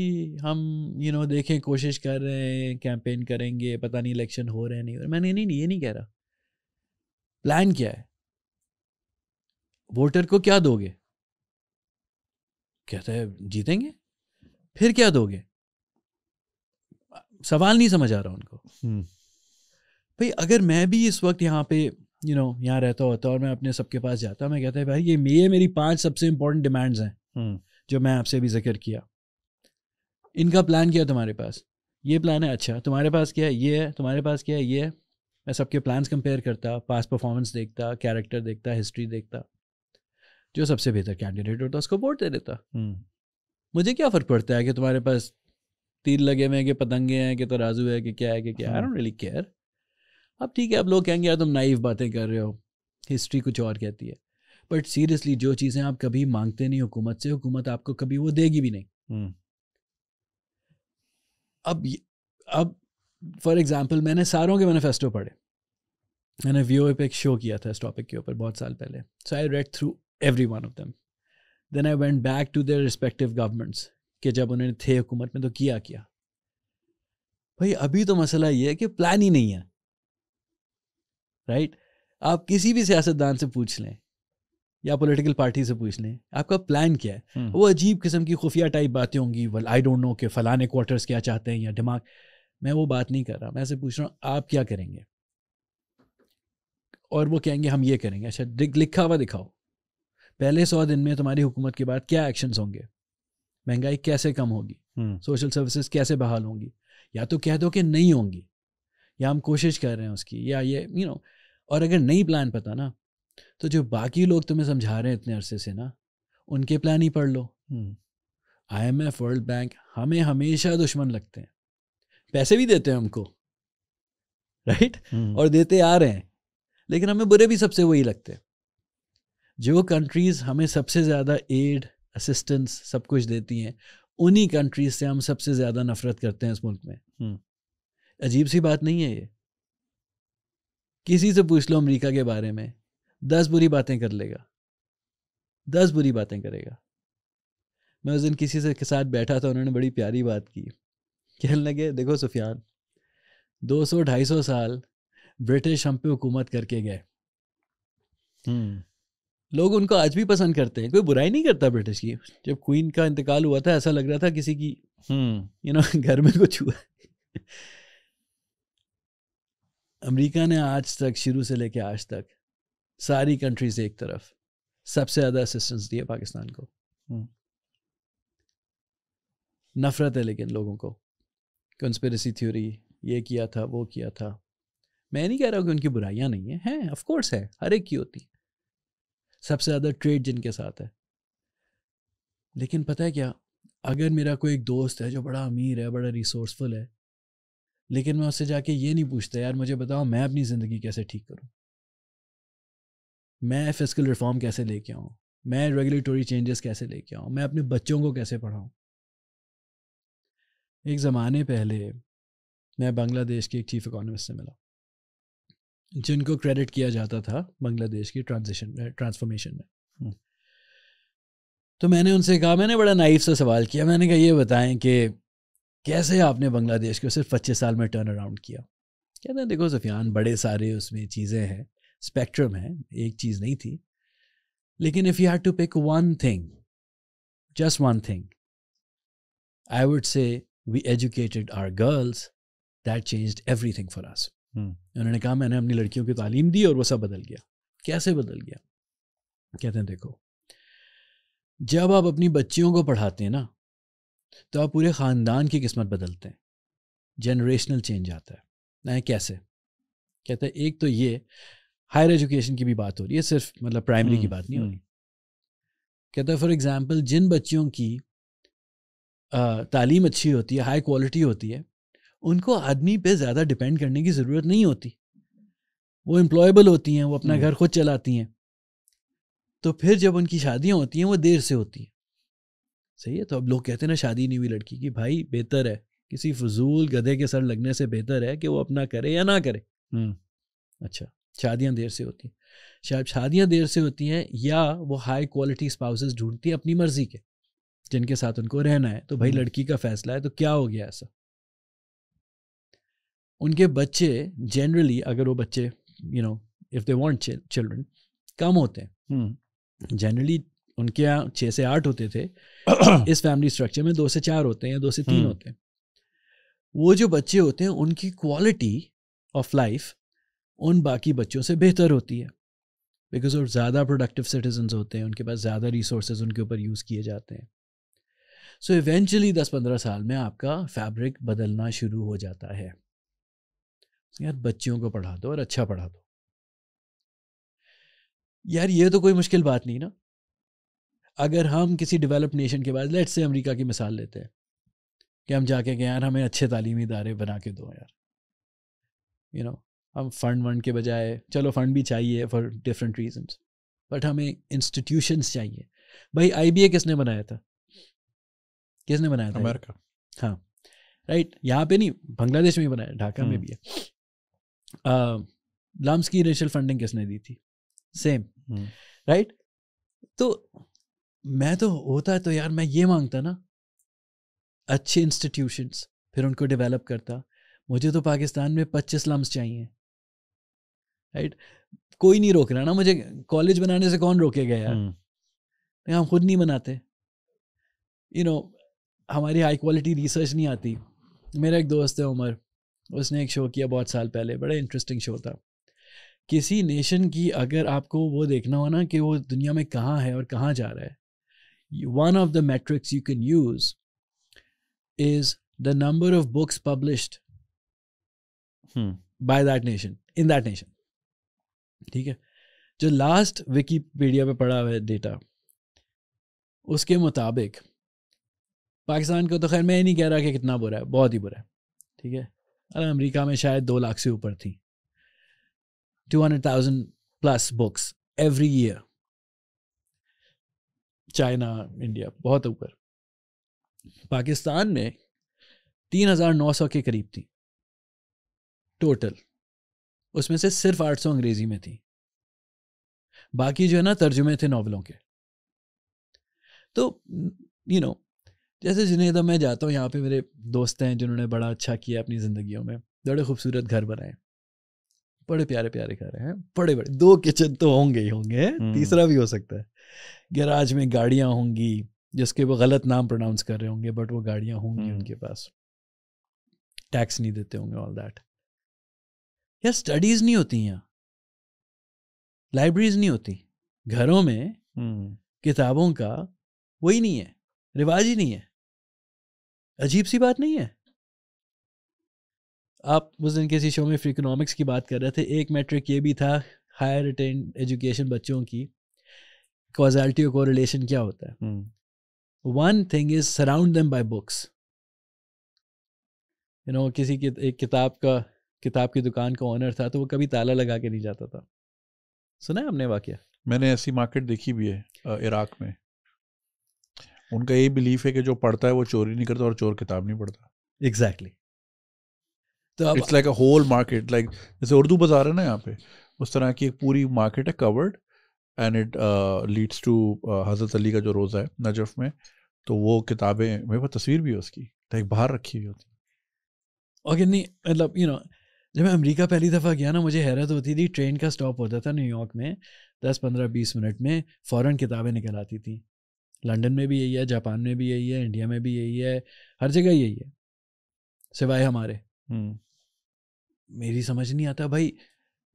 हम यू you नो know, देखें कोशिश कर रहे हैं कैंपेन करेंगे पता नहीं इलेक्शन हो रहे हैं नहीं मैंने नहीं, नहीं ये नहीं कह रहा प्लान क्या है वोटर को क्या दोगे कहता है जीतेंगे फिर क्या दोगे सवाल नहीं समझ आ रहा उनको हम्म। भाई अगर मैं भी इस वक्त यहाँ पे यू नो यहाँ रहता होता और मैं अपने सबके पास जाता मैं कहता है भाई ये ये मेरी पांच सबसे इंपॉर्टेंट डिमांड्स हैं हम्म। जो मैं आपसे भी जिक्र किया इनका प्लान क्या तुम्हारे पास ये प्लान है अच्छा तुम्हारे पास क्या है ये है तुम्हारे पास क्या है ये है मैं सबके प्लान्स कंपेयर करता पास परफॉर्मेंस देखता कैरेक्टर देखता हिस्ट्री देखता जो सबसे बेहतर कैंडिडेट होता है उसको वोट दे देता हम्म। मुझे क्या फ़र्क पड़ता है कि तुम्हारे पास तीर लगे हुए हैं कि पतंगे हैं कि तराजू तो है कि क्या है कि क्या आई डोंट रियली केयर अब ठीक है अब लोग कहेंगे यार तुम नाइव बातें कर रहे हो हिस्ट्री कुछ और कहती है बट सीरियसली जो चीज़ें आप कभी मांगते नहीं हुकूमत से हुकूमत आपको कभी वो देगी भी नहीं हम्म। अब अब फॉर एग्जाम्पल मैंने सारों के मैनिफेस्टो पढ़े मैंने वी पे एक शो किया था इस टॉपिक के ऊपर बहुत साल पहले so I read through every one of them then I went back to their respective governments कि जब उन्होंने थे हुकूमत में तो किया किया भाई अभी तो मसला ये है कि प्लान ही नहीं है राइट आप किसी भी सियासतदान से पूछ लें या पॉलिटिकल पार्टी से पूछ लें आपका प्लान क्या है हम्म। वो अजीब किस्म की खुफिया टाइप बातें होंगी वेल आई डोंट नो कि फलाने क्वार्टर्स क्या चाहते हैं या दिमाग मैं वो बात नहीं कर रहा मैं ऐसे पूछ रहा हूँ आप क्या करेंगे और वो कहेंगे हम ये करेंगे अच्छा लिखा हुआ दिखाओ पहले सौ दिन में तुम्हारी हुकूमत के बाद क्या एक्शन होंगे महंगाई कैसे कम होगी सोशल हम्म। सर्विसेज कैसे बहाल होंगी या तो कह दो कि नहीं होंगी या हम कोशिश कर रहे हैं उसकी या ये यू you नो know, और अगर नहीं प्लान पता ना तो जो बाकी लोग तुम्हें समझा रहे हैं इतने अरसे से ना उनके प्लान ही पढ़ लो I M F World Bank हमें हमेशा दुश्मन लगते हैं पैसे भी देते हैं हमको राइट right? हम्म। और देते आ रहे हैं लेकिन हमें बुरे भी सबसे वही लगते हैं जो कंट्रीज़ हमें सबसे ज़्यादा एड असिस्टेंस सब कुछ देती हैं उन्हीं कंट्रीज से हम सबसे ज़्यादा नफरत करते हैं इस मुल्क में हम्म। अजीब सी बात नहीं है ये किसी से पूछ लो अमेरिका के बारे में दस बुरी बातें कर लेगा दस बुरी बातें करेगा मैं उस दिन किसी से के साथ बैठा था उन्होंने बड़ी प्यारी बात की कहने लगे देखो सुफियान ढाई सौ साल ब्रिटिश हम पे हुकूमत करके गए हम्म। लोग उनको आज भी पसंद करते हैं कोई बुराई नहीं करता ब्रिटिश की जब क्वीन का इंतकाल हुआ था ऐसा लग रहा था किसी की यू हम्म। नो घर में कुछ हुआ अमेरिका ने आज तक शुरू से लेके आज तक सारी कंट्रीज एक तरफ सबसे ज़्यादा असिस्टेंस दिया पाकिस्तान को हम्म। नफरत है लेकिन लोगों को कंस्पेरेसी थ्योरी ये किया था वो किया था मैं नहीं कह रहा हूँ कि उनकी बुराइयाँ नहीं है हैं ऑफ कोर्स है हर एक की होती है सबसे ज़्यादा ट्रेड जिनके साथ है लेकिन पता है क्या अगर मेरा कोई एक दोस्त है जो बड़ा अमीर है बड़ा रिसोर्सफुल है लेकिन मैं उससे जाके ये नहीं पूछता यार मुझे बताओ मैं अपनी ज़िंदगी कैसे ठीक करूँ मैं फिजिकल रिफॉर्म कैसे लेके आऊँ मैं रेगुलेटरी चेंजेस कैसे लेके आऊँ मैं अपने बच्चों को कैसे पढ़ाऊँ एक ज़माने पहले मैं बांग्लादेश के एक चीफ इकोनॉमिस्ट से मिला जिनको क्रेडिट किया जाता था बांग्लादेश की ट्रांजिशन ट्रांसफॉर्मेशन में हम्म। तो मैंने उनसे कहा मैंने बड़ा नाइफ सा सवाल किया मैंने कहा ये बताएं कि कैसे आपने बांग्लादेश को सिर्फ पच्चीस साल में टर्न अराउंड किया कहते हैं देखो सफियान बड़े सारे उसमें चीज़ें हैं स्पेक्ट्रम है एक चीज़ नहीं थी लेकिन if you had to pick one thing just one thing I would say we educated our girls that changed everything for us हम्म। उन्होंने कहा मैंने अपनी लड़कियों की तालीम दी और वो सब बदल गया कैसे बदल गया कहते हैं देखो जब आप अपनी बच्चियों को पढ़ाते हैं ना तो आप पूरे ख़ानदान की किस्मत बदलते हैं जनरेशनल चेंज आता है नहीं कैसे कहते हैं एक तो ये हायर एजुकेशन की भी बात हो रही है सिर्फ मतलब प्राइमरी की हम्म, बात नहीं हो रही कहता है फॉर एग्ज़ाम्पल जिन बच्चियों की आ, तालीम अच्छी होती है हाई क्वालिटी होती है उनको आदमी पे ज़्यादा डिपेंड करने की ज़रूरत नहीं होती वो एम्प्लॉयबल होती हैं वो अपना हम्म। घर खुद चलाती हैं तो फिर जब उनकी शादियाँ होती हैं वो देर से होती हैं सही है तो अब लोग कहते हैं ना शादी नहीं हुई लड़की की भाई बेहतर है किसी फजूल गधे के सर लगने से बेहतर है कि वो अपना करे या ना करे हम्म। अच्छा शादियाँ देर से होती हैं शायद शादियाँ देर से होती हैं या वो हाई क्वालिटी स्पाउसेस ढूंढती हैं अपनी मर्जी के जिनके साथ उनको रहना है तो भाई हम्म। लड़की का फैसला है तो क्या हो गया ऐसा उनके बच्चे जनरली अगर वो बच्चे you know if they want children कम होते हैं जनरली हम्म। उनके यहाँ छः से आठ होते थे इस फैमिली स्ट्रक्चर में दो से चार होते हैं या दो से तीन हम्म। होते हैं वो जो बच्चे होते हैं उनकी क्वालिटी ऑफ लाइफ उन बाकी बच्चों से बेहतर होती है बिकॉज और ज़्यादा प्रोडक्टिव सिटीजन होते हैं उनके पास ज़्यादा रिसोर्स उनके ऊपर यूज़ किए जाते हैं सो इवेंचुअली दस पंद्रह साल में आपका फैब्रिक बदलना शुरू हो जाता है यार बच्चियों को पढ़ा दो और अच्छा पढ़ा दो यार ये तो कोई मुश्किल बात नहीं ना अगर हम किसी डेवलप्ड नेशन के बाद लेट्स से अमेरिका की मिसाल लेते हैं कि हम जाके कि यार हमें अच्छे तालीमी इदारे बना के दो यार यू you नो know, हम फंड वंड के बजाय चलो फंड भी चाहिए फॉर डिफरेंट रीजंस बट हमें इंस्टीट्यूशंस चाहिए भाई आई किसने बनाया था किसने बनाया था अमेरिका हाँ राइट right, यहाँ पे नहीं बांग्लादेश में बनाया ढाका में हम्म। भी है लम्स की इनिशियल फंडिंग किसने दी थी सेम हम्म। राइट तो मैं तो होता है तो यार मैं ये मांगता ना अच्छे इंस्टीट्यूशंस फिर उनको डेवलप करता मुझे तो पाकिस्तान में पच्चीस लम्स चाहिए राइट कोई नहीं रोक रहा ना मुझे कॉलेज बनाने से कौन रोके गया यार hmm. हम खुद नहीं बनाते यू you नो know, हमारी हाई क्वालिटी रिसर्च नहीं आती मेरा एक दोस्त है उमर उसने एक शो किया बहुत साल पहले बड़ा इंटरेस्टिंग शो था किसी नेशन की अगर आपको वो देखना हो ना कि वो दुनिया में कहाँ है और कहाँ जा रहा है one of the metrics you can use is the number of books publish by that nation in that nation ठीक है जो लास्ट विकीपीडिया पे पड़ा हुआ है डेटा उसके मुताबिक पाकिस्तान को तो खैर मैं नहीं कह रहा कि कितना बुरा है बहुत ही बुरा है ठीक है अरे अमेरिका में शायद दो लाख से ऊपर थी two hundred thousand plus books every year China India बहुत ऊपर पाकिस्तान में तीन हज़ार नौ सौ के करीब थी टोटल उसमें से सिर्फ आठ सौ अंग्रेज़ी में थी बाकी जो है ना तर्जुमे थे नावलों के तो यू you नो know, जैसे जिन्हें तो मैं जाता हूँ यहाँ पे मेरे दोस्त हैं जिन्होंने बड़ा अच्छा किया अपनी ज़िंदगियों में बड़े खूबसूरत घर बनाए बड़े प्यारे प्यारे घर हैं बड़े बड़े दो किचन तो होंगे ही होंगे हम्म। तीसरा भी हो सकता है गैराज में गाड़ियाँ होंगी जिसके वो गलत नाम प्रोनाउंस कर रहे होंगे बट वो गाड़ियाँ होंगी हम्म। उनके पास टैक्स नहीं देते होंगे ऑल दैट यार स्टडीज़ नहीं होती यहाँ लाइब्रेरीज नहीं होती घरों में हम्म। किताबों का वही नहीं है रिवाज ही नहीं है अजीब सी बात नहीं है आप उस दिन किसी शो में फ्री इकोनॉमिक्स की बात कर रहे थे एक मैट्रिक ये भी था हायर अटेन एजुकेशन बच्चों की कॉजैलिटी और कोरिलेशन क्या होता है one thing is surround them by books you know किसी की एक किताब का किताब की दुकान का ऑनर था तो वो कभी ताला लगा के नहीं जाता था सुना है आपने वाक्य मैंने ऐसी मार्केट देखी भी है इराक में उनका यही बिलीफ है कि जो पढ़ता है वो चोरी नहीं करता और चोर किताब नहीं पढ़ता एग्जैक्टली तो it's like a whole market like जैसे उर्दू बाजार है ना यहाँ पे उस तरह की एक पूरी मार्केट है covered and it leads to Hazrat Ali का जो रोज़ा है नजफ़ में तो वो किताबें मेरे पास तस्वीर भी है उसकी लाइक बाहर रखी हुई होती ओके नहीं मतलब यू नो जब मैं अमेरिका पहली दफ़ा गया ना मुझे हैरत होती थी ट्रेन का स्टॉप होता था न्यूयॉर्क में दस पंद्रह बीस मिनट में फ़ौरन किताबें निकल आती थी लंदन में भी यही है जापान में भी यही है इंडिया में भी यही है हर जगह यही है सिवाय हमारे हम्म। मेरी समझ नहीं आता भाई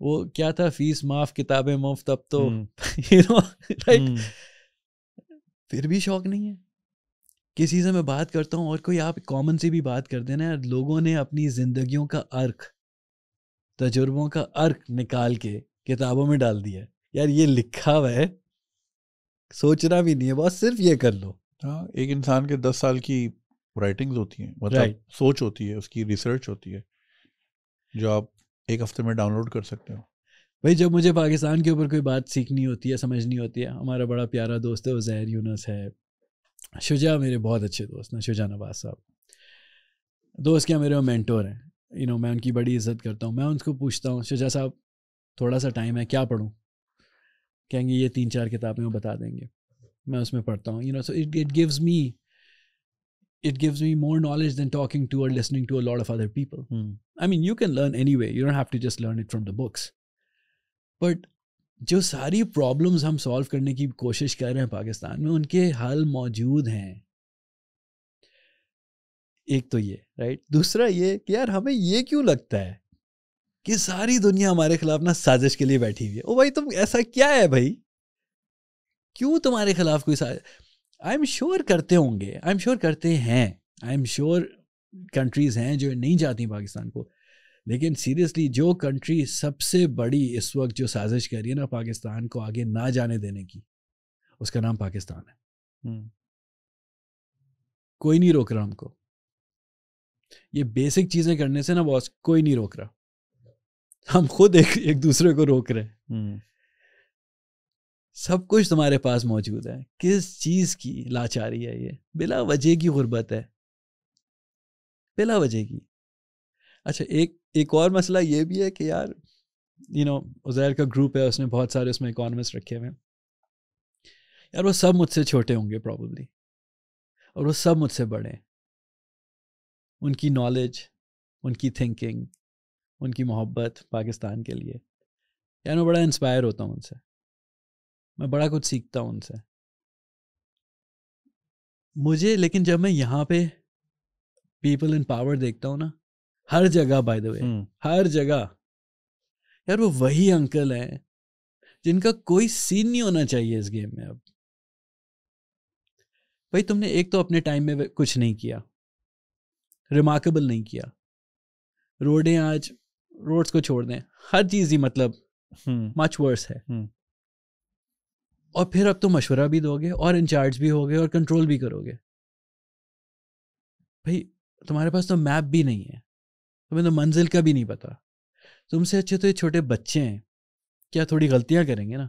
वो क्या था फीस माफ किताबें मुफ्त अब तो यू नो लाइक फिर भी शौक नहीं है किसी से मैं बात करता हूँ और कोई आप कॉमन सी भी बात कर देना यार लोगों ने अपनी जिंदगियों का अर्क तजुर्बों का अर्क निकाल के किताबों में डाल दिया यार ये लिखा हुआ है सोचना भी नहीं है बस सिर्फ ये कर लो हाँ एक इंसान के दस साल की राइटिंग होती हैं मतलब right. सोच होती है उसकी रिसर्च होती है जो आप एक हफ्ते में डाउनलोड कर सकते हो भाई जब मुझे पाकिस्तान के ऊपर कोई बात सीखनी होती है समझनी होती है हमारा बड़ा प्यारा दोस्त है उजैर यूनस है शुजा मेरे बहुत अच्छे दोस्त हैं शुजा नवाज साहब दोस्त क्या मेरे मैंटोर हैं यू नो मैं उनकी बड़ी इज्जत करता हूँ मैं उनको पूछता हूँ शुजा साहब थोड़ा सा टाइम है क्या पढ़ूँ कहेंगे ये तीन चार किताबें वो बता देंगे मैं उसमें पढ़ता हूँ you know so it it gives me it gives me more knowledge than talking to और listening to a lot of other people I mean you can learn anyway you don't have to just learn it from the books but जो सारी problems हम solve करने की कोशिश कर रहे हैं पाकिस्तान में उनके हल मौजूद हैं एक तो ये राइट दूसरा ये कि यार हमें ये क्यों लगता है कि सारी दुनिया हमारे खिलाफ ना साजिश के लिए बैठी हुई है ओ भाई तुम ऐसा क्या है भाई क्यों तुम्हारे खिलाफ कोई साजिश आई एम श्योर करते होंगे आई एम श्योर करते हैं आई एम श्योर कंट्रीज़ हैं जो नहीं जाती पाकिस्तान को लेकिन सीरियसली जो कंट्री सबसे बड़ी इस वक्त जो साजिश कर रही है ना पाकिस्तान को आगे ना जाने देने की उसका नाम पाकिस्तान है हम्म। कोई नहीं रोक रहा हमको ये बेसिक चीज़ें करने से ना बॉस कोई नहीं रोक रहा हम खुद एक एक दूसरे को रोक रहे हैं हम्म। सब कुछ तुम्हारे पास मौजूद है किस चीज की लाचारी है ये बिला वजह की गुर्बत है बिला वजह की अच्छा एक एक और मसला ये भी है कि यार यू नो उजैर का ग्रुप है उसने बहुत सारे उसमें इकोनॉमिस्ट रखे हुए हैं यार वो सब मुझसे छोटे होंगे प्रॉब्लली और वो सब मुझसे बड़े उनकी नॉलेज उनकी थिंकिंग उनकी मोहब्बत पाकिस्तान के लिए यार मैं बड़ा इंस्पायर होता हूँ उनसे मैं बड़ा कुछ सीखता हूँ उनसे मुझे लेकिन जब मैं यहाँ पे पीपल इन पावर देखता हूँ ना हर जगह बाय द वे हर जगह यार वो वही अंकल हैं जिनका कोई सीन नहीं होना चाहिए इस गेम में अब भाई तुमने एक तो अपने टाइम में कुछ नहीं किया रिमार्केबल नहीं किया रोडें आज रोड्स को छोड़ दें हर चीज़ ही मतलब मच हम्म। वर्स है हम्म। और फिर अब तो मशवरा भी दोगे और इंचार्ज भी होगे और कंट्रोल भी करोगे भाई तुम्हारे पास तो मैप भी नहीं है तुम्हें तो मंजिल का भी नहीं पता तुमसे अच्छे तो ये छोटे बच्चे हैं क्या थोड़ी गलतियां करेंगे ना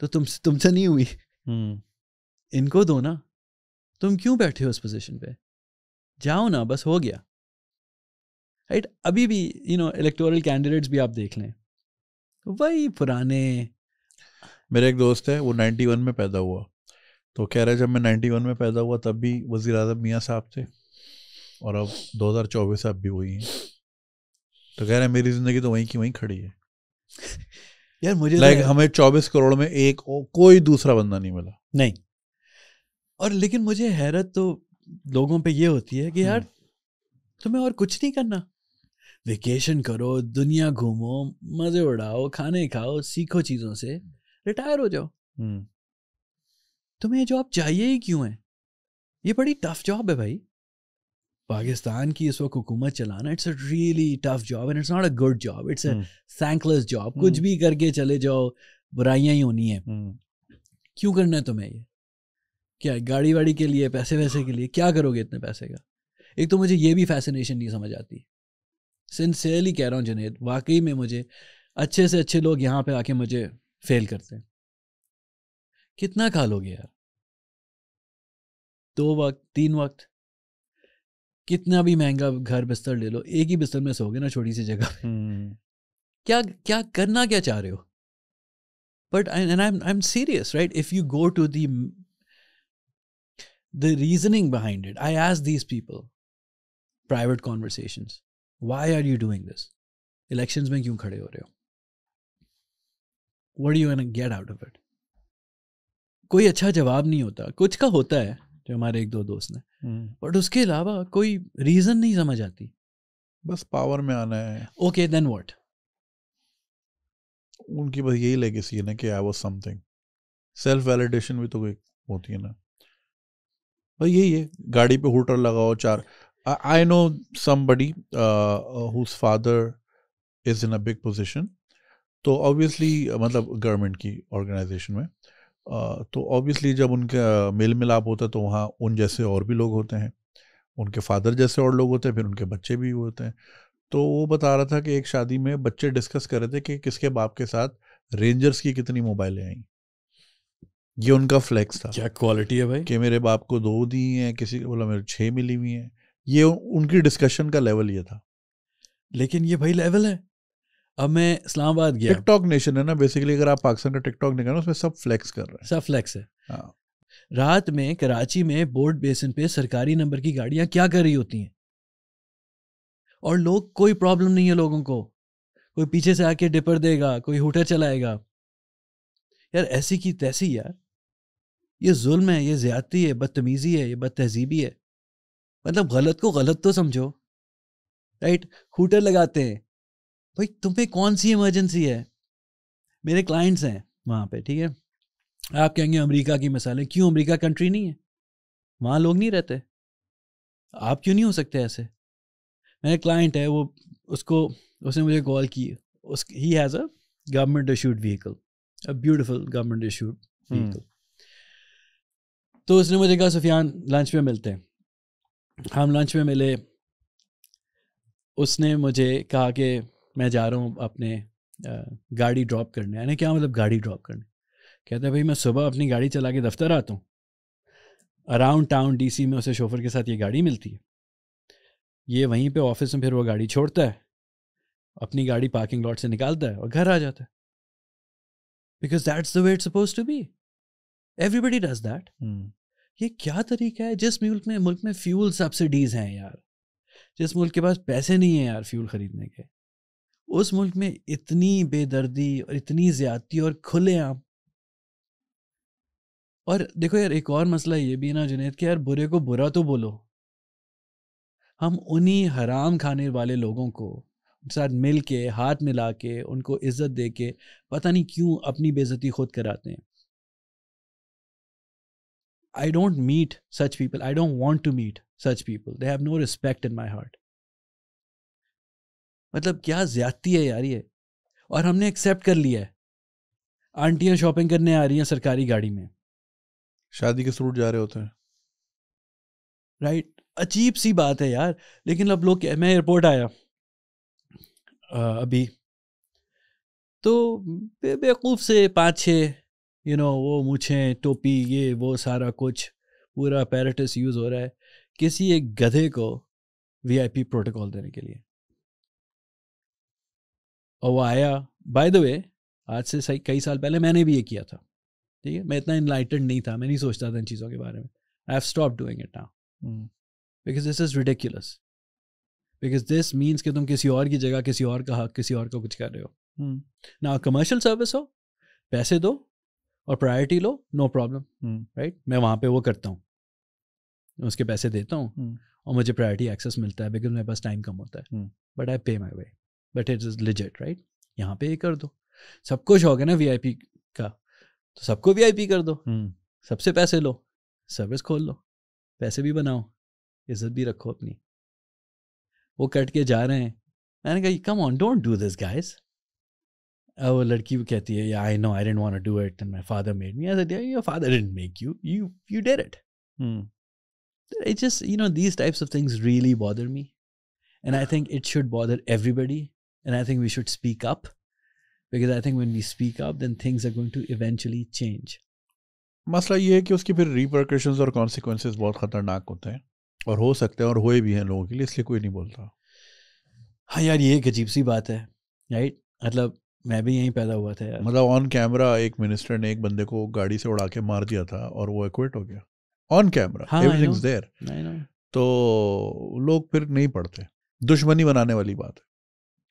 तो तुमसे तुमसे नहीं हुई हम्म। इनको दो ना तुम क्यों बैठे हो उस पोजीशन पे जाओ ना बस हो गया राइट अभी भी यू नो इलेक्टोरल कैंडिडेट्स भी आप देख लें वही पुराने मेरे एक दोस्त है वो 91 में पैदा हुआ तो कह रहे जब मैं 91 में पैदा हुआ तब भी वजी अजम मियाँ साहब थे और अब 2024 से अब भी वही हैं तो कह रहे मेरी ज़िंदगी तो वहीं की वहीं खड़ी है यार मुझे लाइक तो हमें 24 करोड़ में एक कोई दूसरा बंदा नहीं मिला नहीं और लेकिन मुझे हैरत तो लोगों पे ये होती है कि हम्म। यार तुम्हें और कुछ नहीं करना वेकेशन करो दुनिया घूमो मजे उड़ाओ खाने खाओ सीखो चीज़ों से रिटायर हो जाओ हम्म। तुम्हें ये जॉब चाहिए ही क्यों है ये बड़ी टफ जॉब है भाई पाकिस्तान की इस वक्त हुकूमत चलाना it's a really tough job and it's not a good job it's a thankless job कुछ भी करके चले जाओ बुराइयां ही होनी है हम्म। क्यों करना है तुम्हें ये क्या गाड़ी वाड़ी के लिए पैसे वैसे के लिए क्या करोगे इतने पैसे का एक तो मुझे ये भी फैसिनेशन नहीं समझ आती सिंसेयरली कह रहा हूँ जनेद वाकई में मुझे अच्छे से अच्छे लोग यहाँ पे आके मुझे फेल करते हैं कितना खा लोगे यार दो वक्त तीन वक्त कितना भी महंगा घर बिस्तर ले लो एक ही बिस्तर में सोगे ना छोटी सी जगह पे hmm. क्या क्या करना क्या चाह रहे हो but and I I am serious right if you go to the the reasoning behind it I ask these people private conversations why are you doing this election में क्यों खड़े हो रहे हो what you can get out of it कोई अच्छा जवाब नहीं होता कुछ का होता है जो हमारे एक दो दोस्त ने बट hmm. उसके अलावा कोई रीज़न नहीं समझ आती बस पावर में आना है ओके देन वॉट उनकी बस यही लेगेसी है ना कि I was something self validation भी तो कोई होती है ना भाई यही है गाड़ी पे होल्डर लगाओ चार I, know somebody uh, uh, whose father is in a big position. तो ऑब्वियसली मतलब गवर्नमेंट की ऑर्गेनाइजेशन में uh, तो ऑब्वियसली जब उनका मेल मिलाप होता है तो वहाँ उन जैसे और भी लोग होते हैं उनके फादर जैसे और लोग होते हैं फिर उनके बच्चे भी होते हैं तो वो बता रहा था कि एक शादी में बच्चे डिस्कस कर रहे थे कि किसके बाप के साथ रेंजर्स की कितनी मोबाइलें आई ये उनका फ्लैक्स था क्या क्वालिटी है भाई कि मेरे बाप को दो दी हैं किसी को बोला मेरे छः मिली हुई हैं ये उनकी डिस्कशन का लेवल ये था लेकिन ये भाई लेवल है अब मैं इस्लामाबाद गया टिकटॉक नेशन है ना बेसिकली अगर आप पाकिस्तान का टिकटॉक निकालो उसमें सब फ्लैक्स कर रहे हैं सब फ्लैक्स है हाँ। रात में कराची में बोर्ड बेसिन पे सरकारी नंबर की गाड़ियां क्या कर रही होती हैं और लोग कोई प्रॉब्लम नहीं है लोगों को कोई पीछे से आके डिपर देगा कोई हुटर चलाएगा यार ऐसी की तैसी यार ये जुल्म है ये ज्यादती है बदतमीज़ी है ये बद तहजीबी है मतलब गलत को गलत तो समझो राइट हुटर लगाते हैं भाई तुम्हें कौन सी इमरजेंसी है मेरे क्लाइंट्स हैं वहाँ पे ठीक है आप कहेंगे अमेरिका की मिसाल है क्यों अमेरिका कंट्री नहीं है वहाँ लोग नहीं रहते आप क्यों नहीं हो सकते ऐसे मेरे क्लाइंट है वो उसको उसने मुझे कॉल की उस ही has a government issued vehicle a beautiful government issued vehicle तो उसने मुझे कहा सुफियान लंच में मिलते हैं हम लंच में मिले उसने मुझे कहा कि मैं जा रहा हूँ अपने गाड़ी ड्रॉप करने यानी क्या मतलब गाड़ी ड्रॉप करने कहता है भाई मैं सुबह अपनी गाड़ी चला के दफ्तर आता हूँ अराउंड टाउन डीसी में उसे शोफर के साथ ये गाड़ी मिलती है ये वहीं पे ऑफिस में फिर वो गाड़ी छोड़ता है अपनी गाड़ी पार्किंग लॉट से निकालता है और घर आ जाता है because that's the way it's suppose to be everybody does that ये क्या तरीका है जिस मुल्क में मुल्क में फ्यूल सब्सिडीज हैं यार जिस मुल्क के पास पैसे नहीं हैं यार फ्यूल ख़रीदने के उस मुल्क में इतनी बेदर्दी और इतनी ज्यादती और खुले आप और देखो यार एक और मसला ये भी ना जुनेद कि यार बुरे को बुरा तो बोलो हम उन्हीं हराम खाने वाले लोगों को उनके साथ मिल के हाथ मिला के उनको इज्जत दे के पता नहीं क्यों अपनी बेजती खुद कराते हैं I don't meet such people I don't want to meet such people they have no respect in my heart मतलब क्या ज्यादती है यार ये और हमने एक्सेप्ट कर लिया है आंटियां शॉपिंग करने आ रही हैं सरकारी गाड़ी में शादी के सूट जा रहे होते हैं राइट right? अजीब सी बात है यार लेकिन अब लोग मैं एयरपोर्ट आया आ, अभी तो बेवकूफ़ से पाँच छः यू नो वो मुझे टोपी ये वो सारा कुछ पूरा पैराटिस यूज़ हो रहा है किसी एक गधे को वीआईपी प्रोटोकॉल देने के लिए और वो आया बाय द वे आज से सही कई साल पहले मैंने भी ये किया था ठीक है मैं इतना इनलाइटेड नहीं था मैं नहीं सोचता था इन चीज़ों के बारे में I have stop doing it now because this is ridiculous because this means कि तुम किसी और की जगह किसी और का हक किसी और का कुछ कर रहे हो ना कमर्शियल सर्विस हो पैसे दो और प्रायोरिटी लो नो प्रॉब्लम राइट मैं वहाँ पे वो करता हूँ उसके पैसे देता हूँ हम्म। और मुझे प्रायोरिटी एक्सेस मिलता है बिकॉज मेरे पास टाइम कम होता है but I pay my way but it is legit right यहाँ पे ये कर दो सबको शौक है ना वी का तो सबको वी कर दो हम्म। सबसे पैसे लो सर्विस खोल लो पैसे भी बनाओ इज्जत भी रखो अपनी वो कट के जा रहे हैं मैंने कहा come on don't do this guys वो लड़की भी कहती है I know I want to do it and my father made me I your father didn't make you you you did it it's just you know these types of things really bother me and I think it should bother everybody and I think we should speak up because I think when we speak up then things are going to eventually change मसला ये है कि उसके फिर रिप्रकेशन और consequences बहुत ख़तरनाक होते हैं और हो सकते हैं और हुए भी हैं लोगों के लिए इसलिए कोई नहीं बोलता हाँ यार ये एक अजीब सी बात है राइट मतलब मैं भी यहीं पैदा हुआ था यार मतलब ऑन कैमरा एक मिनिस्टर ने एक बंदे को गाड़ी से उड़ा के मार दिया था और वो एक्विट हो गया ऑन कैमरा एवरीथिंग्स देयर तो लोग फिर नहीं पढ़ते दुश्मनी बनाने वाली बात है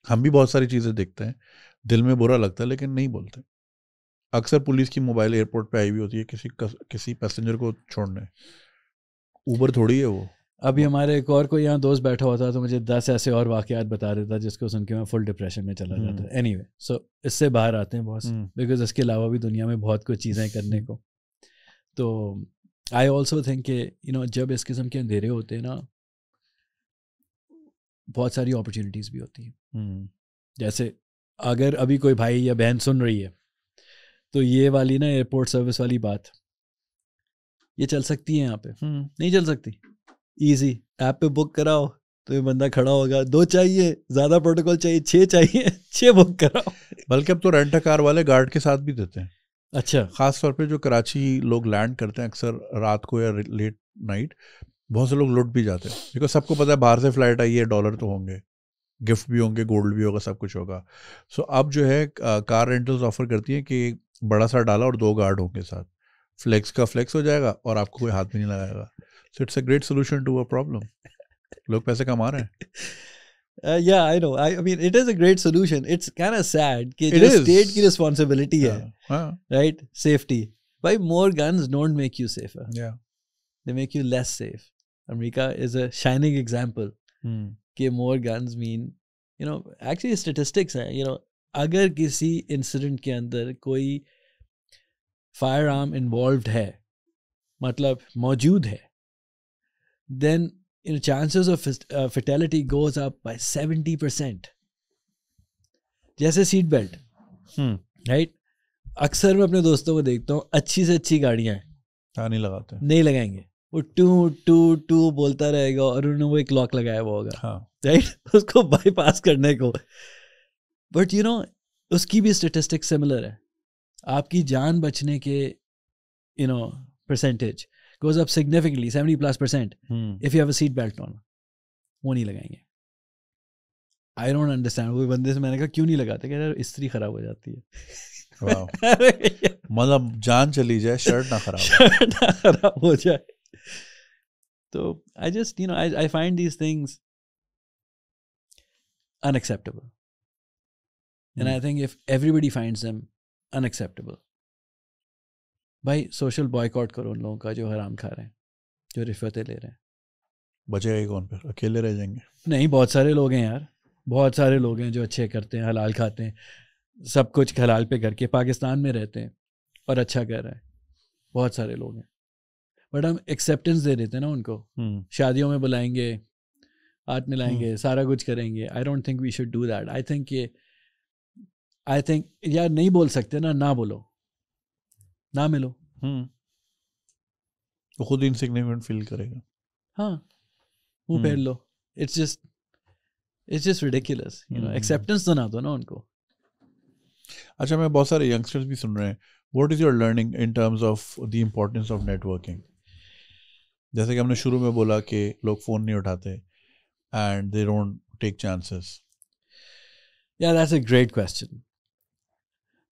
हम भी बहुत सारी चीज़ें देखते हैं दिल में बुरा लगता है लेकिन नहीं बोलते अक्सर पुलिस की मोबाइल एयरपोर्ट पे आई हुई होती है किसी कस, किसी पैसेंजर को छोड़ने ऊबर थोड़ी है वो अभी हमारे एक और कोई यहाँ दोस्त बैठा हुआ था तो मुझे दस ऐसे और वाकयात बता देता जिसको सुन के मैं फुल डिप्रेशन में चला hmm. जाता एनी वे सो इससे बाहर आते हैं बहुत हम्म। बिकॉज इसके अलावा भी दुनिया में बहुत कुछ चीज़ें करने को तो I also think you know जब इस किस्म के अंधेरे होते हैं ना बहुत सारी अपॉर्चुनिटीज़ भी होती हैं हम्म। जैसे अगर अभी कोई भाई या बहन सुन रही है तो ये वाली ना एयरपोर्ट सर्विस वाली बात ये चल सकती है यहाँ पे हम्म। नहीं चल सकती ईजी ऐप पे बुक कराओ तो ये बंदा खड़ा होगा दो चाहिए ज्यादा प्रोटोकॉल चाहिए छः चाहिए छः बुक कराओ बल्कि अब तो रेंट कार वाले गार्ड के साथ भी देते हैं अच्छा खास तौर पे जो कराची लोग लैंड करते हैं अक्सर रात को या लेट नाइट बहुत से लोग लुट भी जाते हैं देखो सबको पता है बाहर से फ्लाइट आई है डॉलर तो होंगे गिफ्ट भी होंगे गोल्ड भी होगा सब कुछ होगा सो अब जो है कार रेंटल्स ऑफर करती हैं कि बड़ा सा डाला और दो गार्ड होंगे साथ फ्लेक्स का फ्लेक्स हो जाएगा और आपको कोई हाथ भी नहीं लगाएगा So it's a great solution to a problem. Look, पैसे कमा रहे Uh, yeah, I know. I, I, mean, it is a great solution. It's kind of sad कि state की responsibility yeah. है, yeah. right? Safety. Why more guns don't make you safer? Yeah, they make you less safe. America is a shining example. Hmm. more guns mean, you know, actually statistics are. You know, अगर किसी incident के अंदर firearm involved है, मतलब मौजूद then you know, chances of uh, fatality goes up by 70% जैसे seat belt right अक्सर मैं अपने दोस्तों को देखता हूँ अच्छी से अच्छी गाड़ियाँ हैं हाँ, नहीं लगाते नहीं लगाएंगे वो टू टू टू बोलता रहेगा और उन्होंने वो एक लॉक लगाया हुआ होगा हाँ. राइट उसको बाईपास करने को बट यू नो उसकी भी स्टेटिस्टिक सिमिलर है आपकी जान बचने के you know percentage goes up significantly 70 plus percent hmm. if you have a seat belt on वो नहीं I don't understand. वो बंदे से मैंने कहा क्यों नहीं लगाते कह रहे स्त्री खराब हो जाती है मतलब जान चली जाए शर्ट ना खराब शर्ट ना खराब हो जाए तो I just you know I I find these things unacceptable. And mm. I think if everybody finds them unacceptable, भाई सोशल बॉयकॉट करो उन लोगों का जो हराम खा रहे हैं जो रिश्वतें ले रहे हैं बचेगा ही कौन फिर अकेले रह जाएंगे नहीं बहुत सारे लोग हैं यार बहुत सारे लोग हैं जो अच्छे करते हैं हलाल खाते हैं सब कुछ हलाल पे करके पाकिस्तान में रहते हैं और अच्छा कर रहे हैं बहुत सारे लोग हैं बट हम एक्सेप्टेंस दे देते हैं ना उनको हम्म। शादियों में बुलाएंगे हाथ मिलाएंगे हम्म। सारा कुछ करेंगे I don't think we should do that I think ये आई थिंक यार नहीं बोल सकते ना ना बोलो ना मिलो हम्म। वो खुद इनसिग्निफिकेंट फील करेगा हाँ वो पहन हम्म। लो it's just it's just ridiculous you know acceptance तो ना दो ना उनको अच्छा मैं बहुत सारे यंगस्टर्स भी सुन रहे हैं what is your learning in terms of the importance of networking जैसे कि हमने शुरू में बोला कि लोग फ़ोन नहीं उठाते and they don't take chances या दैट्स अ ग्रेट क्वेश्चन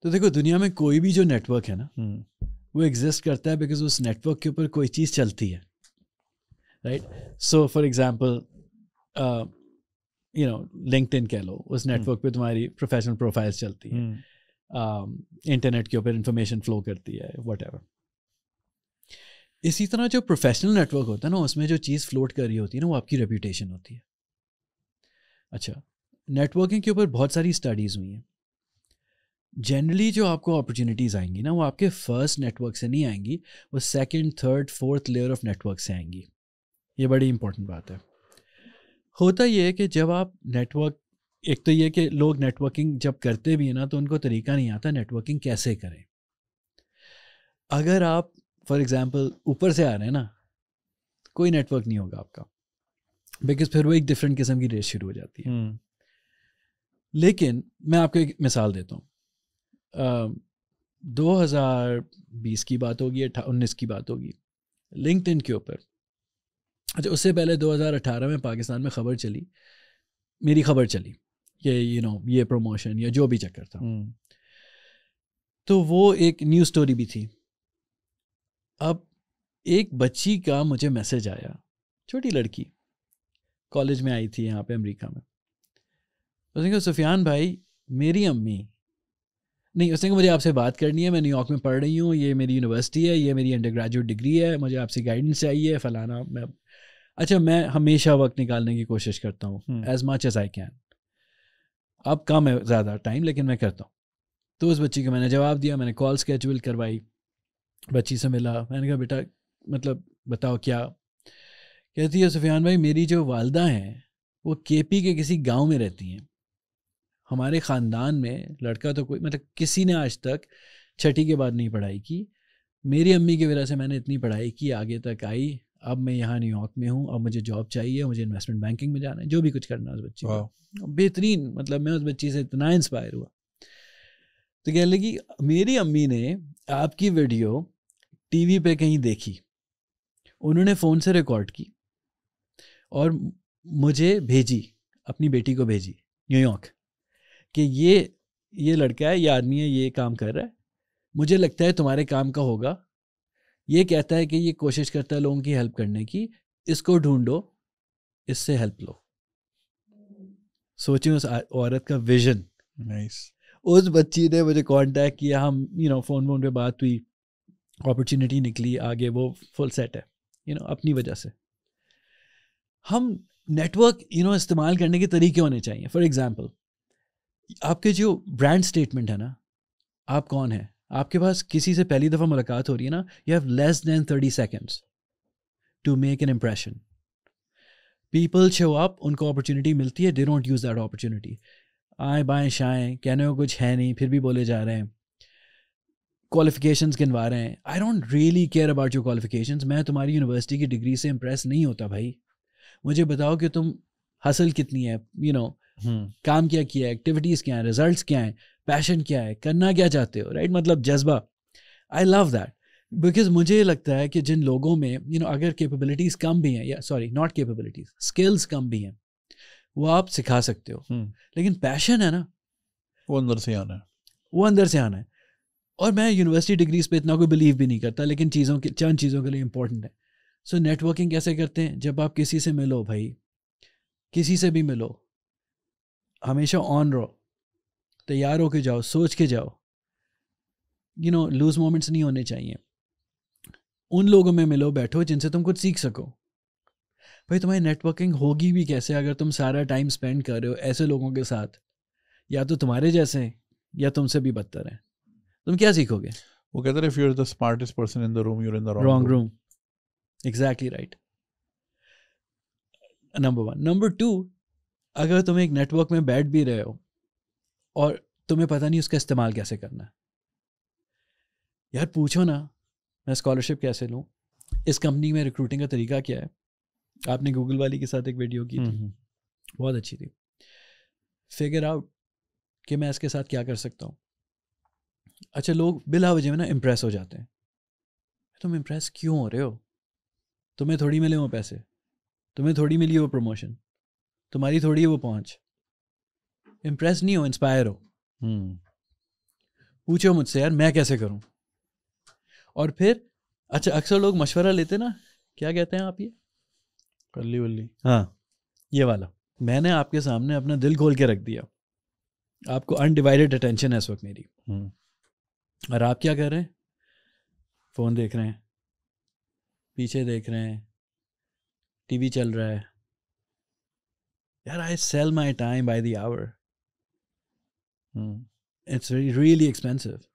तो देखो दुनिया में कोई भी जो नेटवर्क है ना हम्म। वो एग्जिस्ट करता है बिकॉज उस नेटवर्क के ऊपर कोई चीज़ चलती है right so for example you know LinkedIn कह लो उस नेटवर्क हम्म। पे तुम्हारी प्रोफेशनल प्रोफाइल्स चलती है इंटरनेट हम्म। um, के ऊपर इंफॉर्मेशन फ्लो करती है वट इसी तरह जो प्रोफेशनल नेटवर्क होता है ना उसमें जो चीज़ फ्लोट कर रही होती है ना वो आपकी रेपूटेशन होती है अच्छा नेटवर्किंग के ऊपर बहुत सारी स्टडीज़ हुई हैं जनरली जो आपको अपॉर्चुनिटीज़ आएंगी ना वो आपके फर्स्ट नेटवर्क से नहीं आएंगी वो second third fourth layer of network से आएंगी ये बड़ी इंपॉर्टेंट बात है होता ये है कि जब आप नेटवर्क एक तो ये कि लोग नेटवर्किंग जब करते भी हैं ना तो उनको तरीका नहीं आता नेटवर्किंग कैसे करें अगर आप फॉर एग्ज़ाम्पल ऊपर से आ रहे हैं ना कोई नेटवर्क नहीं होगा आपका बिकॉज फिर वो एक डिफरेंट किस्म की रेस शुरू हो जाती है हम्म। लेकिन मैं आपको एक मिसाल देता हूँ दो हज़ार बीस की बात होगी उन्नीस की बात होगी लिंकड के ऊपर अच्छा उससे पहले 2018 में पाकिस्तान में खबर चली मेरी खबर चली कि यू नो ये प्रमोशन या जो भी चक्कर था हम्म। तो वो एक न्यूज़ स्टोरी भी थी अब एक बच्ची का मुझे मैसेज आया छोटी लड़की कॉलेज में आई थी यहाँ पे अमेरिका में उसने कहा सुफियान भाई मेरी अम्मी नहीं उसने कहा मुझे आपसे बात करनी है मैं न्यूयॉर्क में पढ़ रही हूँ ये मेरी यूनिवर्सिटी है ये मेरी अंडर ग्रेजुएट डिग्री है मुझे आपसे गाइडेंस चाहिए फ़लाना मैं अच्छा मैं हमेशा वक्त निकालने की कोशिश करता हूँ as much as I can अब कम है ज़्यादा टाइम लेकिन मैं करता हूँ तो उस बच्ची को मैंने जवाब दिया मैंने कॉल स्केचुअल करवाई बच्ची से मिला मैंने कहा बेटा मतलब बताओ क्या कहती है सुफियान भाई मेरी जो वालदा हैं वो केपी के किसी गांव में रहती हैं हमारे ख़ानदान में लड़का तो कोई मतलब किसी ने आज तक छठी के बाद नहीं पढ़ाई की मेरी अम्मी की वजह से मैंने इतनी पढ़ाई की आगे तक आई अब मैं यहाँ न्यूयॉर्क में हूँ अब मुझे जॉब चाहिए मुझे इन्वेस्टमेंट बैंकिंग में जाना है जो भी कुछ करना है उस बच्ची को बेहतरीन मतलब मैं उस बच्ची से इतना इंस्पायर हुआ तो कह लगी मेरी अम्मी ने आपकी वीडियो टीवी पे कहीं देखी उन्होंने फ़ोन से रिकॉर्ड की और मुझे भेजी अपनी बेटी को भेजी न्यूयॉर्क कि ये ये लड़का है ये आदमी है ये काम कर रहा है मुझे लगता है तुम्हारे काम का होगा ये कहता है कि ये कोशिश करता है लोगों की हेल्प करने की इसको ढूंढो इससे हेल्प लो सोचें उस औरत का विजन nice. उस बच्ची ने मुझे कांटेक्ट किया हम यू नो फ़ोन वोन पे बात हुई अपॉर्चुनिटी निकली आगे वो फुल सेट है यू you नो know, अपनी वजह से हम नेटवर्क यू नो इस्तेमाल करने के तरीके होने चाहिए फॉर एग्जांपल आपके जो ब्रांड स्टेटमेंट है ना आप कौन है आपके पास किसी से पहली दफ़ा मुलाकात हो रही है ना you have less than thirty seconds to make an impression people show up उनको अपॉर्चुनिटी मिलती है they don't use that opportunity आए बाएँ शाएँ कहने को कुछ है नहीं फिर भी बोले जा रहे हैं क्वालिफिकेशन गिनवा रहे हैं I don't really care about your qualification मैं तुम्हारी यूनिवर्सिटी की डिग्री से इम्प्रेस नहीं होता भाई मुझे बताओ कि तुम हसल कितनी है यू you नो know, हम्म। काम क्या किया है एक्टिविटीज क्या है रिजल्ट क्या है पैशन क्या है करना क्या चाहते हो राइट मतलब जज्बा आई लव दैट बिकॉज मुझे लगता है कि जिन लोगों में यू you नो know, अगर कैपेबिलिटीज़ कम भी हैं या सॉरी नॉट कैपेबिलिटीज़ स्किल्स कम भी हैं वो आप सिखा सकते हो हम्म। लेकिन पैशन है ना वो अंदर से आना है वो अंदर से आना है और मैं यूनिवर्सिटी डिग्रीज पे इतना कोई बिलीव भी नहीं करता लेकिन चीज़ों के चंद चीज़ों के लिए इंपॉर्टेंट है सो so, नेटवर्किंग कैसे करते हैं जब आप किसी से मिलो भाई किसी से भी मिलो हमेशा ऑन रहो तैयार होके जाओ सोच के जाओ यू नो लूज मोमेंट्स नहीं होने चाहिए उन लोगों में मिलो बैठो जिनसे तुम कुछ सीख सको भाई तुम्हारी नेटवर्किंग होगी भी कैसे अगर तुम सारा टाइम स्पेंड कर रहे हो ऐसे लोगों के साथ या तो तुम्हारे जैसे या तुमसे भी बदतर है तुम क्या सीखोगे वो कहते हैं if you are the smartest person in the room you are in the wrong room exactly right number one number two अगर तुम एक नेटवर्क में बैठ भी रहे हो और तुम्हें पता नहीं उसका इस्तेमाल कैसे करना है यार पूछो ना मैं स्कॉलरशिप कैसे लूँ इस कंपनी में रिक्रूटिंग का तरीका क्या है आपने गूगल वाली के साथ एक वीडियो की थी हम्म, हम्म। बहुत अच्छी थी फिगर आउट कि मैं इसके साथ क्या कर सकता हूँ अच्छा लोग बिला वजह में ना इम्प्रेस हो जाते हैं तुम इम्प्रेस क्यों हो रहे हो तुम्हें थोड़ी मिले वो पैसे तुम्हें थोड़ी मिली वो प्रमोशन तुम्हारी थोड़ी वो पहुंच इम्प्रेस नहीं हो इंस्पायर हो हम्म। पूछो मुझसे यार मैं कैसे करूं और फिर अच्छा अक्सर लोग मशवरा लेते ना क्या कहते हैं आप ये कल्ली वल्ली हाँ ये वाला मैंने आपके सामने अपना दिल खोल के रख दिया आपको अनडिवाइडेड अटेंशन है इस वक्त मेरी हम्म। और आप क्या कर रहे हैं फ़ोन देख रहे हैं पीछे देख रहे हैं टीवी चल रहा है yeah, I sell my time by the hour. Mm. It's really expensive.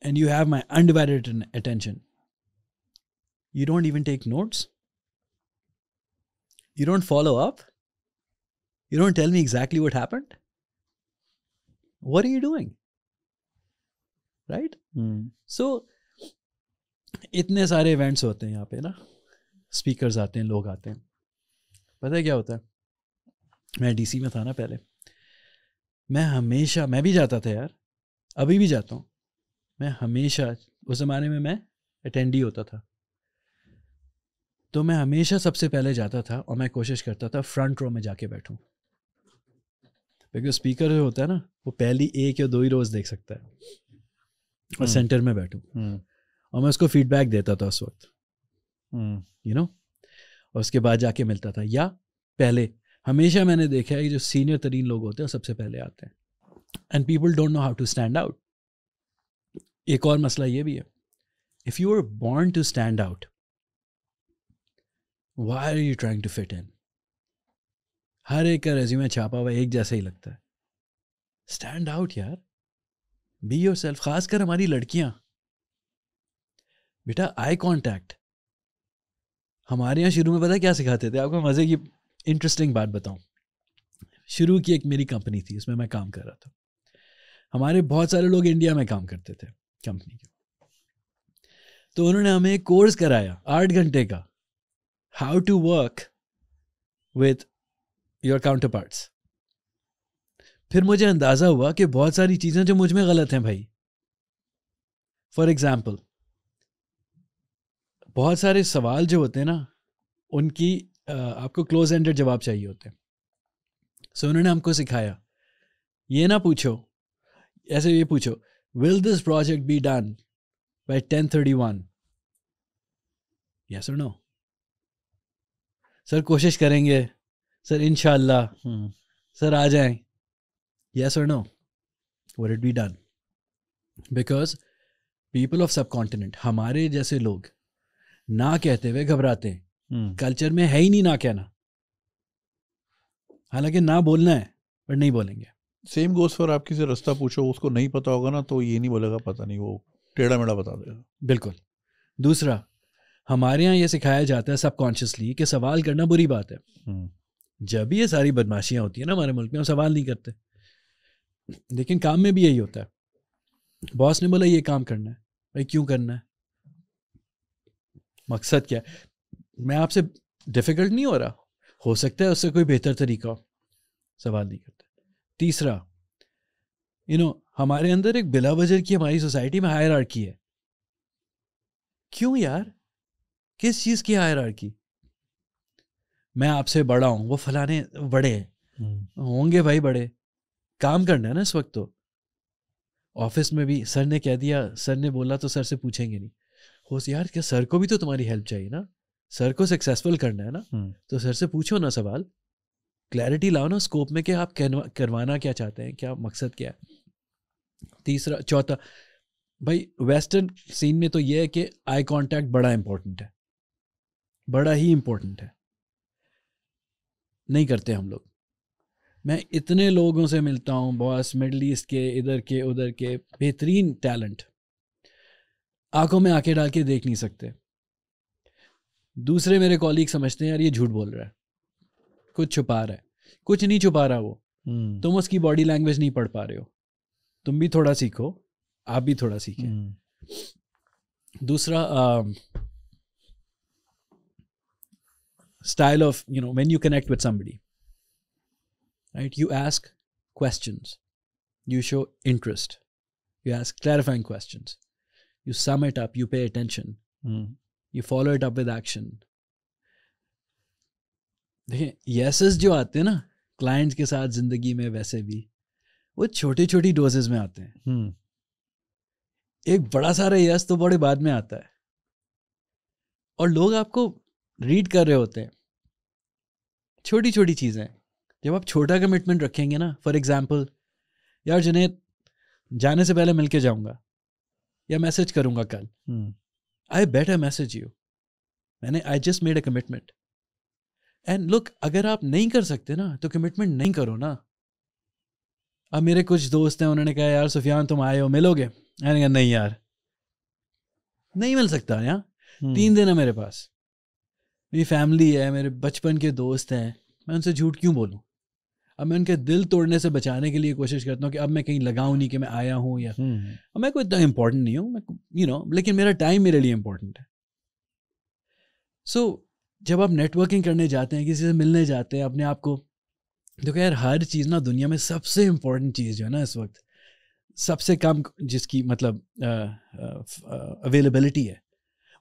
And you have my undivided attention. You don't even take notes. You don't follow up. You don't tell me exactly what happened. What are you doing? Right? Mm. So, इतने सारे events होते हैं यहाँ पे ना speakers आते हैं लोग आते हैं पता है क्या होता है मैं डीसी में था ना पहले मैं हमेशा मैं भी जाता था यार अभी भी जाता हूँ मैं हमेशा उस ज़माने में मैं अटेंडी होता था तो मैं हमेशा सबसे पहले जाता था और मैं कोशिश करता था फ्रंट रो में जाके बैठूँ क्योंकि स्पीकर जो होता है ना वो पहली एक या दो ही रोज देख सकता है और सेंटर हम्म। में बैठूँ हम्म। और मैं उसको फीडबैक देता था उस वक्त यू हम्म। नो और उसके बाद जाके मिलता था या पहले हमेशा मैंने देखा है कि जो सीनियर तरीन लोग होते हैं सबसे पहले आते हैं and people don't know how to stand out एक और मसला ये भी है if you are born to stand out why are you trying to fit in हर एक का रेज्यूमे छापा हुआ एक जैसा ही लगता है स्टैंड आउट यार बी योर सेल्फ खासकर हमारी लड़कियां बेटा आई कॉन्टैक्ट हमारे यहाँ शुरू में पता क्या सिखाते थे आपको मज़े की इंटरेस्टिंग बात बताऊँ शुरू की एक मेरी कंपनी थी उसमें मैं काम कर रहा था हमारे बहुत सारे लोग इंडिया में काम करते थे कंपनी के तो उन्होंने हमें एक कोर्स कराया आठ घंटे का how to work with your counterparts फिर मुझे अंदाज़ा हुआ कि बहुत सारी चीज़ें जो मुझ में गलत हैं भाई फॉर एग्ज़ाम्पल बहुत सारे सवाल जो होते हैं ना उनकी आपको क्लोज एंडेड जवाब चाहिए होते हैं सो उन्होंने हमको सिखाया ये ना पूछो ऐसे ये पूछो will this project be done by ten thirty one yes और नो सर कोशिश करेंगे सर इन सर आ जाए यस और no it be done because people of subcontinent हमारे जैसे लोग ना कहते हुए घबराते हैं हम्म। कल्चर में है ही नहीं ना कहना हालांकि ना बोलना है पर नहीं बोलेंगे सेम गोस फॉर आप किसी रास्ता पूछो उसको नहीं पता होगा ना तो ये नहीं बोलेगा पता नहीं वो टेढ़ा मेढ़ा बता देगा बिल्कुल दूसरा हमारे यहाँ ये सिखाया जाता है सबकॉन्शियसली कि सवाल करना बुरी बात है हम्म। जब ये सारी बदमाशियाँ होती है ना हमारे मुल्क में हम सवाल नहीं करते लेकिन काम में भी यही होता है बॉस ने बोला ये काम करना है भाई क्यों करना है मकसद क्या है मैं आपसे डिफ़िकल्ट नहीं हो रहा हो सकता है उससे कोई बेहतर तरीका हो सवाल नहीं करता तीसरा यू नो हमारे अंदर एक बिला वजह की हमारी सोसाइटी में हायर है क्यों यार किस चीज़ की हायर मैं आपसे बड़ा हूं वो फलाने बड़े हैं हम्म। होंगे भाई बड़े काम करना है ना इस वक्त तो ऑफिस में भी सर ने कह दिया सर ने बोला तो सर से पूछेंगे नहीं होश यार क्या सर को भी तो तुम्हारी हेल्प चाहिए ना सर को सक्सेसफुल करना है ना हम्म। तो सर से पूछो ना सवाल क्लैरिटी लाओ ना स्कोप में कि आप करवाना क्या चाहते हैं क्या मकसद क्या है तीसरा चौथा भाई वेस्टर्न सीन में तो ये है कि आई कांटेक्ट बड़ा इम्पोर्टेंट है बड़ा ही इम्पोर्टेंट है नहीं करते हम लोग मैं इतने लोगों से मिलता हूँ बॉस मिडल ईस्ट के इधर के उधर के बेहतरीन टैलेंट आंखों में आंखें डाल के देख नहीं सकते दूसरे मेरे कॉलीग समझते हैं यार ये झूठ बोल रहा है कुछ छुपा रहा है कुछ नहीं छुपा रहा वो हम्म। तुम उसकी बॉडी लैंग्वेज नहीं पढ़ पा रहे हो तुम भी थोड़ा सीखो आप भी थोड़ा सीखें हम्म। दूसरा style of you know when you connect with somebody right you ask question you show interest you ask clarifying question you sum it up you pay attention mm. you follow it up with action देखिए येसेस जो आते हैं ना clients के साथ जिंदगी में वैसे भी वो छोटी छोटी डोजेज में आते हैं hmm. एक बड़ा सारा यस तो बड़े बाद में आता है और लोग आपको रीड कर रहे होते हैं छोटी छोटी चीज़ें जब आप छोटा कमिटमेंट रखेंगे ना फॉर एग्जाम्पल यार जिन्हें जाने से पहले मिलके जाऊंगा या मैसेज करूंगा कल आई बेटर मैसेज यू मैंने I just made a commitment and look अगर आप नहीं कर सकते ना तो कमिटमेंट नहीं करो ना अब मेरे कुछ दोस्त हैं उन्होंने कहा यार सुफियान तुम आए हो मिलोगे मैंने कहा नहीं यार नहीं मिल सकता यहाँ हम्म। hmm. तीन दिन है मेरे पास मेरी फैमिली है मेरे बचपन के दोस्त हैं मैं उनसे झूठ क्यों बोलूँ अब मैं उनके दिल तोड़ने से बचाने के लिए कोशिश करता हूँ कि अब मैं कहीं लगाऊँ नहीं कि मैं आया हूँ या हम्म। अब मैं कोई इतना इंपॉर्टेंट नहीं हूँ मैं यू नो लेकिन मेरा टाइम मेरे लिए इम्पोर्टेंट है सो so, जब आप नेटवर्किंग करने जाते हैं किसी से मिलने जाते हैं अपने आप को देखो यार हर चीज़ ना दुनिया में सबसे इम्पोर्टेंट चीज़ जो है ना इस वक्त सबसे कम जिसकी मतलब अवेलेबिलिटी है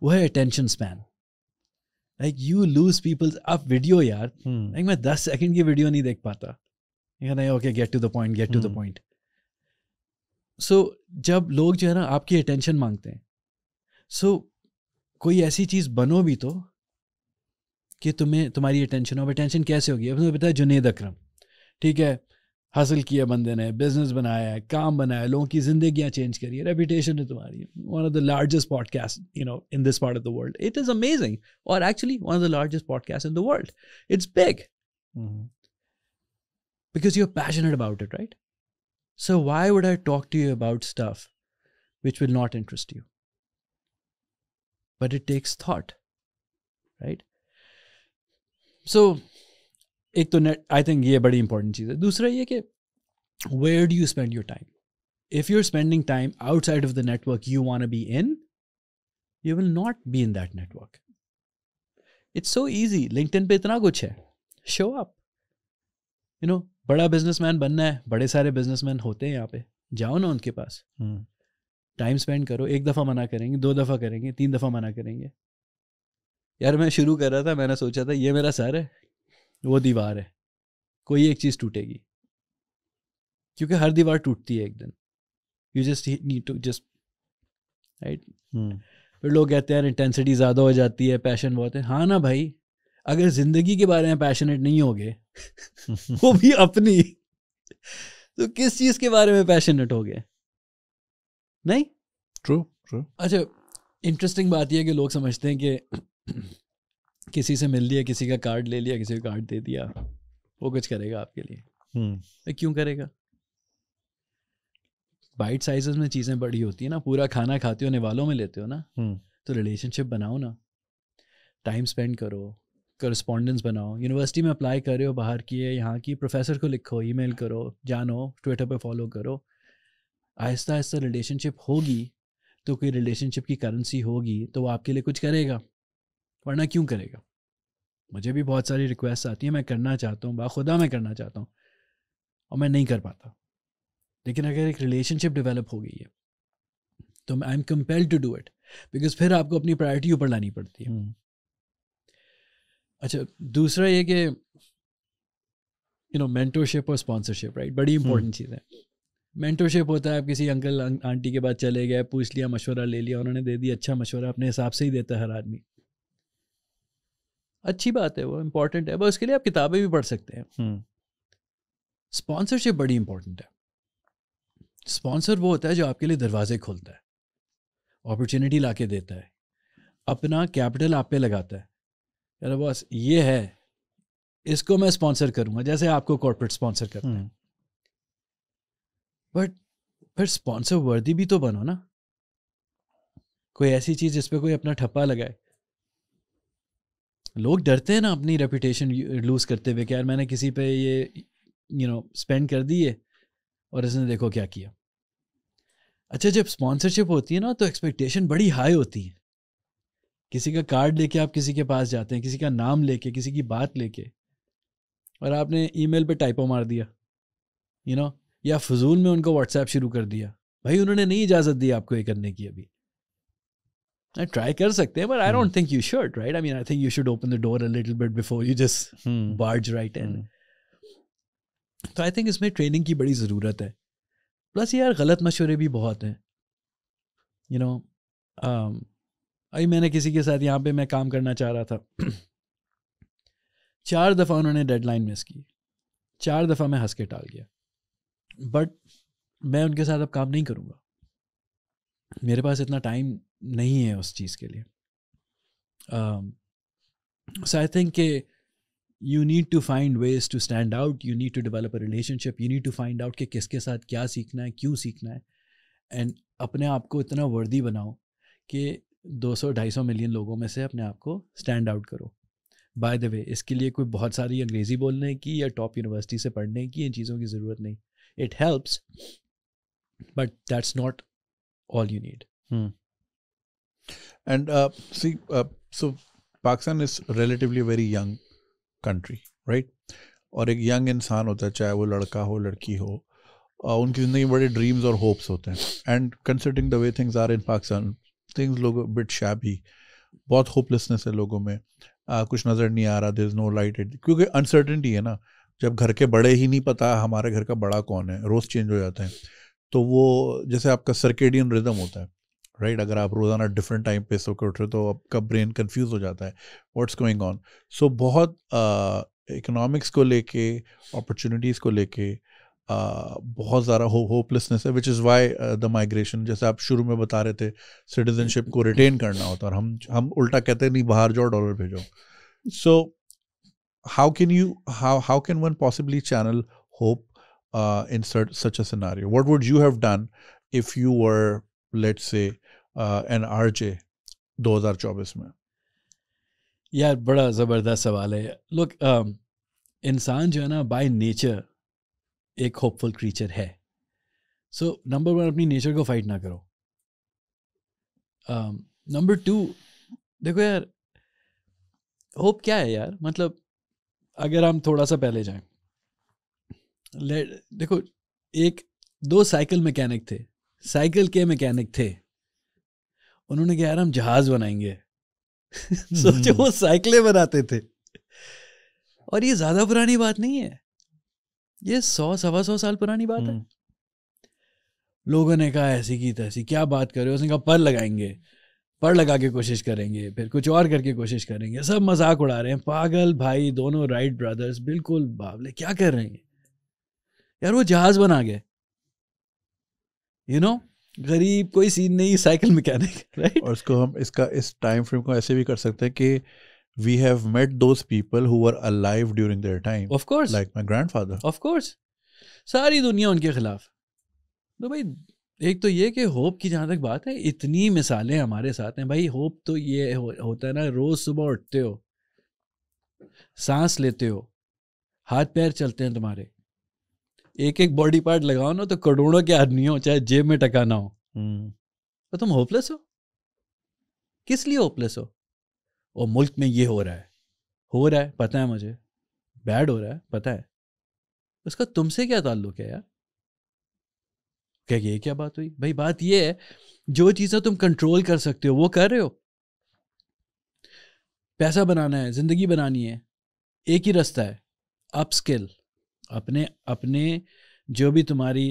वो है attention span like you lose people's आप वीडियो यार लाइक hmm. मैं दस सेकेंड की वीडियो नहीं देख पाता नहीं okay get to the point get to the point so जब लोग जो है ना आपकी अटेंशन मांगते हैं सो so, कोई ऐसी चीज़ बनो भी तो कि तुम्हें तुम्हारी अटेंशन हो अटेंशन कैसे होगी अब तुम्हें पता है जुनेद अक्रम ठीक है हासिल किया बंदे ने बिजनेस बनाया है काम बनाया लोगों की जिंदगियाँ चेंज करी है रेपुटेशन है तुम्हारी one of the largest podcast you know in this part of the world it is amazing और actually one of the largest podcast in the world it's big because you are passionate about it right so why would I talk to you about stuff which will not interest you but it takes thought right so एक तो net आई think ये बड़ी important चीज़ है दूसरा ये कि where do you spend your time if you are spending time outside of the network you want be in you will not be in that network it's so easy LinkedIn पे इतना कुछ है show up you know बड़ा businessman बनना है बड़े सारे businessman होते हैं यहाँ पे जाओ ना उनके पास टाइम hmm. स्पेंड करो एक दफ़ा मना करेंगे दो दफ़ा करेंगे तीन दफ़ा मना करेंगे यार मैं शुरू कर रहा था मैंने सोचा था ये मेरा सर है वो दीवार है कोई एक चीज़ टूटेगी क्योंकि हर दीवार टूटती है एक दिन you just need to just right फिर लोग कहते हैं इंटेंसिटी ज़्यादा हो जाती है पैशन बहुत है हाँ ना भाई अगर ज़िंदगी के बारे में पैशनेट नहीं होगे वो भी अपनी तो किस चीज़ के बारे में पैशनेट हो गए नहीं ट्रू ट्रू अच्छा इंटरेस्टिंग बात यह कि लोग समझते हैं कि किसी से मिल लिया किसी का कार्ड ले लिया किसी का कार्ड दे दिया वो कुछ करेगा आपके लिए हम्म। तो क्यों करेगा बाइट साइजेस में चीज़ें बड़ी होती है ना पूरा खाना खाते हो निवालों में लेते हो ना हम्म। तो रिलेशनशिप बनाओ ना टाइम स्पेंड करो करस्पॉन्डेंस बनाओ यूनिवर्सिटी में अप्लाई कर रहे हो बाहर की है यहाँ की प्रोफेसर को लिखो ईमेल करो जानो ट्विटर पे फॉलो करो आहिस्ता आहिस्ता रिलेशनशिप होगी तो कोई रिलेशनशिप की करेंसी होगी तो वो आपके लिए कुछ करेगा वरना क्यों करेगा मुझे भी बहुत सारी रिक्वेस्ट आती है मैं करना चाहता हूँ बाखुदा मैं करना चाहता हूँ और मैं नहीं कर पाता लेकिन अगर एक रिलेशनशिप डेवलप हो गई है तो I am compelled to do it because फिर आपको अपनी प्रायोरिटी ऊपर लानी पड़ती है हम्म। अच्छा दूसरा ये कि यू नो मेंटोरशिप और स्पॉन्सरशिप राइट बड़ी इंपॉर्टेंट हम्म। चीज़ है मेंटोरशिप होता है आप किसी अंकल आंटी के बाद चले गए पूछ लिया मशवरा ले लिया उन्होंने दे दिया अच्छा मशवरा अपने हिसाब से ही देता है हर आदमी अच्छी बात है वो इम्पोर्टेंट है बस उसके लिए आप किताबें भी पढ़ सकते हैं स्पॉन्सरशिप हम्म। बड़ी इंपॉर्टेंट है स्पॉन्सर वो होता है जो आपके लिए दरवाजे खोलता है अपॉर्चुनिटी ला देता है अपना कैपिटल आप पे लगाता है अरे बस ये है इसको मैं स्पॉन्सर करूंगा जैसे आपको कॉर्पोरेट स्पॉन्सर करते हैं बट हम्म। फिर स्पॉन्सर वर्दी भी तो बनो ना कोई ऐसी चीज जिसपे कोई अपना ठप्पा लगाए लोग डरते हैं ना अपनी रेपुटेशन लूज़ करते हुए कि यार मैंने किसी पे ये यू नो स्पेंड कर दिए और इसने देखो क्या किया अच्छा जब स्पॉन्सरशिप होती है ना तो एक्सपेक्टेशन बड़ी हाई होती है किसी का कार्ड लेके आप किसी के पास जाते हैं किसी का नाम लेके किसी की बात लेके और आपने ईमेल पे टाइपो मार दिया यू you नो know, या फजूल में उनको व्हाट्सएप शुरू कर दिया भाई उन्होंने नहीं इजाज़त दी आपको ये करने की अभी ट्राई कर सकते हैं but I don't think you should right I mean I think you should open the door a little bit before you just barge right and तो आई थिंक इसमें ट्रेनिंग की बड़ी ज़रूरत है प्लस यार गलत मशवरे भी बहुत हैं यू नो um, अभी मैंने किसी के साथ यहाँ पे मैं काम करना चाह रहा था चार दफ़ा उन्होंने डेडलाइन मिस की चार दफ़ा मैं हंस के टाल गया बट मैं उनके साथ अब काम नहीं करूँगा मेरे पास इतना टाइम नहीं है उस चीज़ के लिए सो आई थिंक के you need to find ways to stand out you need to develop a relationship you need to find out कि किसके साथ क्या सीखना है क्यों सीखना है एंड अपने आप को इतना वर्दी बनाओ कि 200-250 मिलियन लोगों में से अपने आप को स्टैंड आउट करो बाय द वे इसके लिए कोई बहुत सारी अंग्रेज़ी बोलने की या टॉप यूनिवर्सिटी से पढ़ने की इन चीज़ों की ज़रूरत नहीं it helps but that's not all you need And uh, see, uh, so Pakistan is relatively very young country right और एक यंग इंसान होता है चाहे वो लड़का हो लड़की हो उनकी ज़िंदगी बड़े ड्रीम्स और होप्स होते हैं and considering the way things are in Pakistan things लोग बिट शैबी बहुत होपलेसनेस है लोगों में uh, कुछ नज़र नहीं आ रहा there is no light at क्योंकि अनसर्टनटी है ना जब घर के बड़े ही नहीं पता हमारे घर का बड़ा कौन है रोज़ चेंज हो जाते हैं तो वो जैसे आपका सर्केडियन रिदम होता है राइट right? अगर आप रोज़ाना डिफरेंट टाइम पे सो के उठ रहे हो तो आपका ब्रेन कंफ्यूज हो जाता है व्हाट्स गोइंग ऑन सो बहुत इकोनॉमिक्स uh, को लेके अपॉर्चुनिटीज़ को लेके uh, बहुत ज़्यादा हो होपलेसनेस है which is why the migration जैसे आप शुरू में बता रहे थे सिटीजनशिप को रिटेन करना होता और हम हम उल्टा कहते नहीं बाहर जाओ डॉलर भेजो so how can you how how can one possibly channel hope in such a scenario would you have done if you were let's say N R J दो हज़ार चौबीस में यार बड़ा ज़बरदस्त सवाल है लुक um, इंसान जो है ना बाय नेचर एक होपफुल क्रीचर है सो नंबर वन अपनी नेचर को फाइट ना करो नंबर um, टू देखो यार होप क्या है यार मतलब अगर हम थोड़ा सा पहले जाएं देखो एक दो साइकिल मैकेनिक थे साइकिल के मैकेनिक थे उन्होंने कहा यार हम जहाज बनाएंगे हम्म। सोचो वो साइकिलें बनाते थे और ये ज्यादा पुरानी बात नहीं है ये सौ सवा सौ साल पुरानी बात है हम्म। लोगों ने कहा ऐसी की तैसी क्या बात कर रहे हो उसने कहा पर लगाएंगे पर लगा के कोशिश करेंगे फिर कुछ और करके कोशिश करेंगे सब मजाक उड़ा रहे हैं पागल भाई दोनों राइट ब्रदर्स बिल्कुल बावले क्या कर रहे हैं यार वो जहाज बना गए यू नो गरीब कोई सीन नहीं साइकिल मैकेनिक राइट और इसको हम इसका इस टाइम फ्रेम को ऐसे भी कर सकते हैं कि we have met those people who are alive during their time of course like my grandfather. Of course. सारी दुनिया उनके खिलाफ तो भाई एक तो ये कि होप की जहाँ तक बात है इतनी मिसालें हमारे साथ हैं भाई होप तो ये हो, होता है ना रोज़ सुबह उठते हो सांस लेते हो हाथ पैर चलते हैं तुम्हारे एक एक बॉडी पार्ट लगाओ ना तो करोड़ों के आदमी हो चाहे जेब में टकाना हो हम्म। तो तुम होपलेस हो किस लिए होपलेस हो और मुल्क में ये हो रहा है हो रहा है पता है मुझे बैड हो रहा है पता है उसका तुमसे क्या ताल्लुक है यार क्या ये क्या बात हुई भाई बात ये है जो चीज़ें तुम कंट्रोल कर सकते हो वो कर रहे हो पैसा बनाना है ज़िंदगी बनानी है एक ही रास्ता है अप स्किल अपने अपने जो भी तुम्हारी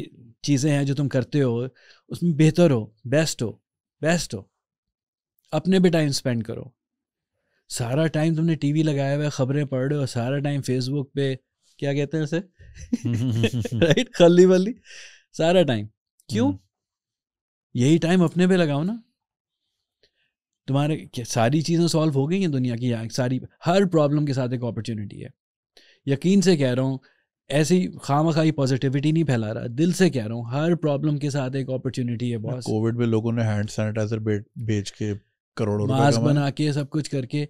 चीज़ें हैं जो तुम करते हो उसमें बेहतर हो बेस्ट हो बेस्ट हो अपने भी टाइम स्पेंड करो सारा टाइम तुमने टीवी लगाया हुआ है खबरें पढ़ रहे हो सारा टाइम फेसबुक पे क्या कहते हैं उसे राइट खली वाली सारा टाइम क्यों हम्म। यही टाइम अपने पे लगाओ ना तुम्हारे सारी चीज़ें सॉल्व हो गई हैं दुनिया की सारी हर प्रॉब्लम के साथ एक अपॉर्चुनिटी है यकीन से कह रहा हूँ ऐसे ही खाम खाई पॉजिटिविटी नहीं फैला रहा दिल से कह रहा हूँ हर प्रॉब्लम के साथ एक अपॉर्चुनिटी है बॉस कोविड में लोगों ने हैंड सैनिटाइजर बेच के करोड़ों मास्क बना के सब कुछ करके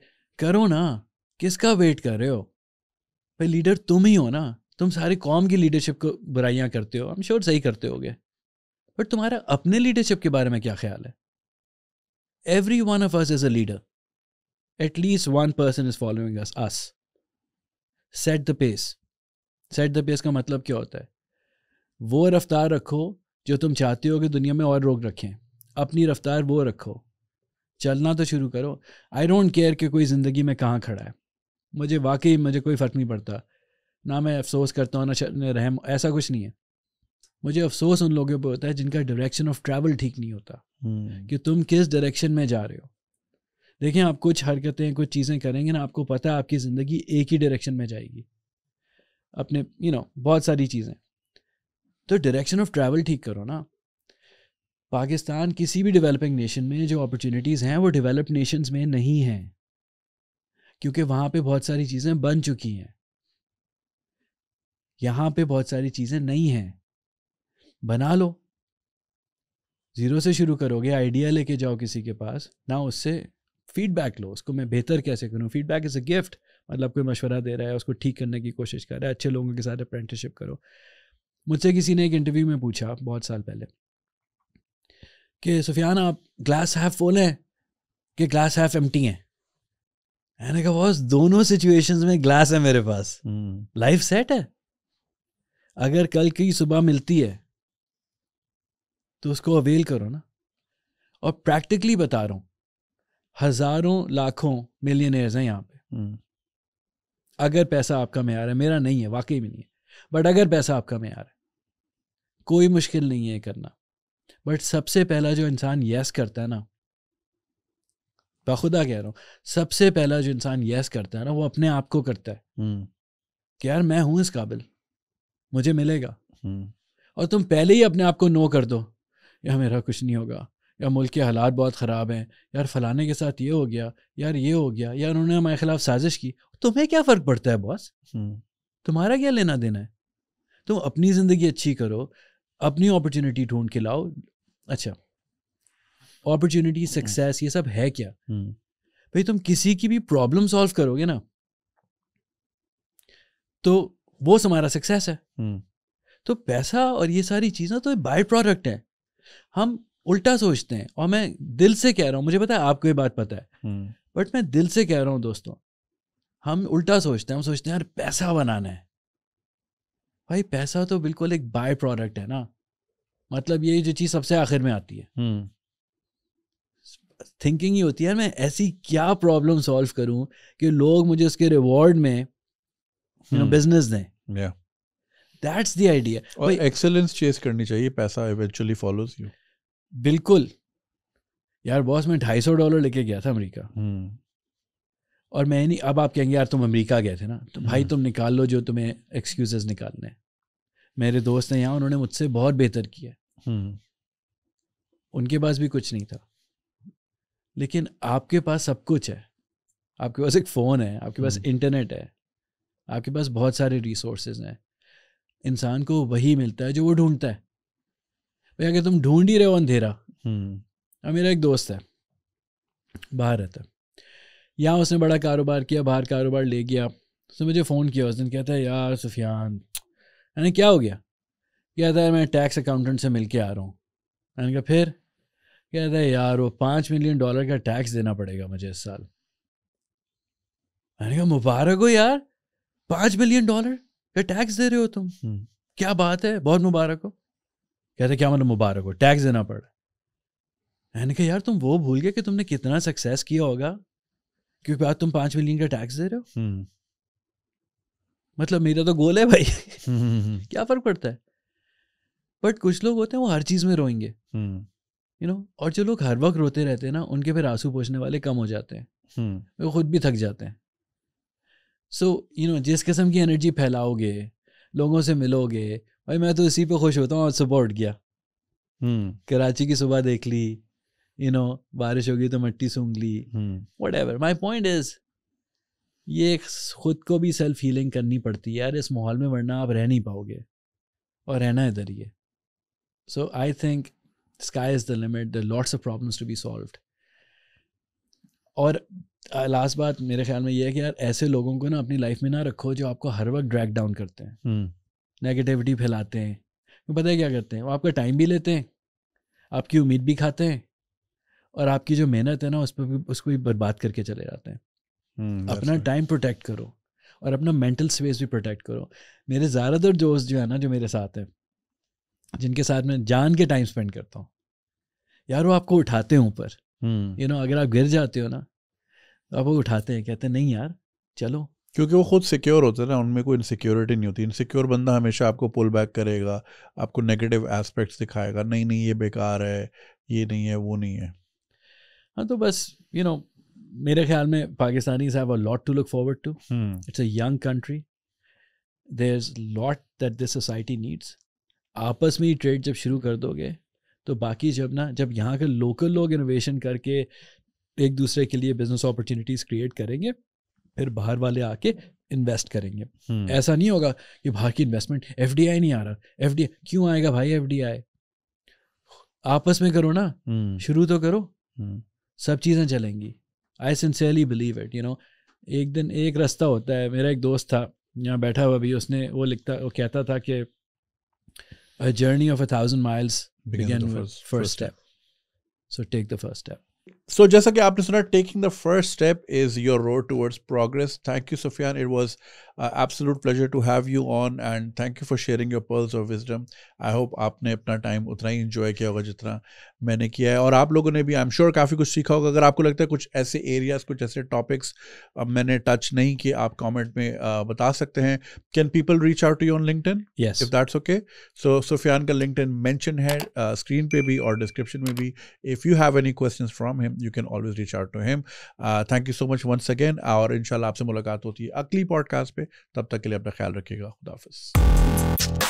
करो ना किसका वेट कर रहे हो भाई लीडर तुम ही हो ना तुम सारी कॉम की लीडरशिप को बुराइयाँ करते हो हम श्योर सही करते हो बट तुम्हारा अपने लीडरशिप के बारे में क्या ख्याल है every one of us is a leader at least one person is following us us set the pace set the pace का मतलब क्या होता है वो रफ्तार रखो जो तुम चाहते हो कि दुनिया में और लोग रखें अपनी रफ्तार वो रखो चलना तो शुरू करो आई डोंट केयर कि कोई ज़िंदगी में कहाँ खड़ा है मुझे वाकई मुझे कोई फ़र्क नहीं पड़ता ना मैं अफसोस करता हूँ ना रहम ऐसा कुछ नहीं है मुझे अफसोस उन लोगों पर होता है जिनका डायरेक्शन ऑफ ट्रैवल ठीक नहीं होता hmm. कि तुम किस डायरेक्शन में जा रहे हो देखें आप कुछ हरकतें कुछ चीज़ें करेंगे ना आपको पता है आपकी ज़िंदगी एक ही डायरेक्शन में जाएगी अपने यू you नो know, बहुत सारी चीज़ें तो डायरेक्शन ऑफ ट्रैवल ठीक करो ना पाकिस्तान किसी भी डेवलपिंग नेशन में जो अपॉर्चुनिटीज़ हैं वो डेवलप्ड नेशंस में नहीं हैं क्योंकि वहाँ पे बहुत सारी चीज़ें बन चुकी हैं यहाँ पे बहुत सारी चीज़ें नहीं हैं बना लो ज़ीरो से शुरू करोगे आइडिया लेके जाओ किसी के पास ना उससे फीडबैक लो उसको मैं बेहतर कैसे करूँ फीडबैक इज़ अ गिफ्ट मतलब कोई मशवरा दे रहा है उसको ठीक करने की कोशिश कर रहा है अच्छे लोगों के साथ अप्रेंटिसशिप करो मुझसे किसी ने एक इंटरव्यू में पूछा बहुत साल पहले कि सुफियान आप ग्लास हैफ फुल हैं कि ग्लास हैफ एम हैं मैंने कहा बॉस दोनों सिचुएशंस में ग्लास है मेरे पास लाइफ हम्म। सेट है अगर कल की सुबह मिलती है तो उसको अवेल करो ना और प्रैक्टिकली बता रहा हूँ हज़ारों लाखों मिलियनर्स हैं यहाँ पे हम्म। अगर पैसा आपका मैार है मेरा नहीं है वाकई भी नहीं है बट अगर पैसा आपका मैार है कोई मुश्किल नहीं है करना बट सबसे पहला जो इंसान यस करता है ना बखुदा कह रहा हूँ सबसे पहला जो इंसान यस करता है ना वो अपने आप को करता है हम्म। कि यार मैं हूं इस काबिल मुझे मिलेगा हम्म। और तुम पहले ही अपने आप को नो कर दो यार मेरा कुछ नहीं होगा या मुल्क के हालात बहुत ख़राब हैं यार फलाने के साथ ये हो गया यार ये हो गया यार उन्होंने हमारे खिलाफ साजिश की तुम्हें क्या फ़र्क पड़ता है बॉस हम्म। तुम्हारा क्या लेना देना है तुम अपनी ज़िंदगी अच्छी करो अपनी अपॉर्चुनिटी ढूंढ के लाओ अच्छा अपॉर्चुनिटी हम्म। सक्सेस ये सब है क्या हम्म। भाई तुम किसी की भी प्रॉब्लम सॉल्व करोगे ना तो वो हमारा सक्सेस है तो पैसा और ये सारी चीज़ें तो बाय प्रोडक्ट है हम उल्टा सोचते हैं और मैं दिल से कह रहा हूँ मुझे पता है आपको ये बात पता है हम्म। बट मैं दिल से कह रहा हूँ दोस्तों हम उल्टा सोचते हैं हम सोचते हैं यार पैसा बनाना है भाई पैसा तो बिल्कुल एक बाय प्रोडक्ट है ना मतलब ये जो चीज़ सबसे आखिर में आती है थिंकिंग हम्म। ही होती है मैं ऐसी क्या प्रॉब्लम सॉल्व करूं कि लोग मुझे उसके रिवॉर्ड में बिजनेस हम्म। दें दैट्स द आइडिया और एक्सेलेंस चेस करनी चाहिए पैसा इवेंचुअली फॉलोज यू बिल्कुल यार बॉस मैं ढाई सौ डॉलर लेके गया था अमेरिका हम्म। और मैं नहीं अब आप कहेंगे यार तुम अमेरिका गए थे ना तो हम्म। भाई तुम निकाल लो जो तुम्हें एक्सक्यूजेस निकालने मेरे दोस्त हैं यहाँ उन्होंने मुझसे बहुत बेहतर किया हम्म। उनके पास भी कुछ नहीं था लेकिन आपके पास सब कुछ है आपके पास एक फ़ोन है आपके पास इंटरनेट है आपके पास बहुत सारे रिसोर्सेज हैं इंसान को वही मिलता है जो वो ढूंढता है भैया कि तुम ढूंढ ही रहे हो अंधेरा हम्म। अब मेरा एक दोस्त है बाहर रहता है यहाँ उसने बड़ा कारोबार किया बाहर कारोबार ले गया उसने मुझे फ़ोन किया उस दिन कहता है यार सुफियान मैंने क्या हो गया कहता है मैं टैक्स अकाउंटेंट से मिल के आ रहा हूँ मैंने कहा फिर कहता है यार वो पाँच मिलियन डॉलर का टैक्स देना पड़ेगा मुझे इस साल मैंने कहा मुबारक हो यार पाँच मिलियन डॉलर का टैक्स दे रहे हो तुम हम्म। क्या बात है बहुत मुबारक हो कहते क्या मतलब मुबारक हो टैक्स देना पड़ा मैंने कहा यार तुम वो भूल गए कि तुमने कितना सक्सेस किया होगा क्योंकि आज तुम पांच मिलियन का टैक्स दे रहे हो हम्म। मतलब मेरा तो गोल है भाई हम्म, हम्म, क्या फर्क पड़ता है बट कुछ लोग होते हैं वो हर चीज़ में रोएंगे यू नो और जो लोग हर वक्त रोते रहते हैं ना उनके फिर आंसू पोछने वाले कम हो जाते हैं वो खुद भी थक जाते हैं सो यू नो जिस किस्म की एनर्जी फैलाओगे लोगों से मिलोगे भाई मैं तो इसी पे खुश होता हूँ और सुबह उठ गया हम्म। कराची की सुबह देख ली यू नो बारिश होगी तो मट्टी सूंघ ली whatever my point is ये खुद को भी सेल्फ हीलिंग करनी पड़ती है यार इस माहौल में वरना आप रह नहीं पाओगे और रहना इधर ही so I think sky is the limit the lots of problems to be solve और लास्ट uh, बात मेरे ख्याल में ये है कि यार ऐसे लोगों को ना अपनी लाइफ में ना रखो जो आपको हर वक्त ड्रैग डाउन करते हैं हम्म। नेगेटिविटी फैलाते हैं पता है क्या करते हैं वो आपका टाइम भी लेते हैं आपकी उम्मीद भी खाते हैं और आपकी जो मेहनत है ना उस पर भी उसको भी बर्बाद करके चले जाते हैं हम्म, अपना टाइम प्रोटेक्ट करो और अपना मेंटल स्पेस भी प्रोटेक्ट करो मेरे ज़्यादातर दोस्त जो है ना जो मेरे साथ हैं जिनके साथ मैं जान के टाइम स्पेंड करता हूँ यार वो आपको उठाते हैं ऊपर यू हम्म। नो अगर आप गिर जाते हो ना तो आप वो उठाते हैं कहते हैं नहीं यार चलो क्योंकि वो खुद सिक्योर होते हैं ना उनमें कोई इनसिक्योरिटी नहीं होती इनसिक्योर बंदा हमेशा आपको पुल बैक करेगा आपको नेगेटिव एस्पेक्ट्स दिखाएगा नहीं नहीं ये बेकार है ये नहीं है वो नहीं है हाँ तो बस यू नो मेरे ख्याल में Pakistanis have a lot to look forward to it's a young country there is lot that this society needs आपस में ही ट्रेड जब शुरू कर दोगे तो बाकी जब ना जब यहाँ के लोकल लोग इनोवेशन करके एक दूसरे के लिए बिजनेस अपॉर्चुनिटीज़ क्रिएट करेंगे फिर बाहर वाले आके इन्वेस्ट करेंगे हम्म। ऐसा नहीं होगा कि बाहर की इन्वेस्टमेंट एफ नहीं आ रहा एफ क्यों आएगा भाई एफ आपस में करो ना हम्म। शुरू तो करो हम्म। सब चीज़ें चलेंगी I sincerely believe it you know एक दिन एक रास्ता होता है मेरा एक दोस्त था यहाँ बैठा हुआ भी उसने वो लिखता वो कहता था कि journey of a thousand miles begin first step so take the first step So, Jessica, like you taking the first step is your road towards progress. Thank you, Sufyan. It was Uh, pleasure to have you on and thank you for sharing your your of wisdom I hope आपने अपना time उतना ही enjoy किया होगा जितना मैंने किया है और आप लोगों ने भी आई एम श्योर काफ़ी कुछ सीखा होगा अगर आपको लगता है कुछ ऐसे एरियाज कुछ ऐसे टॉपिक्स uh, मैंने टच नहीं किए आप कॉमेंट में uh, बता सकते हैं can people reach out to you on LinkedIn if that's okay so Sufiyan का लिंकटन मैंशन है स्क्रीन uh, पे भी और डिस्क्रिप्शन में भी if you have any question from him you can always reach out to him thank you so much once again और इनशाला आपसे मुलाकात होती है अगली पॉडकास्ट पे तब तक के लिए अपना ख्याल रखिएगा खुदाफिज